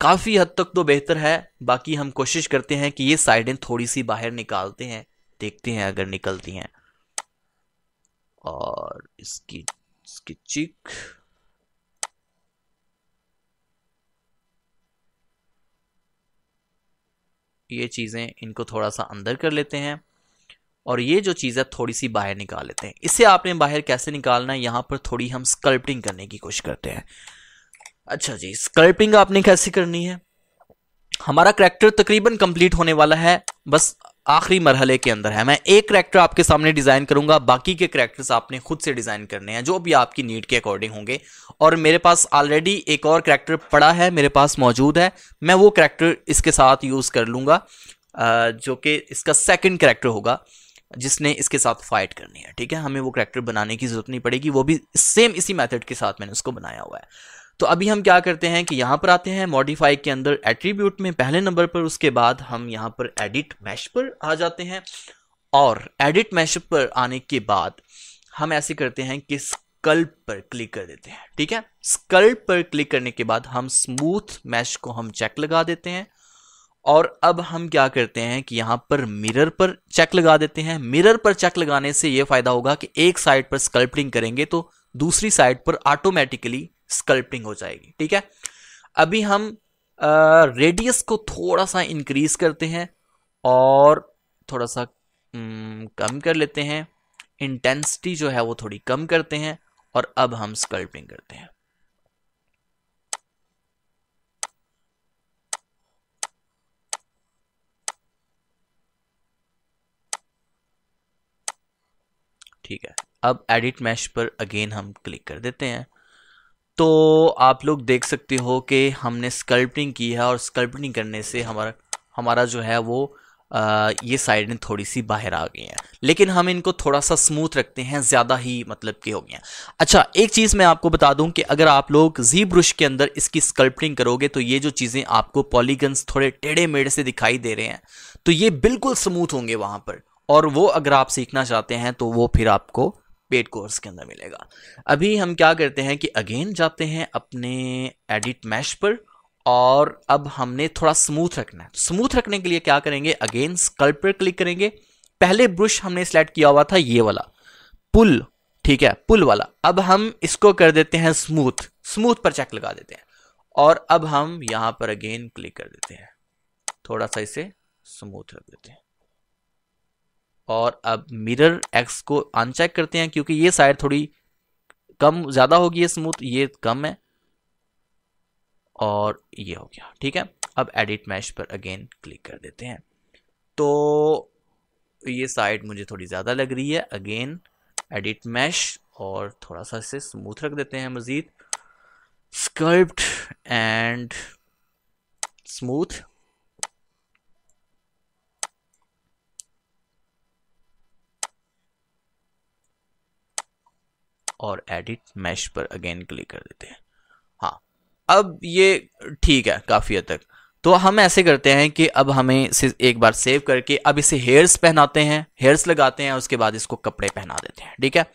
काफ़ी हद तक तो बेहतर है बाकी हम कोशिश करते हैं कि ये साइडें थोड़ी सी बाहर निकालते हैं देखते हैं अगर निकलती हैं और इसकी इसकी चिक ये चीज़ें इनको थोड़ा सा अंदर कर लेते हैं और ये जो चीज़ है थोड़ी सी बाहर निकाल लेते हैं इसे आपने बाहर कैसे निकालना है यहाँ पर थोड़ी हम स्कल्पटिंग करने की कोशिश करते हैं अच्छा जी स्कल्पटिंग आपने कैसे करनी है हमारा करेक्टर तकरीबन कंप्लीट होने वाला है बस आखिरी मरहले के अंदर है मैं एक करेक्टर आपके सामने डिज़ाइन करूंगा बाकी के करेक्टर्स आपने खुद से डिज़ाइन करने हैं जो भी आपकी नीड के अकॉर्डिंग होंगे और मेरे पास ऑलरेडी एक और करेक्टर पड़ा है मेरे पास मौजूद है मैं वो करैक्टर इसके साथ यूज़ कर लूंगा जो कि इसका सेकेंड करेक्टर होगा जिसने इसके साथ फाइट करनी है ठीक है हमें वो करेक्टर बनाने की ज़रूरत नहीं पड़ेगी वो भी सेम इसी मेथड के साथ मैंने उसको बनाया हुआ है तो अभी हम क्या करते हैं कि यहाँ पर आते हैं मॉडिफाई के अंदर एट्रीब्यूट में पहले नंबर पर उसके बाद हम यहाँ पर एडिट मैश पर आ जाते हैं और एडिट मैश पर आने के बाद हम ऐसे करते हैं कि स्कल्प पर क्लिक कर देते हैं ठीक है स्कल्प पर क्लिक करने के बाद हम स्मूथ मैश को हम चेक लगा देते हैं और अब हम क्या करते हैं कि यहाँ पर मिरर पर चेक लगा देते हैं मिरर पर चेक लगाने से ये फायदा होगा कि एक साइड पर स्कल्पिंग करेंगे तो दूसरी साइड पर ऑटोमेटिकली स्कल्पिंग हो जाएगी ठीक है अभी हम रेडियस को थोड़ा सा इंक्रीज करते हैं और थोड़ा सा कम कर लेते हैं इंटेंसिटी जो है वो थोड़ी कम करते हैं और अब हम स्कल्पिंग करते हैं ठीक है अब एडिट मैश पर अगेन हम क्लिक कर देते हैं तो आप लोग देख सकते हो कि हमने स्कल्पिंग की है और स्कल्पिंग करने से हमारा हमारा जो है वो आ, ये साइडें थोड़ी सी बाहर आ गई हैं लेकिन हम इनको थोड़ा सा स्मूथ रखते हैं ज़्यादा ही मतलब के हो गए हैं अच्छा एक चीज़ मैं आपको बता दूं कि अगर आप लोग जी ब्रश के अंदर इसकी स्कल्पिंग करोगे तो ये जो चीज़ें आपको पॉलीगन्स थोड़े टेढ़े मेढ़े से दिखाई दे रहे हैं तो ये बिल्कुल स्मूथ होंगे वहाँ पर और वो अगर आप सीखना चाहते हैं तो वो फिर आपको पेड कोर्स के अंदर मिलेगा अभी हम क्या करते हैं कि अगेन जाते हैं अपने एडिट मैश पर और अब हमने थोड़ा स्मूथ रखना है स्मूथ रखने के लिए क्या करेंगे अगेन स्कल पर क्लिक करेंगे पहले ब्रश हमने सेलेक्ट किया हुआ था ये वाला पुल ठीक है पुल वाला अब हम इसको कर देते हैं स्मूथ स्मूथ पर चेक लगा देते हैं और अब हम यहां पर अगेन क्लिक कर देते हैं थोड़ा सा इसे स्मूथ रख देते हैं और अब मिरर एक्स को अनचेक करते हैं क्योंकि ये साइड थोड़ी कम ज़्यादा होगी स्मूथ ये कम है और ये हो गया ठीक है अब एडिट मैश पर अगेन क्लिक कर देते हैं तो ये साइड मुझे थोड़ी ज़्यादा लग रही है अगेन एडिट मैश और थोड़ा सा इसे स्मूथ रख देते हैं मज़ीद स्कर्प्ट एंड स्मूथ और एडिट मैश पर अगेन क्लिक कर देते हैं हाँ अब ये ठीक है काफ़ी हद तक तो हम ऐसे करते हैं कि अब हमें इसे एक बार सेव करके अब इसे हेयर्स पहनाते हैं हेयर्स लगाते हैं उसके बाद इसको कपड़े पहना देते हैं ठीक है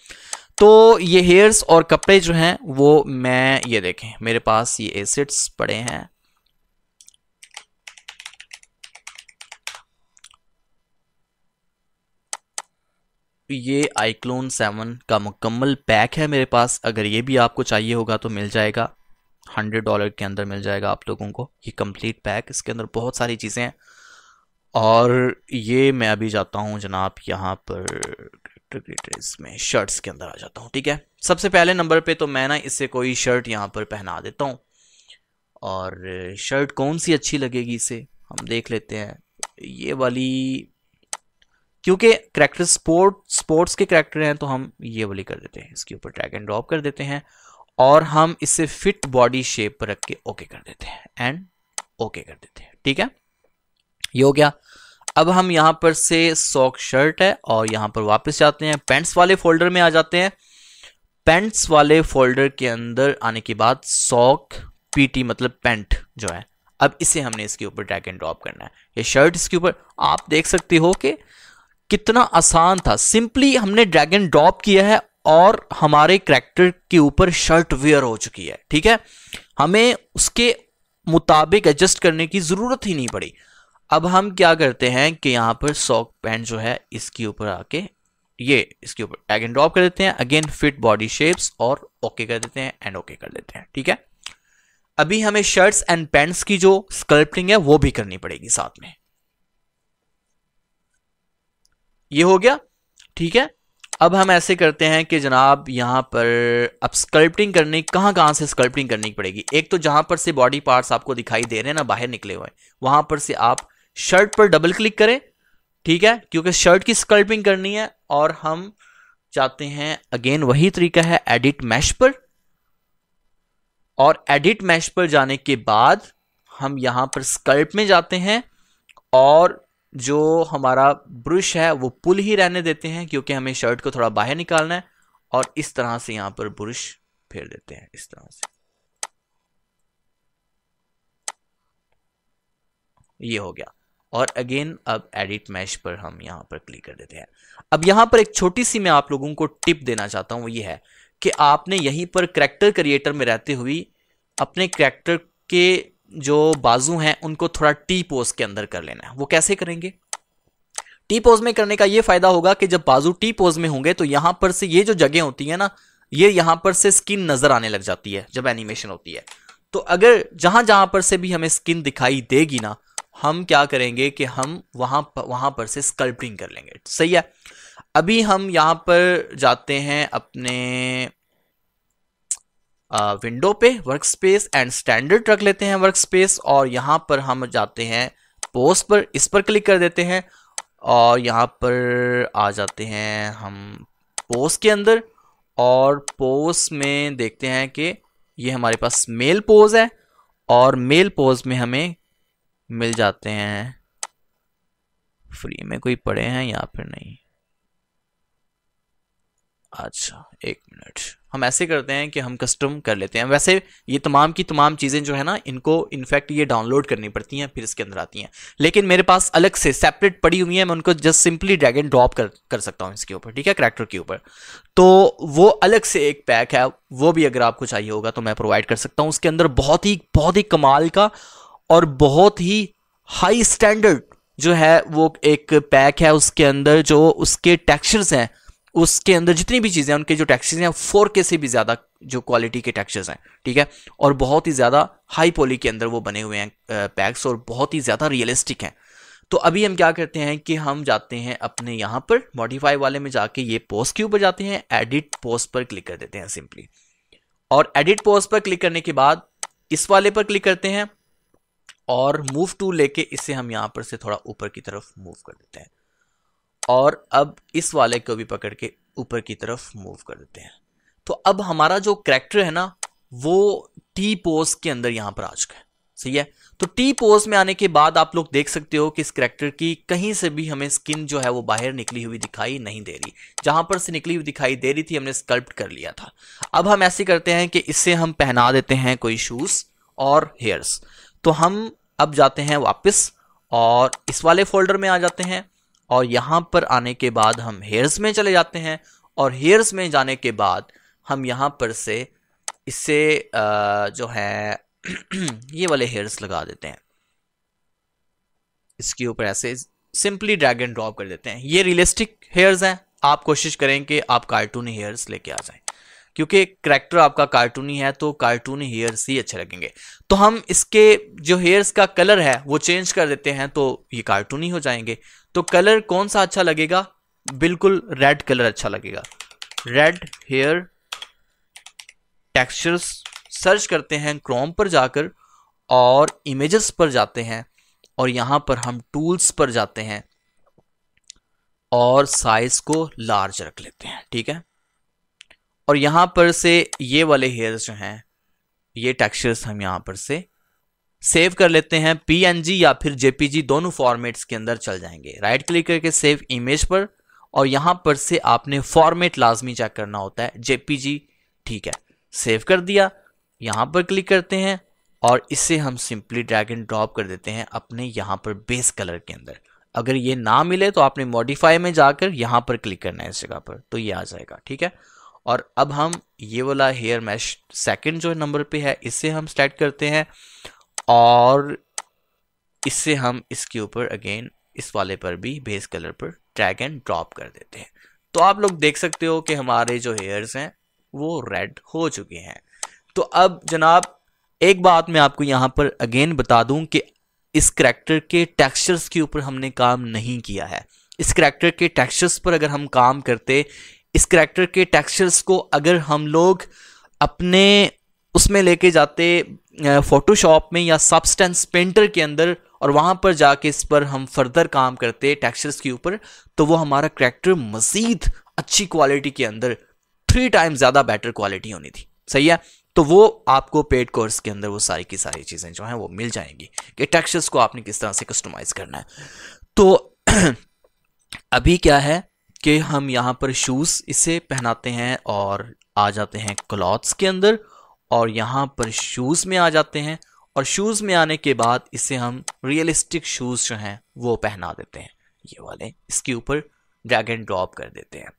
तो ये हेयर्स और कपड़े जो हैं वो मैं ये देखें मेरे पास ये एसिड्स पड़े हैं ये आईक्लोन सेवन का मुकम्मल पैक है मेरे पास अगर ये भी आपको चाहिए होगा तो मिल जाएगा हंड्रेड डॉलर के अंदर मिल जाएगा आप लोगों को ये कंप्लीट पैक इसके अंदर बहुत सारी चीज़ें हैं और ये मैं अभी जाता हूँ जनाब यहाँ पर इसमें शर्ट्स के अंदर आ जाता हूँ ठीक है सबसे पहले नंबर पे तो मैं ना इससे कोई शर्ट यहाँ पर पहना देता हूँ और शर्ट कौन सी अच्छी लगेगी इसे हम देख लेते हैं ये वाली क्योंकि करेक्टर स्पोर्ट स्पोर्ट्स के करेक्टर हैं तो हम ये वाली कर देते हैं इसके ऊपर टैग एंड ड्रॉप कर देते हैं और हम इसे फिट बॉडी शेप पर रख के ओके कर देते हैं एंड ओके कर देते हैं ठीक है ये हो गया अब हम यहां पर से सॉक शर्ट है और यहां पर वापस जाते हैं पेंट्स वाले फोल्डर में आ जाते हैं पेंट्स वाले फोल्डर के अंदर आने के बाद सॉक पीटी मतलब पेंट जो है अब इसे हमने इसके ऊपर ट्रैक एंड ड्रॉप करना है ये शर्ट इसके ऊपर आप देख सकते हो कि कितना आसान था सिंपली हमने ड्रैगन ड्रॉप किया है और हमारे करेक्टर के ऊपर शर्ट वेयर हो चुकी है ठीक है हमें उसके मुताबिक एडजस्ट करने की ज़रूरत ही नहीं पड़ी अब हम क्या करते हैं कि यहाँ पर सॉक पैंट जो है इसके ऊपर आके ये इसके ऊपर ड्रैगन ड्रॉप कर देते हैं अगेन फिट बॉडी शेप्स और ओके कर देते हैं एंड ओके कर देते हैं ठीक है अभी हमें शर्ट्स एंड पैंट्स की जो स्कल्पटिंग है वो भी करनी पड़ेगी साथ में ये हो गया ठीक है अब हम ऐसे करते हैं कि जनाब यहाँ पर अब स्कल्पटिंग करने कहाँ कहाँ से स्कल्पटिंग करनी पड़ेगी एक तो जहाँ पर से बॉडी पार्ट्स आपको दिखाई दे रहे हैं ना बाहर निकले हुए वहाँ पर से आप शर्ट पर डबल क्लिक करें ठीक है क्योंकि शर्ट की स्कल्पिंग करनी है और हम चाहते हैं अगेन वही तरीका है एडिट मैश पर और एडिट मैश पर जाने के बाद हम यहां पर स्कल्प में जाते हैं और जो हमारा ब्रश है वो पुल ही रहने देते हैं क्योंकि हमें शर्ट को थोड़ा बाहर निकालना है और इस तरह से यहाँ पर ब्रश फेर देते हैं इस तरह से ये हो गया और अगेन अब एडिट मैश पर हम यहाँ पर क्लिक कर देते हैं अब यहाँ पर एक छोटी सी मैं आप लोगों को टिप देना चाहता हूँ वो ये है कि आपने यहीं पर करेक्टर क्रिएटर में रहते हुए अपने करेक्टर के जो बाजू हैं उनको थोड़ा टी पोज के अंदर कर लेना है वो कैसे करेंगे टी पोज में करने का ये फायदा होगा कि जब बाजू टी पोज में होंगे तो यहां पर से ये जो जगह होती है ना ये यहां पर से स्किन नजर आने लग जाती है जब एनिमेशन होती है तो अगर जहां जहां पर से भी हमें स्किन दिखाई देगी ना हम क्या करेंगे कि हम वहां पर वहां पर से स्कल्पिंग कर लेंगे सही है अभी हम यहां पर जाते हैं अपने विंडो पे वर्क स्पेस एंड स्टैंडर्ड रख लेते हैं वर्क स्पेस और यहाँ पर हम जाते हैं पोस्ट पर इस पर क्लिक कर देते हैं और यहाँ पर आ जाते हैं हम पोस्ट के अंदर और पोस्ट में देखते हैं कि ये हमारे पास मेल पोज है और मेल पोज में हमें मिल जाते हैं फ्री में कोई पड़े हैं या फिर नहीं अच्छा एक मिनट हम ऐसे करते हैं कि हम कस्टम कर लेते हैं वैसे ये तमाम की तमाम चीज़ें जो है ना इनको इनफैक्ट ये डाउनलोड करनी पड़ती हैं फिर इसके अंदर आती हैं लेकिन मेरे पास अलग से सेपरेट पड़ी हुई है मैं उनको just simply drag and drop कर कर सकता हूँ इसके ऊपर ठीक है करैक्टर के ऊपर तो वो अलग से एक पैक है वो भी अगर आपको चाहिए होगा तो मैं प्रोवाइड कर सकता हूँ उसके अंदर बहुत ही बहुत ही कमाल का और बहुत ही हाई स्टैंडर्ड जो है वो एक पैक है उसके अंदर जो उसके टेक्स्चर्स हैं उसके अंदर जितनी भी चीज़ें उनके जो टेक्सचर्स हैं फोर के से भी ज़्यादा जो क्वालिटी के टेक्सचर्स हैं ठीक है और बहुत ही ज़्यादा हाई पॉली के अंदर वो बने हुए हैं पैक्स और बहुत ही ज़्यादा रियलिस्टिक हैं तो अभी हम क्या करते हैं कि हम जाते हैं अपने यहाँ पर मॉडिफाई वाले में जाके ये पोस्ट के ऊपर जाते हैं एडिट पोस्ट पर क्लिक कर देते हैं सिंपली और एडिट पोस्ट पर क्लिक करने के बाद इस वाले पर क्लिक करते हैं और मूव टू लेके इसे हम यहाँ पर से थोड़ा ऊपर की तरफ मूव कर देते हैं और अब इस वाले को भी पकड़ के ऊपर की तरफ मूव कर देते हैं तो अब हमारा जो करेक्टर है ना वो टी पोज के अंदर यहां पर आ चुका है सही है तो टी पोज में आने के बाद आप लोग देख सकते हो कि इस करेक्टर की कहीं से भी हमें स्किन जो है वो बाहर निकली हुई दिखाई नहीं दे रही जहां पर से निकली हुई दिखाई दे रही थी हमने स्कल्प्ट कर लिया था अब हम ऐसे करते हैं कि इससे हम पहना देते हैं कोई शूज और हेयर्स तो हम अब जाते हैं वापस और इस वाले फोल्डर में आ जाते हैं और यहाँ पर आने के बाद हम हेयर्स में चले जाते हैं और हेयर्स में जाने के बाद हम यहाँ पर से इससे जो है ये वाले हेयर्स लगा देते हैं इसके ऊपर ऐसे सिंपली ड्रैग एंड ड्रॉप कर देते हैं ये रियलिस्टिक हेयर्स हैं आप कोशिश करें कि आप कार्टूनी हेयर्स लेके आ जाएं क्योंकि करेक्टर आपका कार्टूनी है तो कार्टूनी हेयर्स ही अच्छे लगेंगे तो हम इसके जो हेयर्स का कलर है वो चेंज कर देते हैं तो ये कार्टूनी हो जाएंगे तो कलर कौन सा अच्छा लगेगा बिल्कुल रेड कलर अच्छा लगेगा रेड हेयर टेक्सचर्स सर्च करते हैं क्रोम पर जाकर और इमेजेस पर जाते हैं और यहां पर हम टूल्स पर जाते हैं और साइज को लार्ज रख लेते हैं ठीक है और यहां पर से ये वाले हेयर्स जो हैं ये टेक्सचर्स हम यहां पर से सेव कर लेते हैं पीएनजी या फिर जेपीजी दोनों फॉर्मेट्स के अंदर चल जाएंगे राइट क्लिक करके सेव इमेज पर और यहां पर से आपने फॉर्मेट लाजमी चेक करना होता है जेपीजी ठीक है सेव कर दिया यहां पर क्लिक करते हैं और इसे हम सिंपली ड्रैग एंड ड्रॉप कर देते हैं अपने यहां पर बेस कलर के अंदर अगर ये ना मिले तो आपने मॉडिफाई में जाकर यहां पर क्लिक करना है इस जगह पर तो ये आ जाएगा ठीक है और अब हम ये वाला हेयर मैश सेकंड जो नंबर पे है इसे हम सेलेक्ट करते हैं और इससे हम इसके ऊपर अगेन इस वाले पर भी बेस कलर पर ट्रैग एंड ड्रॉप कर देते हैं तो आप लोग देख सकते हो कि हमारे जो हेयर्स हैं वो रेड हो चुके हैं तो अब जनाब एक बात मैं आपको यहाँ पर अगेन बता दूँ कि इस करैक्टर के टेक्सचर्स के ऊपर हमने काम नहीं किया है इस करैक्टर के टेक्सचर्स पर अगर हम काम करते इस करैक्टर के टेक्सचर्स को अगर हम लोग अपने उसमें लेके जाते फोटोशॉप में या सबस्टेंस पेंटर के अंदर और वहाँ पर जाके इस पर हम फर्दर काम करते टेक्सचर्स के ऊपर तो वो हमारा करेक्टर मज़ीद अच्छी क्वालिटी के अंदर थ्री टाइम ज़्यादा बेटर क्वालिटी होनी थी सही है तो वो आपको पेड कोर्स के अंदर वो सारी की सारी चीज़ें जो हैं वो मिल जाएंगी कि टेक्सचर्स को आपने किस तरह से कस्टमाइज़ करना है तो अभी क्या है कि हम यहाँ पर शूज़ इसे पहनाते हैं और आ जाते हैं क्लॉथ्स के अंदर और यहाँ पर शूज़ में आ जाते हैं और शूज़ में आने के बाद इसे हम रियलिस्टिक शूज़ जो हैं वो पहना देते हैं ये वाले इसके ऊपर ड्रैग एंड ड्रॉप कर देते हैं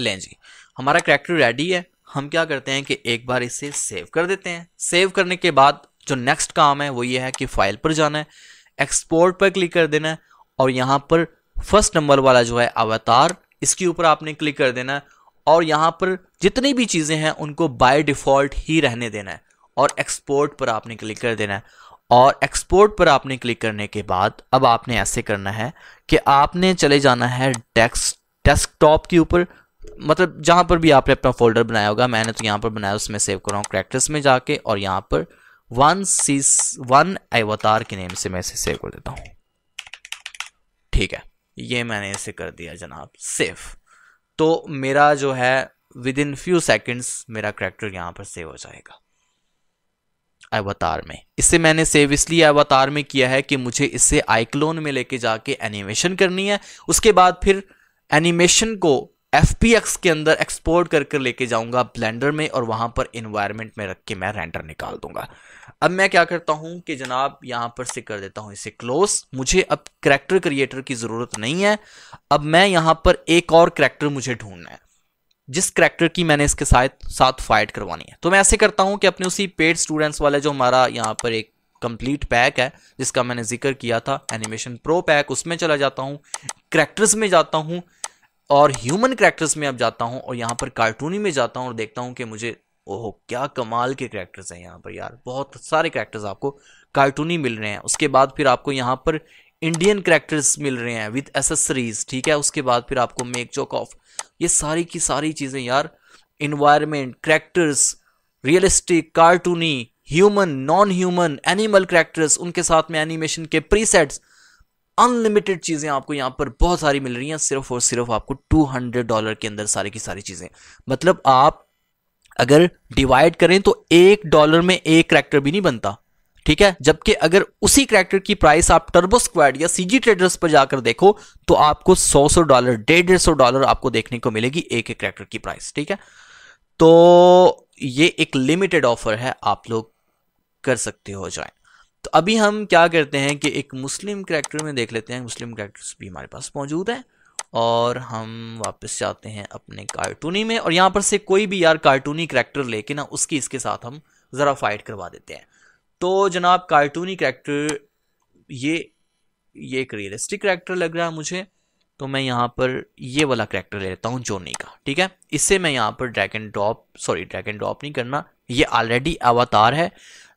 लें जी हमारा करेक्टर रेडी है हम क्या करते हैं कि एक बार इसे सेव कर देते हैं सेव करने के बाद जो नेक्स्ट काम है वो ये है कि फाइल पर जाना है एक्सपोर्ट पर क्लिक कर देना है और यहाँ पर फर्स्ट नंबर वाला जो है अवतार इसके ऊपर आपने क्लिक कर देना है और यहाँ पर जितनी भी चीज़ें हैं उनको बाय डिफ़ॉल्ट ही रहने देना है और एक्सपोर्ट पर आपने क्लिक कर देना है और एक्सपोर्ट पर आपने क्लिक करने के बाद अब आपने ऐसे करना है कि आपने चले जाना है डेस्क डेस्कटॉप के ऊपर मतलब जहाँ पर भी आपने अपना फोल्डर बनाया होगा मैंने तो यहाँ पर बनाया उसमें सेव कर रहा क्रैक्टर्स में जाके और यहाँ पर वन सीस वन अवतार के नेम से मैं इसे सेव कर देता हूँ ठीक है ये मैंने इसे कर दिया जनाब सेव तो मेरा जो है विद इन फ्यू सेकेंड्स मेरा करेक्टर यहाँ पर सेव हो जाएगा अवतार में इसे मैंने सेव इसलिए अवतार में किया है कि मुझे इसे आइक्लोन में लेके जाके एनिमेशन करनी है उसके बाद फिर एनिमेशन को एफ के अंदर एक्सपोर्ट कर कर लेके जाऊंगा ब्लेंडर में और वहां पर इन्वायरमेंट में रख के मैं रेंडर निकाल दूंगा अब मैं क्या करता हूं कि जनाब यहां पर से कर देता हूं इसे क्लोज मुझे अब करेक्टर क्रिएटर की जरूरत नहीं है अब मैं यहां पर एक और करेक्टर मुझे ढूंढना है जिस करेक्टर की मैंने इसके साथ साथ फाइट करवानी है तो मैं ऐसे करता हूं कि अपने उसी पेड स्टूडेंट्स वाले जो हमारा यहां पर एक कंप्लीट पैक है जिसका मैंने जिक्र किया था एनिमेशन प्रो पैक उसमें चला जाता हूँ करेक्टर्स में जाता हूँ और ह्यूमन करेक्टर्स में अब जाता हूँ और यहां पर कार्टूनी में जाता हूँ और देखता हूँ कि मुझे ओहो क्या कमाल के करेक्टर्स हैं यहाँ पर यार बहुत सारे करेक्टर्स आपको कार्टूनी मिल रहे हैं उसके बाद फिर आपको यहाँ पर इंडियन करेक्टर्स मिल रहे हैं विथ एसेसरीज ठीक है उसके बाद फिर आपको मेक चौक ऑफ ये सारी की सारी चीज़ें यार environment characters realistic cartoony human non human animal characters उनके साथ में एनिमेशन के प्रीसेट्स अनलिमिटेड चीज़ें आपको यहाँ पर बहुत सारी मिल रही हैं सिर्फ और सिर्फ आपको टू हंड्रेड डॉलर के अंदर सारी की सारी चीज़ें मतलब आप अगर डिवाइड करें तो एक डॉलर में एक करैक्टर भी नहीं बनता ठीक है जबकि अगर उसी करैक्टर की प्राइस आप टर्बो स्क्वाड या सीजी ट्रेडर्स पर जाकर देखो तो आपको सौ सौ डॉलर डेढ़ डेढ़ सौ डॉलर आपको देखने को मिलेगी एक एक करैक्टर की प्राइस ठीक है तो ये एक लिमिटेड ऑफर है आप लोग कर सकते हो जाए तो अभी हम क्या करते हैं कि एक मुस्लिम करैक्टर में देख लेते हैं मुस्लिम करेक्टर भी हमारे पास मौजूद है और हम वापस जाते हैं अपने कार्टूनी में और यहाँ पर से कोई भी यार कार्टूनी करेक्टर लेके ना उसकी इसके साथ हम ज़रा फाइट करवा देते हैं तो जनाब कार्टूनी करेक्टर ये ये एक रियलिस्टिक करेक्टर लग रहा है मुझे तो मैं यहाँ पर ये वाला करेक्टर ले लेता हूँ जोनी का ठीक है इससे मैं यहाँ पर drag and drop sorry drag drop नहीं करना ये ऑलरेडी अवतार है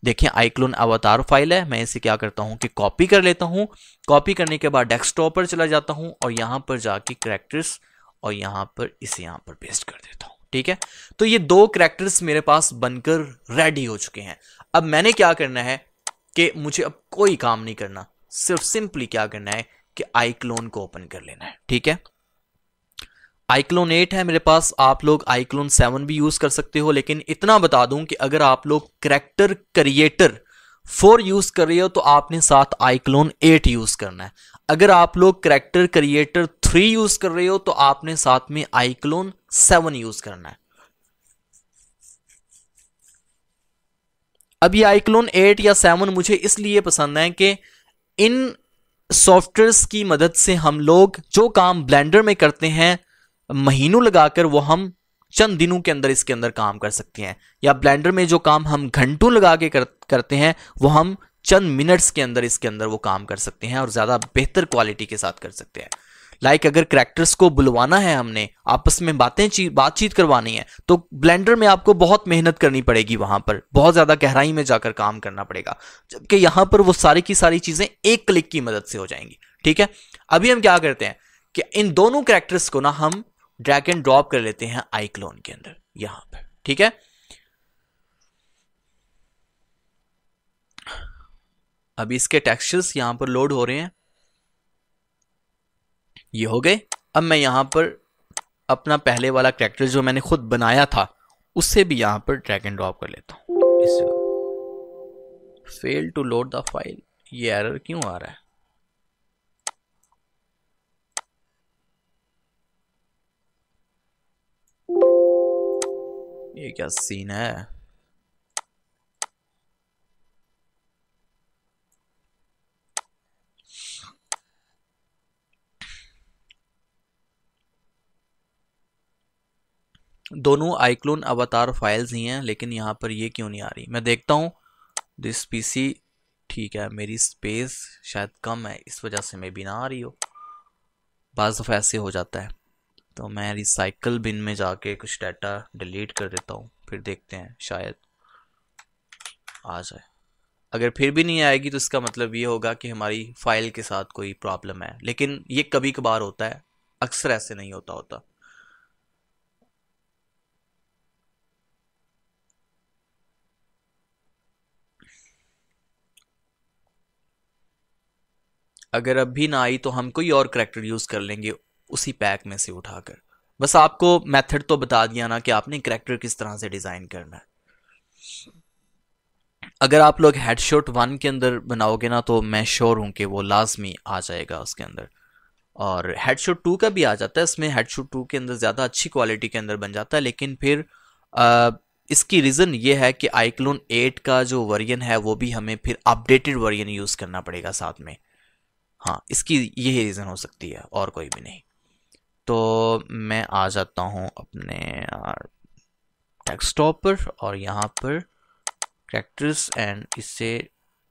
देखिए आईक्लोन अवतार फाइल है मैं इसे क्या करता हूँ कि कॉपी कर लेता हूँ कॉपी करने के बाद डेस्कटॉप पर चला जाता हूँ और यहाँ पर जाके करेक्टर्स और यहाँ पर इसे यहाँ पर पेस्ट कर देता हूँ ठीक है तो ये दो करेक्टर्स मेरे पास बनकर रेडी हो चुके हैं अब मैंने क्या करना है कि मुझे अब कोई काम नहीं करना सिर्फ सिंपली क्या करना है कि आईक्लोन को ओपन कर लेना है ठीक है आइक्लोन एट है मेरे पास आप लोग आइक्लोन सेवन भी यूज कर सकते हो लेकिन इतना बता दूं कि अगर आप लोग करेक्टर क्रिएटर फोर यूज कर रहे हो तो आपने साथ आइक्लोन एट यूज करना है अगर आप लोग करेक्टर क्रिएटर थ्री यूज कर रहे हो तो आपने साथ में आइक्लोन सेवन यूज करना है अभी आईक्लोन आइक्लोन एट या सेवन मुझे इसलिए पसंद है कि इन सॉफ्टवेयर की मदद से हम लोग जो काम ब्लेंडर में करते हैं महीनों लगाकर वो हम चंद दिनों के अंदर इसके अंदर काम कर सकते हैं या ब्लेंडर में जो काम हम घंटों लगा के कर, करते हैं वो हम चंद मिनट्स के अंदर इसके अंदर वो काम कर सकते हैं और ज़्यादा बेहतर क्वालिटी के साथ कर सकते हैं लाइक like अगर करेक्टर्स को बुलवाना है हमने आपस में बातें ची, बातचीत करवानी है तो ब्लेंडर में आपको बहुत मेहनत करनी पड़ेगी वहां पर बहुत ज़्यादा गहराई में जाकर काम करना पड़ेगा जबकि यहाँ पर वो सारी की सारी चीज़ें एक क्लिक की मदद से हो जाएंगी ठीक है अभी हम क्या करते हैं कि इन दोनों करेक्टर्स को ना हम ड्रैग एंड ड्रॉप कर लेते हैं आई क्लोन के अंदर यहां पर ठीक है अभी इसके टेक्सचर्स यहां पर लोड हो रहे हैं ये हो गए अब मैं यहां पर अपना पहले वाला करेक्टर जो मैंने खुद बनाया था उससे भी यहां पर ड्रैग एंड ड्रॉप कर लेता हूं fail to load the file ये एरर क्यों आ रहा है ये क्या सीन है दोनों आइक्लोन अवतार फाइल्स ही हैं लेकिन यहाँ पर ये क्यों नहीं आ रही मैं देखता हूँ दिस पीसी ठीक है मेरी स्पेस शायद कम है इस वजह से मे भी ना आ रही हो बाज़ ऐसे हो जाता है तो मैं रिसाइकल बिन में जाके कुछ डाटा डिलीट कर देता हूँ फिर देखते हैं शायद आ जाए अगर फिर भी नहीं आएगी तो इसका मतलब ये होगा कि हमारी फाइल के साथ कोई प्रॉब्लम है लेकिन ये कभी कभार होता है अक्सर ऐसे नहीं होता होता अगर अब भी ना आई तो हम कोई और करेक्टर यूज़ कर लेंगे उसी पैक में से उठाकर बस आपको मेथड तो बता दिया ना कि आपने करेक्टर किस तरह से डिज़ाइन करना है अगर आप लोग हेडशॉट वन के अंदर बनाओगे ना तो मैं श्योर हूं कि वो लाजमी आ जाएगा उसके अंदर और हेडशॉट टू का भी आ जाता है इसमें हेडशॉट टू के अंदर ज़्यादा अच्छी क्वालिटी के अंदर बन जाता है लेकिन फिर आ, इसकी रीज़न ये है कि आईक्लोन एट का जो वर्जन है वो भी हमें फिर अपडेटेड वर्जन यूज़ करना पड़ेगा साथ में हाँ इसकी यही रीज़न हो सकती है और कोई भी नहीं तो मैं आ जाता हूँ अपने डेस्कटॉप पर और यहाँ पर करेक्टर्स एंड इससे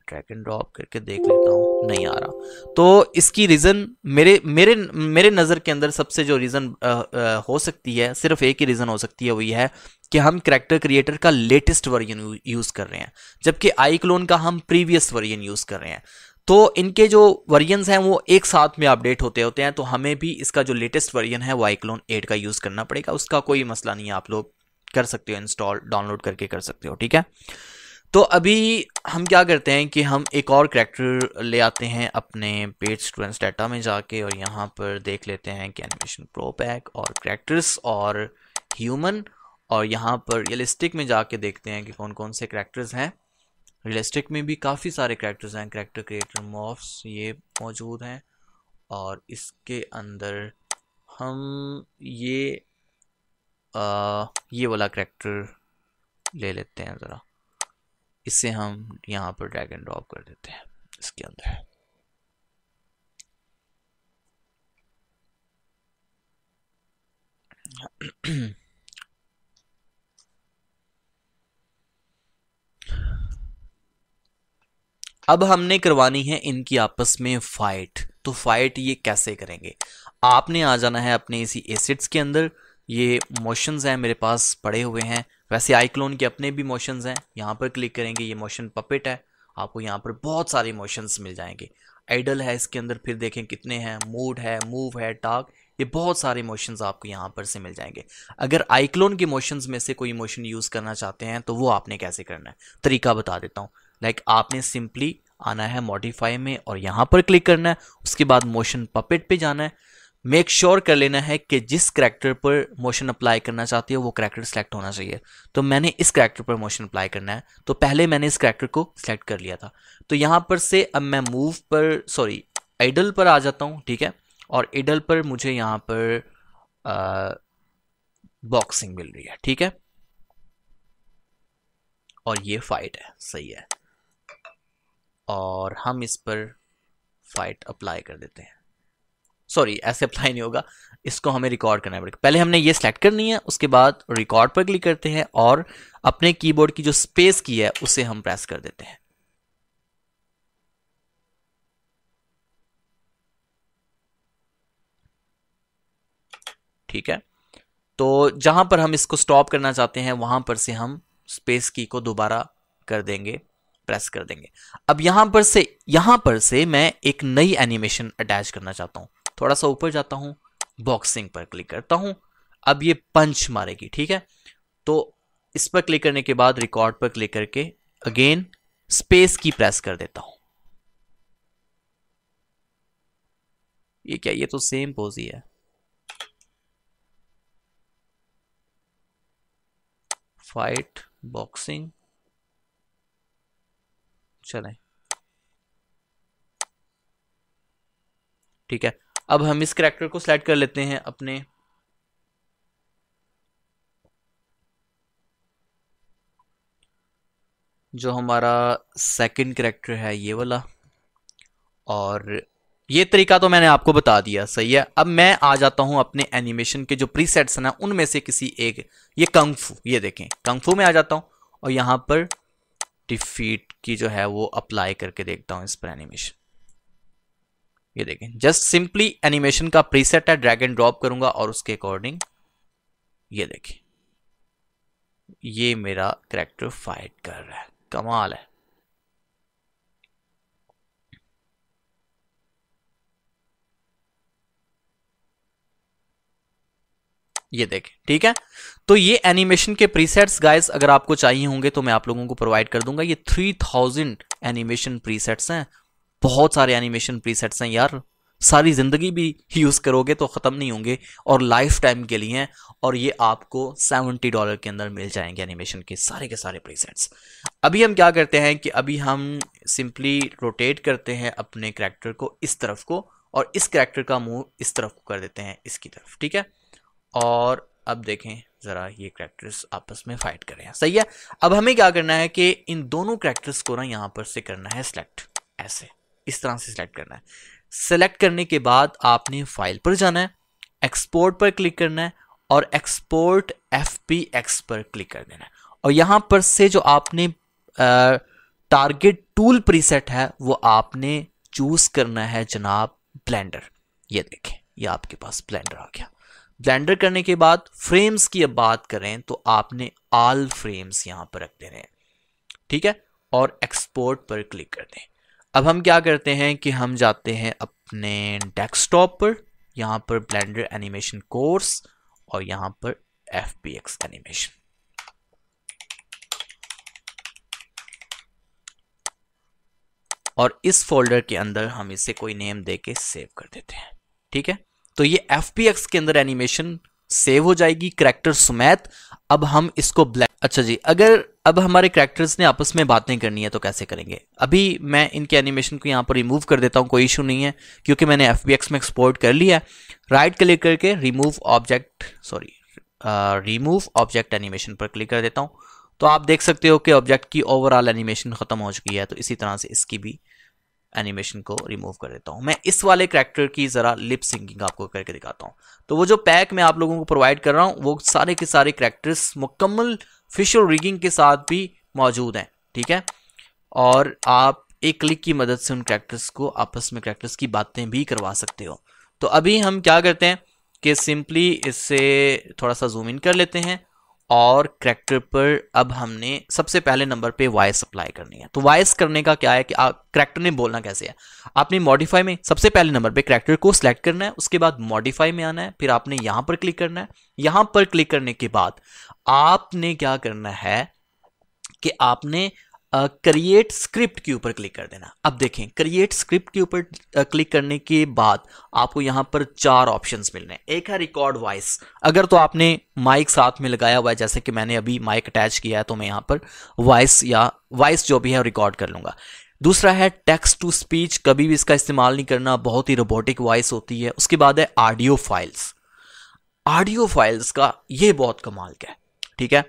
ट्रैक एंड ड्रॉप करके देख लेता हूँ नहीं आ रहा तो इसकी रीज़न मेरे मेरे मेरे नज़र के अंदर सबसे जो रीज़न हो सकती है सिर्फ एक ही रीज़न हो सकती है वो ये है कि हम करेक्टर क्रिएटर का लेटेस्ट वर्जन यूज़ कर रहे हैं जबकि आई क्लोन का हम प्रीवियस वर्जन यूज़ कर रहे हैं तो इनके जो वर्जनस हैं वो एक साथ में अपडेट होते होते हैं तो हमें भी इसका जो लेटेस्ट वर्जन है वाइक्लोन एट का यूज़ करना पड़ेगा उसका कोई मसला नहीं है आप लोग कर सकते हो इंस्टॉल डाउनलोड करके कर सकते हो ठीक है तो अभी हम क्या करते हैं कि हम एक और करेक्टर ले आते हैं अपने पेज स्टूडेंट्स डाटा में जाके और यहाँ पर देख लेते हैं कि एनिमेशन प्रो पैक और करेक्टर्स और ह्यूमन और यहाँ पर रियलिस्टिक में जाके देखते हैं कि कौन कौन से करेक्टर्स हैं रियलिस्टिक में भी काफ़ी सारे करेक्टर्स हैं करेक्टर क्रिएटर मॉफ्स ये मौजूद हैं और इसके अंदर हम ये आ, ये वाला करेक्टर ले लेते हैं ज़रा इसे हम यहाँ पर ड्रैग एंड ड्रॉप कर देते हैं इसके अंदर Yeah. अब हमने करवानी है इनकी आपस में फाइट तो फाइट ये कैसे करेंगे आपने आ जाना है अपने इसी एसिड्स के अंदर ये मोशंस हैं मेरे पास पड़े हुए हैं वैसे आईक्लोन के अपने भी मोशंस हैं यहाँ पर क्लिक करेंगे ये मोशन पपेट है आपको यहाँ पर बहुत सारे मोशंस मिल जाएंगे आइडल है इसके अंदर फिर देखें कितने हैं मूड है मूव है टाक ये बहुत सारे इमोशंस आपको यहाँ पर से मिल जाएंगे अगर आइक्लोन के मोशन में से कोई इमोशन यूज़ करना चाहते हैं तो वो आपने कैसे करना है तरीका बता देता हूँ लाइक like आपने सिंपली आना है मॉडिफाई में और यहाँ पर क्लिक करना है उसके बाद मोशन पपेट पे जाना है मेक श्योर sure कर लेना है कि जिस करैक्टर पर मोशन अप्लाई करना चाहती हो वो करैक्टर सेलेक्ट होना चाहिए तो मैंने इस करैक्टर पर मोशन अप्लाई करना है तो पहले मैंने इस करैक्टर को सेलेक्ट कर लिया था तो यहाँ पर से अब मैं मूव पर सॉरी आइडल पर आ जाता हूँ ठीक है और आइडल पर मुझे यहाँ पर आ, बॉक्सिंग मिल रही है ठीक है और ये फाइट है सही है और हम इस पर फाइट अप्लाई कर देते हैं सॉरी ऐसे अप्लाई नहीं होगा इसको हमें रिकॉर्ड करना पड़ेगा पहले हमने ये सेलेक्ट करनी है उसके बाद रिकॉर्ड पर क्लिक करते हैं और अपने कीबोर्ड की जो स्पेस की है उसे हम प्रेस कर देते हैं ठीक है तो जहां पर हम इसको स्टॉप करना चाहते हैं वहां पर से हम स्पेस की को दोबारा कर देंगे प्रेस कर देंगे अब यहाँ पर से यहाँ पर से मैं एक नई एनिमेशन अटैच करना चाहता हूँ थोड़ा सा ऊपर जाता हूँ बॉक्सिंग पर क्लिक करता हूँ अब ये पंच मारेगी ठीक है तो इस पर क्लिक करने के बाद रिकॉर्ड पर क्लिक करके अगेन स्पेस की प्रेस कर देता हूँ ये क्या ये तो सेम पोज ही है फाइट बॉक्सिंग चलें ठीक है अब हम इस करेक्टर को सिलेक्ट कर लेते हैं अपने जो हमारा सेकंड करेक्टर है ये वाला और ये तरीका तो मैंने आपको बता दिया सही है अब मैं आ जाता हूं अपने एनिमेशन के जो प्रीसेट्स हैं उनमें से किसी एक ये कंगफू ये देखें कंगफू में आ जाता हूं और यहां पर डिफीट की जो है वो अप्लाई करके देखता हूँ इस पर एनिमेशन ये देखें जस्ट सिंपली एनिमेशन का प्रीसेट है ड्रैग एंड ड्रॉप करूंगा और उसके अकॉर्डिंग ये देखें ये मेरा करेक्टर फाइट कर रहा है कमाल है ये देखें ठीक है तो ये एनिमेशन के प्रीसेट्स गाइस अगर आपको चाहिए होंगे तो मैं आप लोगों को प्रोवाइड कर दूंगा ये 3000 एनिमेशन प्रीसेट्स हैं बहुत सारे एनिमेशन प्रीसेट्स हैं यार सारी ज़िंदगी भी यूज़ करोगे तो ख़त्म नहीं होंगे और लाइफ टाइम के लिए हैं और ये आपको सेवेंटी डॉलर के अंदर मिल जाएंगे एनिमेशन के सारे के सारे प्रीसेट्स अभी हम क्या करते हैं कि अभी हम सिंपली रोटेट करते हैं अपने करैक्टर को इस तरफ को और इस करैक्टर का मूव इस तरफ को कर देते हैं इसकी तरफ ठीक है और अब देखें ज़रा ये करेक्टर्स आपस में फाइट करें सही है अब हमें क्या करना है कि इन दोनों करेक्टर्स को ना यहाँ पर से करना है सिलेक्ट ऐसे इस तरह से सिलेक्ट करना है सेलेक्ट करने के बाद आपने फाइल पर जाना है एक्सपोर्ट पर क्लिक करना है और एक्सपोर्ट एफ पर क्लिक कर देना है और यहाँ पर से जो आपने टारगेट टूल प्रीसेट है वो आपने चूज करना है जनाब ब्लेंडर ये देखें ये आपके पास ब्लेंडर आ गया ब्लेंडर करने के बाद फ्रेम्स की अब बात करें तो आपने आल फ्रेम्स यहां पर रख देने हैं ठीक है और एक्सपोर्ट पर क्लिक कर दें अब हम क्या करते हैं कि हम जाते हैं अपने डेस्कटॉप पर यहां पर ब्लेंडर एनिमेशन कोर्स और यहां पर एफ एनिमेशन और इस फोल्डर के अंदर हम इसे कोई नेम दे के सेव कर देते हैं ठीक है तो ये एफ के अंदर एनिमेशन सेव हो जाएगी करेक्टर सुमैत अब हम इसको ब्लैक अच्छा जी अगर अब हमारे करेक्टर्स ने आपस में बातें करनी है तो कैसे करेंगे अभी मैं इनके एनिमेशन को यहाँ पर रिमूव कर देता हूँ कोई इशू नहीं है क्योंकि मैंने एफ में एक्सपोर्ट कर लिया राइट क्लिक करके remove object sorry remove object animation पर क्लिक कर देता हूँ तो आप देख सकते हो कि ऑब्जेक्ट की ओवरऑल एनिमेशन ख़त्म हो चुकी है तो इसी तरह से इसकी भी एनिमेशन को रिमूव कर देता हूँ मैं इस वाले करेक्टर की ज़रा लिप सिंकिंग आपको करके दिखाता हूँ तो वो जो पैक मैं आप लोगों को प्रोवाइड कर रहा हूँ वो सारे के सारे करेक्टर्स मुकम्मल फिशल रिगिंग के साथ भी मौजूद हैं ठीक है और आप एक क्लिक की मदद से उन करेक्टर्स को आपस में करेक्टर्स की बातें भी करवा सकते हो तो अभी हम क्या करते हैं कि सिंपली इससे थोड़ा सा जूम इन कर लेते हैं और करेक्टर पर अब हमने सबसे पहले नंबर पे वॉइस अप्लाई करनी है तो वॉइस करने का क्या है कि आप करेक्टर ने बोलना कैसे है आपने मॉडिफाई में सबसे पहले नंबर पे करेक्टर को सिलेक्ट करना है उसके बाद मॉडिफाई में आना है फिर आपने यहां पर क्लिक करना है यहां पर क्लिक करने के बाद आपने क्या करना है कि आपने क्रिएट स्क्रिप्ट के ऊपर क्लिक कर देना अब देखें क्रिएट स्क्रिप्ट के ऊपर क्लिक करने के बाद आपको यहां पर चार ऑप्शंस मिल रहे हैं एक है रिकॉर्ड वॉइस अगर तो आपने माइक साथ में लगाया हुआ है जैसे कि मैंने अभी माइक अटैच किया है तो मैं यहां पर वॉइस या वॉइस जो भी है रिकॉर्ड कर लूंगा दूसरा है टेक्स्ट टू स्पीच कभी भी इसका इस्तेमाल नहीं करना बहुत ही रोबोटिक वॉइस होती है उसके बाद है ऑडियो फाइल्स ऑडियो फाइल्स का ये बहुत कमाल का है ठीक है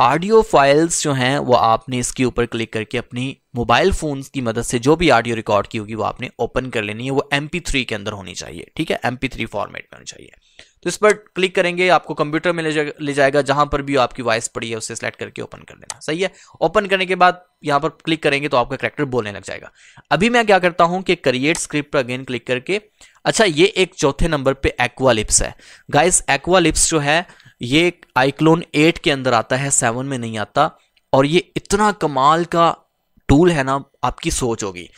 ऑडियो फाइल्स जो हैं वो आपने इसके ऊपर क्लिक करके अपनी मोबाइल फ़ोन की मदद से जो भी ऑडियो रिकॉर्ड की होगी वो आपने ओपन कर लेनी है वो एम थ्री के अंदर होनी चाहिए ठीक है एम थ्री फॉर्मेट में होनी चाहिए तो इस पर क्लिक करेंगे आपको कंप्यूटर में ले, जा, ले जाएगा जहां पर भी आपकी वॉइस पड़ी है उसे सेलेक्ट करके ओपन कर देना सही है ओपन करने के बाद यहां पर क्लिक करेंगे तो आपका करेक्टर बोलने लग जाएगा अभी मैं क्या करता हूं कि क्रिएट स्क्रिप्ट पर अगेन क्लिक करके अच्छा ये एक चौथे नंबर एक्वा एक्वालिप्स है गाइस एक्वालिप्स जो है ये आईक्लोन एट के अंदर आता है सेवन में नहीं आता और ये इतना कमाल का टूल है ना आपकी सोच होगी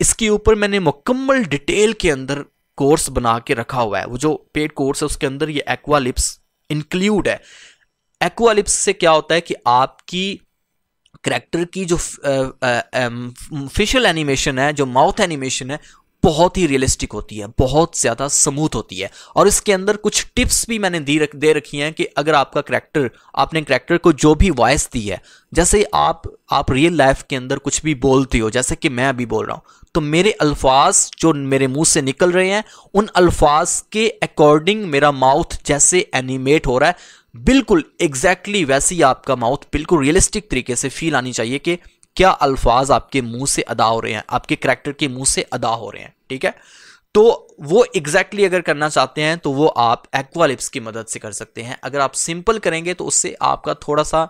इसके ऊपर मैंने मुकम्मल डिटेल के अंदर कोर्स बना के रखा हुआ है वो जो पेड कोर्स है उसके अंदर ये एक्वालिप्स इंक्लूड है एक्वालिप्स से क्या होता है कि आपकी करैक्टर की जो फेशियल एनिमेशन है जो माउथ एनिमेशन है बहुत ही रियलिस्टिक होती है बहुत ज़्यादा स्मूथ होती है और इसके अंदर कुछ टिप्स भी मैंने दी रख दे रखी हैं कि अगर आपका करैक्टर आपने करैक्टर को जो भी वॉइस दी है जैसे आप आप रियल लाइफ के अंदर कुछ भी बोलती हो जैसे कि मैं अभी बोल रहा हूँ तो मेरे अल्फाज जो मेरे मुंह से निकल रहे हैं उन अल्फाज के अकॉर्डिंग मेरा माउथ जैसे एनिमेट हो रहा है बिल्कुल एग्जैक्टली exactly वैसे ही आपका माउथ बिल्कुल रियलिस्टिक तरीके से फील आनी चाहिए कि क्या अल्फाज आपके मुंह से अदा हो रहे हैं आपके करेक्टर के मुंह से अदा हो रहे हैं ठीक है तो वो एग्जैक्टली exactly अगर करना चाहते हैं तो वो आप एक्वालिप्स की मदद से कर सकते हैं अगर आप सिंपल करेंगे तो उससे आपका थोड़ा सा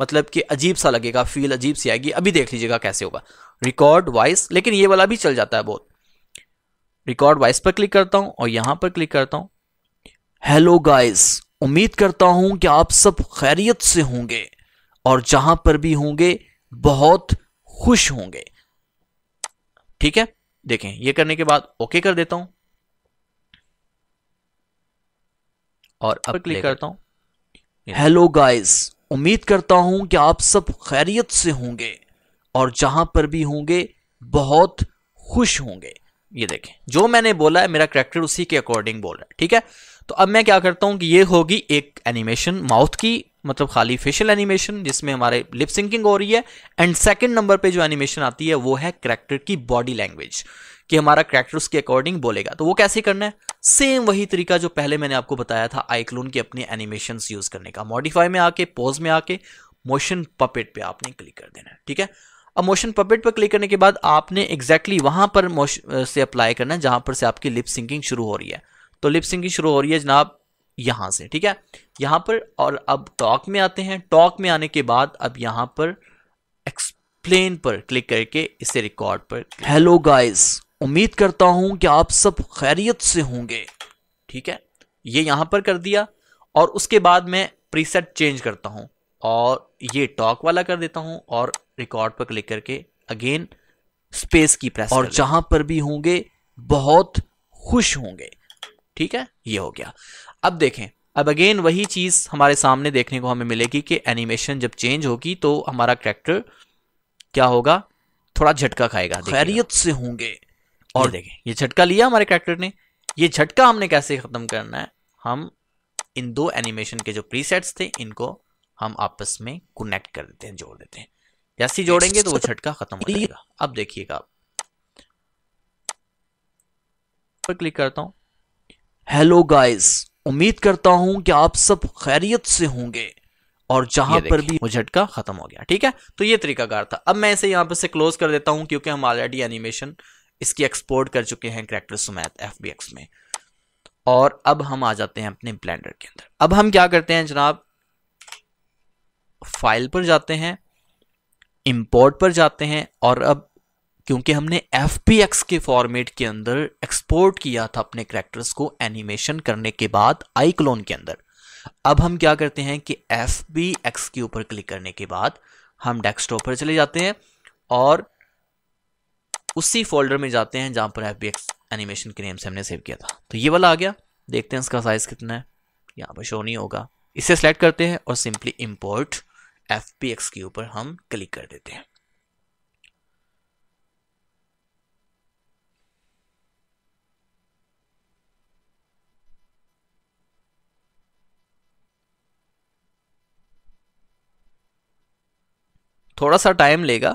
मतलब कि अजीब सा लगेगा फील अजीब सी आएगी अभी देख लीजिएगा कैसे होगा रिकॉर्ड वॉइस लेकिन ये वाला भी चल जाता है बहुत रिकॉर्ड वॉइस पर क्लिक करता हूं और यहां पर क्लिक करता हूं हेलो गाइस उम्मीद करता हूं कि आप सब खैरियत से होंगे और जहां पर भी होंगे बहुत खुश होंगे ठीक है देखें ये करने के बाद ओके कर देता हूं और अब क्लिक करता हूं हेलो गाइस उम्मीद करता हूं कि आप सब खैरियत से होंगे और जहां पर भी होंगे बहुत खुश होंगे ये देखें जो मैंने बोला है मेरा करेक्टर उसी के अकॉर्डिंग बोल रहा है ठीक है तो अब मैं क्या करता हूं कि ये होगी एक एनिमेशन माउथ की मतलब खाली फेशियल एनिमेशन जिसमें हमारे लिप सिंकिंग हो रही है एंड सेकंड नंबर पे जो एनिमेशन आती है वो है करेक्टर की बॉडी लैंग्वेज कि हमारा करेक्टर उसके अकॉर्डिंग बोलेगा तो वो कैसे करना है सेम वही तरीका जो पहले मैंने आपको बताया था आईक्लोन के अपने एनिमेशन यूज करने का मॉडिफाई में आके पोज में आके मोशन पपेट पर आपने क्लिक कर देना है ठीक है अब मोशन पपेट पर क्लिक करने के बाद आपने एग्जैक्टली exactly वहां पर मोशन से अप्लाई करना है जहां पर से आपकी लिप सिंकिंग शुरू हो रही है तो लिप सिंकिंग शुरू हो रही है जनाब यहां से ठीक है यहां पर और अब टॉक में आते हैं टॉक में आने के बाद अब यहां पर एक्सप्लेन पर क्लिक करके इसे रिकॉर्ड पर हेलो गाइस उम्मीद करता हूं कि आप सब खैरियत से होंगे ठीक है ये यहां पर कर दिया और उसके बाद मैं प्रीसेट चेंज करता हूं और ये टॉक वाला कर देता हूं और रिकॉर्ड पर क्लिक करके अगेन स्पेस की प्रेस और जहां पर भी होंगे बहुत खुश होंगे ठीक है ये हो गया अब देखें अब अगेन वही चीज़ हमारे सामने देखने को हमें मिलेगी कि एनिमेशन जब चेंज होगी तो हमारा करेक्टर क्या होगा थोड़ा झटका खाएगा खैरियत से होंगे और देखें ये झटका लिया हमारे करेक्टर ने ये झटका हमने कैसे ख़त्म करना है हम इन दो एनिमेशन के जो प्रीसेट्स थे इनको हम आपस में कनेक्ट कर देते हैं जोड़ देते हैं जैसे ही जोड़ेंगे तो वो झटका ख़त्म हो जाएगा अब देखिएगा आप पर क्लिक करता हूं हेलो गाइस उम्मीद करता हूं कि आप सब खैरियत से होंगे और जहां पर भी वो झटका खत्म हो गया ठीक है तो ये तरीकाकार था अब मैं इसे यहां पर से क्लोज कर देता हूं क्योंकि हम ऑलरेडी एनिमेशन इसकी एक्सपोर्ट कर चुके हैं करेक्टर सुमैथ एफ में और अब हम आ जाते हैं अपने ब्लैंडर के अंदर अब हम क्या करते हैं जनाब फाइल पर जाते हैं इम्पोर्ट पर जाते हैं और अब क्योंकि हमने एफ के फॉर्मेट के अंदर एक्सपोर्ट किया था अपने करेक्टर्स को एनिमेशन करने के बाद आईक्लोन के अंदर अब हम क्या करते हैं कि एफ के ऊपर क्लिक करने के बाद हम डेस्कटॉप पर चले जाते हैं और उसी फोल्डर में जाते हैं जहां पर एफ एनिमेशन के नेम से हमने सेव किया था तो ये वाला आ गया देखते हैं इसका साइज कितना है यहाँ पर शो नहीं होगा इसे सेलेक्ट करते हैं और सिंपली इम्पोर्ट एफ के ऊपर हम क्लिक कर देते हैं थोड़ा सा टाइम लेगा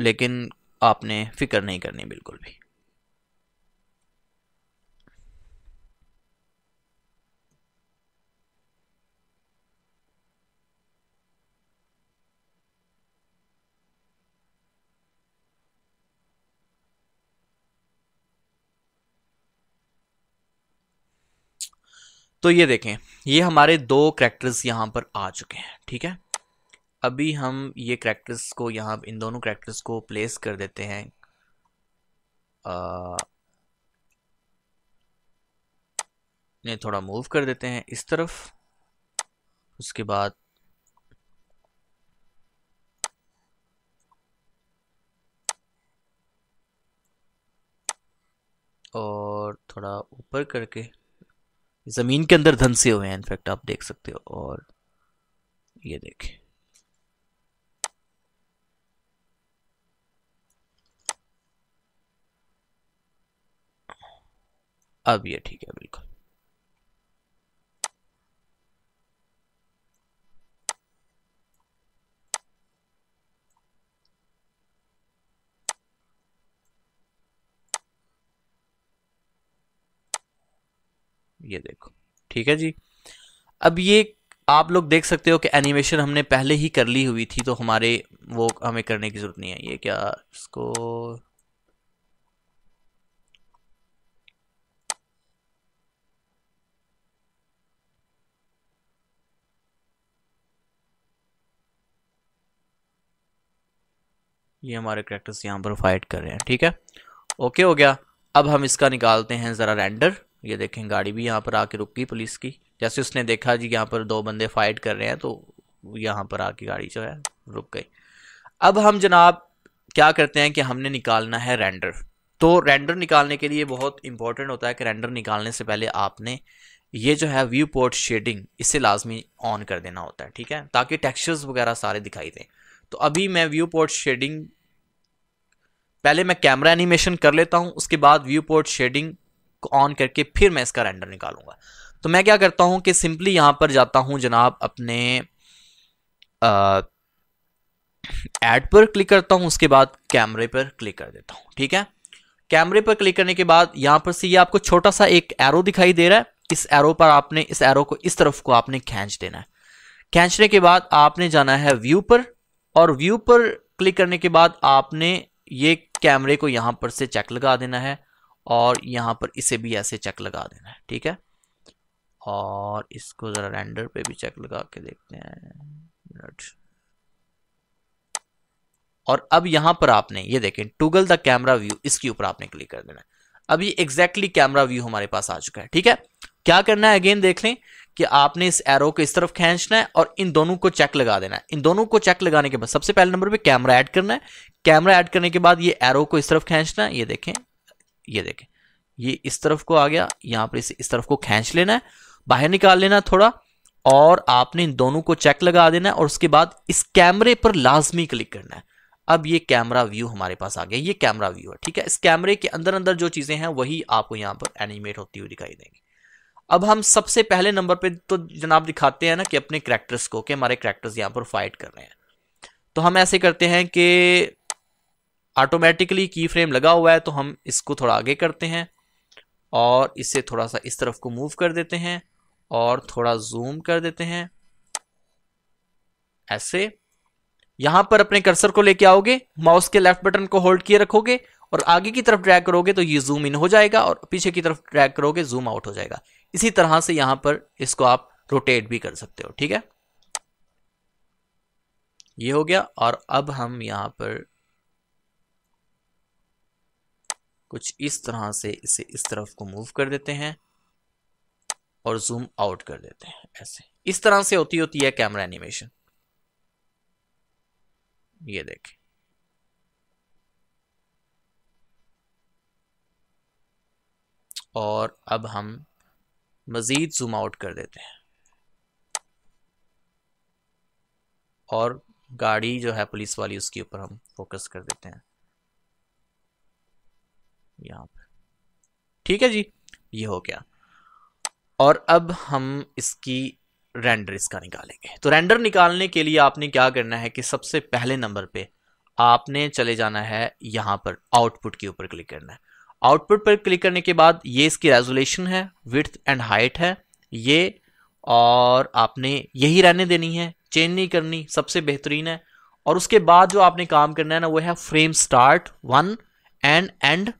लेकिन आपने फिक्र नहीं करनी बिल्कुल भी तो ये देखें ये हमारे दो करेक्टर्स यहाँ पर आ चुके हैं ठीक है अभी हम ये करेक्टर्स को यहाँ इन दोनों करैक्टर्स को प्लेस कर देते हैं आ, ने थोड़ा मूव कर देते हैं इस तरफ उसके बाद और थोड़ा ऊपर करके ज़मीन के अंदर धंसे हुए हैं इनफैक्ट आप देख सकते हो और ये देखें अब ये ठीक है बिल्कुल ये देखो ठीक है जी अब ये आप लोग देख सकते हो कि एनिमेशन हमने पहले ही कर ली हुई थी तो हमारे वो हमें करने की ज़रूरत नहीं है ये क्या इसको ये हमारे करेक्टर्स यहाँ पर फाइट कर रहे हैं ठीक है ओके हो गया अब हम इसका निकालते हैं ज़रा रेंडर ये देखें गाड़ी भी यहाँ पर आके रुक गई पुलिस की जैसे उसने देखा जी यहाँ पर दो बंदे फाइट कर रहे हैं तो यहाँ पर आके गाड़ी जो है रुक गई अब हम जनाब क्या करते हैं कि हमने निकालना है रेंडर तो रेंडर निकालने के लिए बहुत इंपॉर्टेंट होता है कि रेंडर निकालने से पहले आपने ये जो है व्यू पोर्ट शेडिंग इसे लाजमी ऑन कर देना होता है ठीक है ताकि टेक्सचर्स वगैरह सारे दिखाई दें तो अभी मैं व्यू पोर्ट शेडिंग पहले मैं कैमरा एनिमेशन कर लेता हूँ उसके बाद व्यू पोर्ट शेडिंग को ऑन करके फिर मैं इसका रेंडर निकालूंगा तो मैं क्या करता हूँ कि सिंपली यहाँ पर जाता हूँ जनाब अपने ऐड पर क्लिक करता हूँ उसके बाद कैमरे पर क्लिक कर देता हूँ ठीक है कैमरे पर क्लिक करने के बाद यहाँ पर से ये आपको छोटा सा एक एरो दिखाई दे रहा है इस एरो पर आपने इस एरो को इस तरफ को आपने खींच देना है खींचने के बाद आपने जाना है व्यू पर और व्यू पर क्लिक करने के बाद आपने ये कैमरे को यहां पर से चेक लगा देना है और यहां पर इसे भी ऐसे चेक लगा देना है ठीक है और इसको ज़रा रेंडर पे भी चेक लगा के देखते हैं और अब यहां पर आपने ये देखें टूगल द कैमरा व्यू इसके ऊपर आपने क्लिक कर देना है अब ये एग्जैक्टली कैमरा व्यू हमारे पास आ चुका है ठीक है क्या करना है अगेन देख लें कि आपने इस एरो को इस तरफ खींचना है और इन दोनों को चेक लगा देना है इन दोनों को चेक लगाने के बाद सबसे पहले नंबर पे कैमरा ऐड करना है कैमरा ऐड करने के बाद ये एरो को इस तरफ खींचना है ये देखें ये देखें ये इस तरफ को आ गया यहाँ पर इसे इस तरफ को खींच लेना है बाहर निकाल लेना थोड़ा और आपने इन दोनों को चेक लगा देना है और उसके बाद इस कैमरे पर लाजमी क्लिक करना है अब ये कैमरा व्यू हमारे पास आ गया ये कैमरा व्यू है ठीक है इस कैमरे के अंदर अंदर जो चीज़ें हैं वही आपको यहाँ पर एनिमेट होती हुई दिखाई देंगी अब हम सबसे पहले नंबर पे तो जनाब दिखाते हैं ना कि अपने करेक्टर्स को कि हमारे करेक्टर्स यहाँ पर फाइट कर रहे हैं तो हम ऐसे करते हैं कि ऑटोमेटिकली की फ्रेम लगा हुआ है तो हम इसको थोड़ा आगे करते हैं और इसे थोड़ा सा इस तरफ को मूव कर देते हैं और थोड़ा जूम कर देते हैं ऐसे यहां पर अपने कर्सर को लेके आओगे माउस के लेफ्ट बटन को होल्ड किए रखोगे और आगे की तरफ ड्रैग करोगे तो ये जूम इन हो जाएगा और पीछे की तरफ ड्रैग करोगे जूम आउट हो जाएगा इसी तरह से यहां पर इसको आप रोटेट भी कर सकते हो ठीक है ये हो गया और अब हम यहां पर कुछ इस तरह से इसे इस तरफ को मूव कर देते हैं और जूम आउट कर देते हैं ऐसे इस तरह से होती होती है कैमरा एनिमेशन ये देखें और अब हम मज़ीद जूम आउट कर देते हैं और गाड़ी जो है पुलिस वाली उसके ऊपर हम फोकस कर देते हैं यहां पर ठीक है जी ये हो गया और अब हम इसकी रेंडर इसका निकालेंगे तो रेंडर निकालने के लिए आपने क्या करना है कि सबसे पहले नंबर पे आपने चले जाना है यहां पर आउटपुट के ऊपर क्लिक करना है आउटपुट पर क्लिक करने के बाद ये इसकी रेजोल्यूशन है विथ एंड हाइट है ये और आपने यही रहने देनी है चेंज नहीं करनी सबसे बेहतरीन है और उसके बाद जो आपने काम करना है ना वो है frame start one and and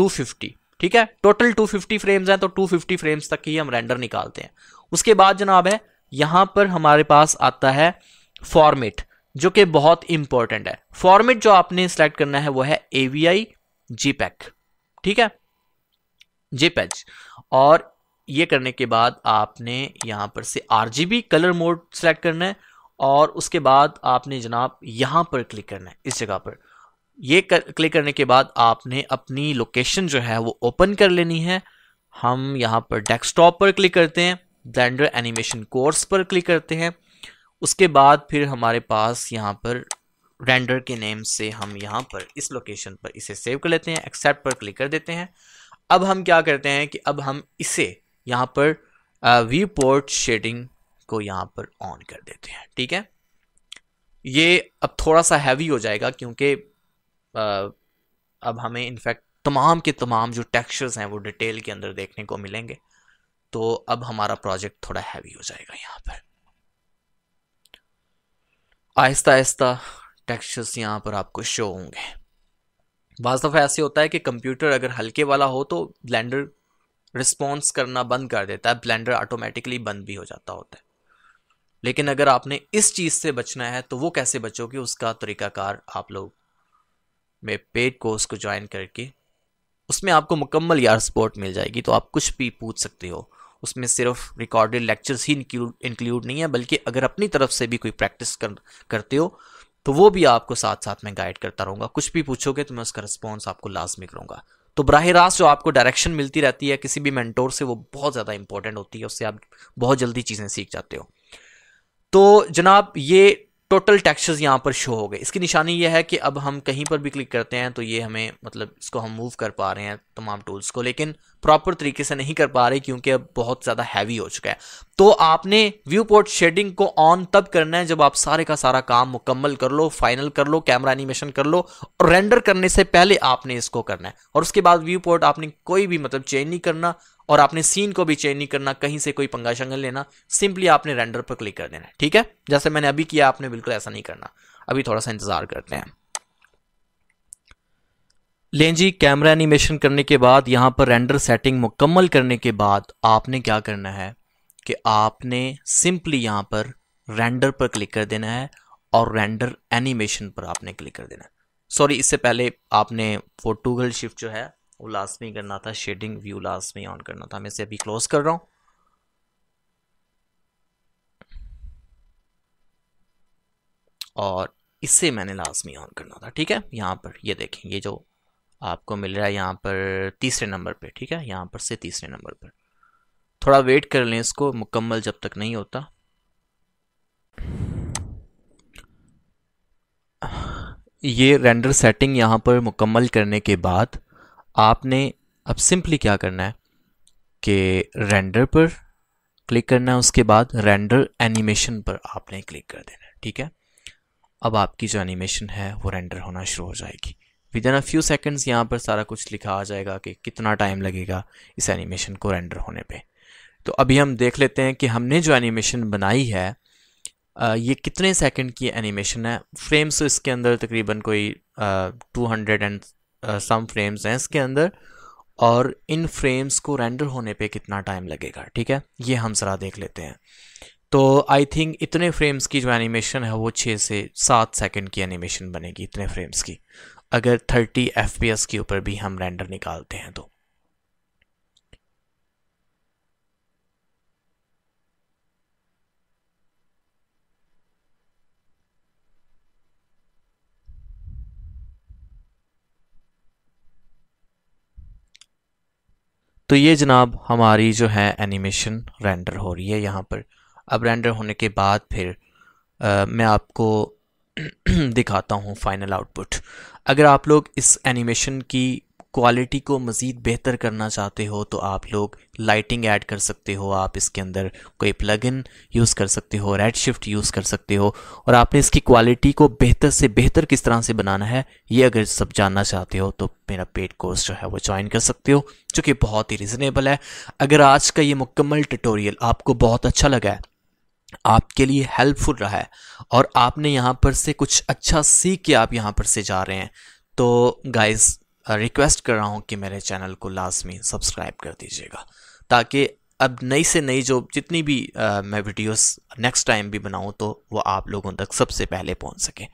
250 ठीक है टोटल 250 फ्रेम्स हैं तो 250 फ्रेम्स तक ही हम रेंडर निकालते हैं उसके बाद जनाब है यहां पर हमारे पास आता है फॉर्मेट जो कि बहुत इंपॉर्टेंट है फॉर्मेट जो आपने सेलेक्ट करना है वो है A V I ji pack ठीक है जेपेज और ये करने के बाद आपने यहाँ पर से आरजीबी कलर मोड सेलेक्ट करना है और उसके बाद आपने जनाब यहां पर क्लिक करना है इस जगह पर ये कर, क्लिक करने के बाद आपने अपनी लोकेशन जो है वो ओपन कर लेनी है हम यहाँ पर डेस्कटॉप पर क्लिक करते हैं ब्लेंडर एनिमेशन कोर्स पर क्लिक करते हैं उसके बाद फिर हमारे पास यहाँ पर रेंडर के नेम से हम यहाँ पर इस लोकेशन पर इसे सेव कर लेते हैं एक्सेप्ट पर क्लिक कर देते हैं अब हम क्या करते हैं कि अब हम इसे यहाँ पर वी पोर्ट शेडिंग को यहाँ पर ऑन कर देते हैं ठीक है ये अब थोड़ा सा हैवी हो जाएगा क्योंकि uh, अब हमें इनफैक्ट तमाम के तमाम जो टेक्सचर्स हैं वो डिटेल के अंदर देखने को मिलेंगे तो अब हमारा प्रोजेक्ट थोड़ा हैवी हो जाएगा यहाँ पर आहिस्ता आहिस्ता टेक्सचर्स यहाँ पर आपको शो होंगे बाज दफ़ा ऐसे होता है कि कंप्यूटर अगर हल्के वाला हो तो ब्लेंडर रिस्पॉन्स करना बंद कर देता है ब्लेंडर ऑटोमेटिकली बंद भी हो जाता होता है लेकिन अगर आपने इस चीज़ से बचना है तो वो कैसे बचोगे उसका तरीकाकार आप लोग में पेड कोर्स को ज्वाइन करके उसमें आपको मुकम्मल यार सपोर्ट मिल जाएगी तो आप कुछ भी पूछ सकते हो उसमें सिर्फ रिकॉर्डेड लेक्चर्स ही इंक्लूड इंक्लूड नहीं है बल्कि अगर अपनी तरफ से भी कोई प्रैक्टिस कर, करते हो तो वो भी आपको साथ साथ में गाइड करता रहूंगा कुछ भी पूछोगे तो मैं उसका रिस्पॉन्स आपको लाजमी करूंगा तो बरह रास्त जो आपको डायरेक्शन मिलती रहती है किसी भी मैंटोर से वो बहुत ज़्यादा इंपॉर्टेंट होती है उससे आप बहुत जल्दी चीज़ें सीख जाते हो तो जनाब ये टोटल टैक्सेस यहाँ पर शो हो गए इसकी निशानी यह है कि अब हम कहीं पर भी क्लिक करते हैं तो ये हमें मतलब इसको हम मूव कर पा रहे हैं तमाम टूल्स को लेकिन प्रॉपर तरीके से नहीं कर पा रहे क्योंकि अब बहुत ज़्यादा हैवी हो चुका है तो आपने व्यू पोर्ट शेडिंग को ऑन तब करना है जब आप सारे का सारा काम मुकम्मल कर लो फाइनल कर लो कैमरा एनिमेशन कर लो और रेंडर करने से पहले आपने इसको करना है और उसके बाद व्यू पोर्ट आपने कोई भी मतलब चेंज नहीं करना और आपने सीन को भी चेंज नहीं करना कहीं से कोई पंगा शंगल लेना सिंपली आपने रेंडर पर क्लिक कर देना है ठीक है जैसे मैंने अभी किया आपने बिल्कुल ऐसा नहीं करना अभी थोड़ा सा इंतज़ार करते हैं लें जी कैमरा एनिमेशन करने के बाद यहां पर रेंडर सेटिंग मुकम्मल करने के बाद आपने क्या करना है कि आपने सिंपली यहां पर रेंडर पर क्लिक कर देना है और रेंडर एनिमेशन पर आपने क्लिक कर देना है सॉरी इससे पहले आपने फोटोगल शिफ्ट जो है वो लास्ट में करना था शेडिंग व्यू लास्ट में ऑन करना था मैं इसे अभी क्लोज कर रहा हूँ और इससे मैंने लाजमी ऑन करना था ठीक है यहाँ पर ये देखें ये जो आपको मिल रहा है यहाँ पर तीसरे नंबर पे ठीक है यहाँ पर से तीसरे नंबर पर थोड़ा वेट कर लें इसको मुकम्मल जब तक नहीं होता ये रेंडर सेटिंग यहाँ पर मुकम्मल करने के बाद आपने अब सिंपली क्या करना है कि रेंडर पर क्लिक करना है उसके बाद रेंडर एनिमेशन पर आपने क्लिक कर देना है ठीक है अब आपकी जो एनिमेशन है वो रेंडर होना शुरू हो जाएगी within a few seconds यहाँ पर सारा कुछ लिखा आ जाएगा कि कितना टाइम लगेगा इस एनिमेशन को रेंडर होने पे तो अभी हम देख लेते हैं कि हमने जो एनिमेशन बनाई है ये कितने सेकंड की एनिमेशन है फ्रेम्स इसके अंदर तकरीबन कोई two hundred and some frames हैं इसके अंदर और इन फ्रेम्स को रेंडर होने पे कितना टाइम लगेगा ठीक है ये हम जरा देख लेते हैं तो आई थिंक इतने फ्रेम्स की जो एनिमेशन है वो छः से सात सेकंड की एनिमेशन बनेगी इतने फ्रेम्स की अगर थर्टी एफ के ऊपर भी हम रेंडर निकालते हैं तो तो ये जनाब हमारी जो है एनिमेशन रेंडर हो रही है यहाँ पर अब रेंडर होने के बाद फिर आ, मैं आपको दिखाता हूँ फाइनल आउटपुट अगर आप लोग इस एनिमेशन की क्वालिटी को मज़ीद बेहतर करना चाहते हो तो आप लोग लाइटिंग ऐड कर सकते हो आप इसके अंदर कोई प्लगइन यूज़ कर सकते हो रेड शिफ्ट यूज़ कर सकते हो और आपने इसकी क्वालिटी को बेहतर से बेहतर किस तरह से बनाना है ये अगर सब जानना चाहते हो तो मेरा पेड कोर्स जो है वो ज्वाइन कर सकते हो जो कि बहुत ही रिजनेबल है अगर आज का ये मुकम्मल टटोरियल आपको बहुत अच्छा लगा है आपके लिए हेल्पफुल रहा है और आपने यहाँ पर से कुछ अच्छा सीख के आप यहाँ पर से जा रहे हैं तो गाइज़ रिक्वेस्ट कर रहा हूँ कि मेरे चैनल को लाजमी सब्सक्राइब कर दीजिएगा ताकि अब नई से नई जो जितनी भी आ, मैं वीडियोस नेक्स्ट टाइम भी बनाऊँ तो वो आप लोगों तक सबसे पहले पहुँच सके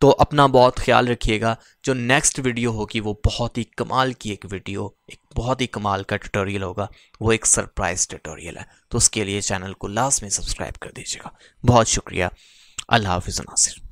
तो अपना बहुत ख्याल रखिएगा जो नेक्स्ट वीडियो होगी वो बहुत ही कमाल की एक वीडियो एक बहुत ही कमाल का ट्यूटोरियल होगा वो एक सरप्राइज़ ट्यूटोरियल है तो उसके लिए चैनल को लास्ट में सब्सक्राइब कर दीजिएगा बहुत शुक्रिया अल्लाह हाफिज़ नासिर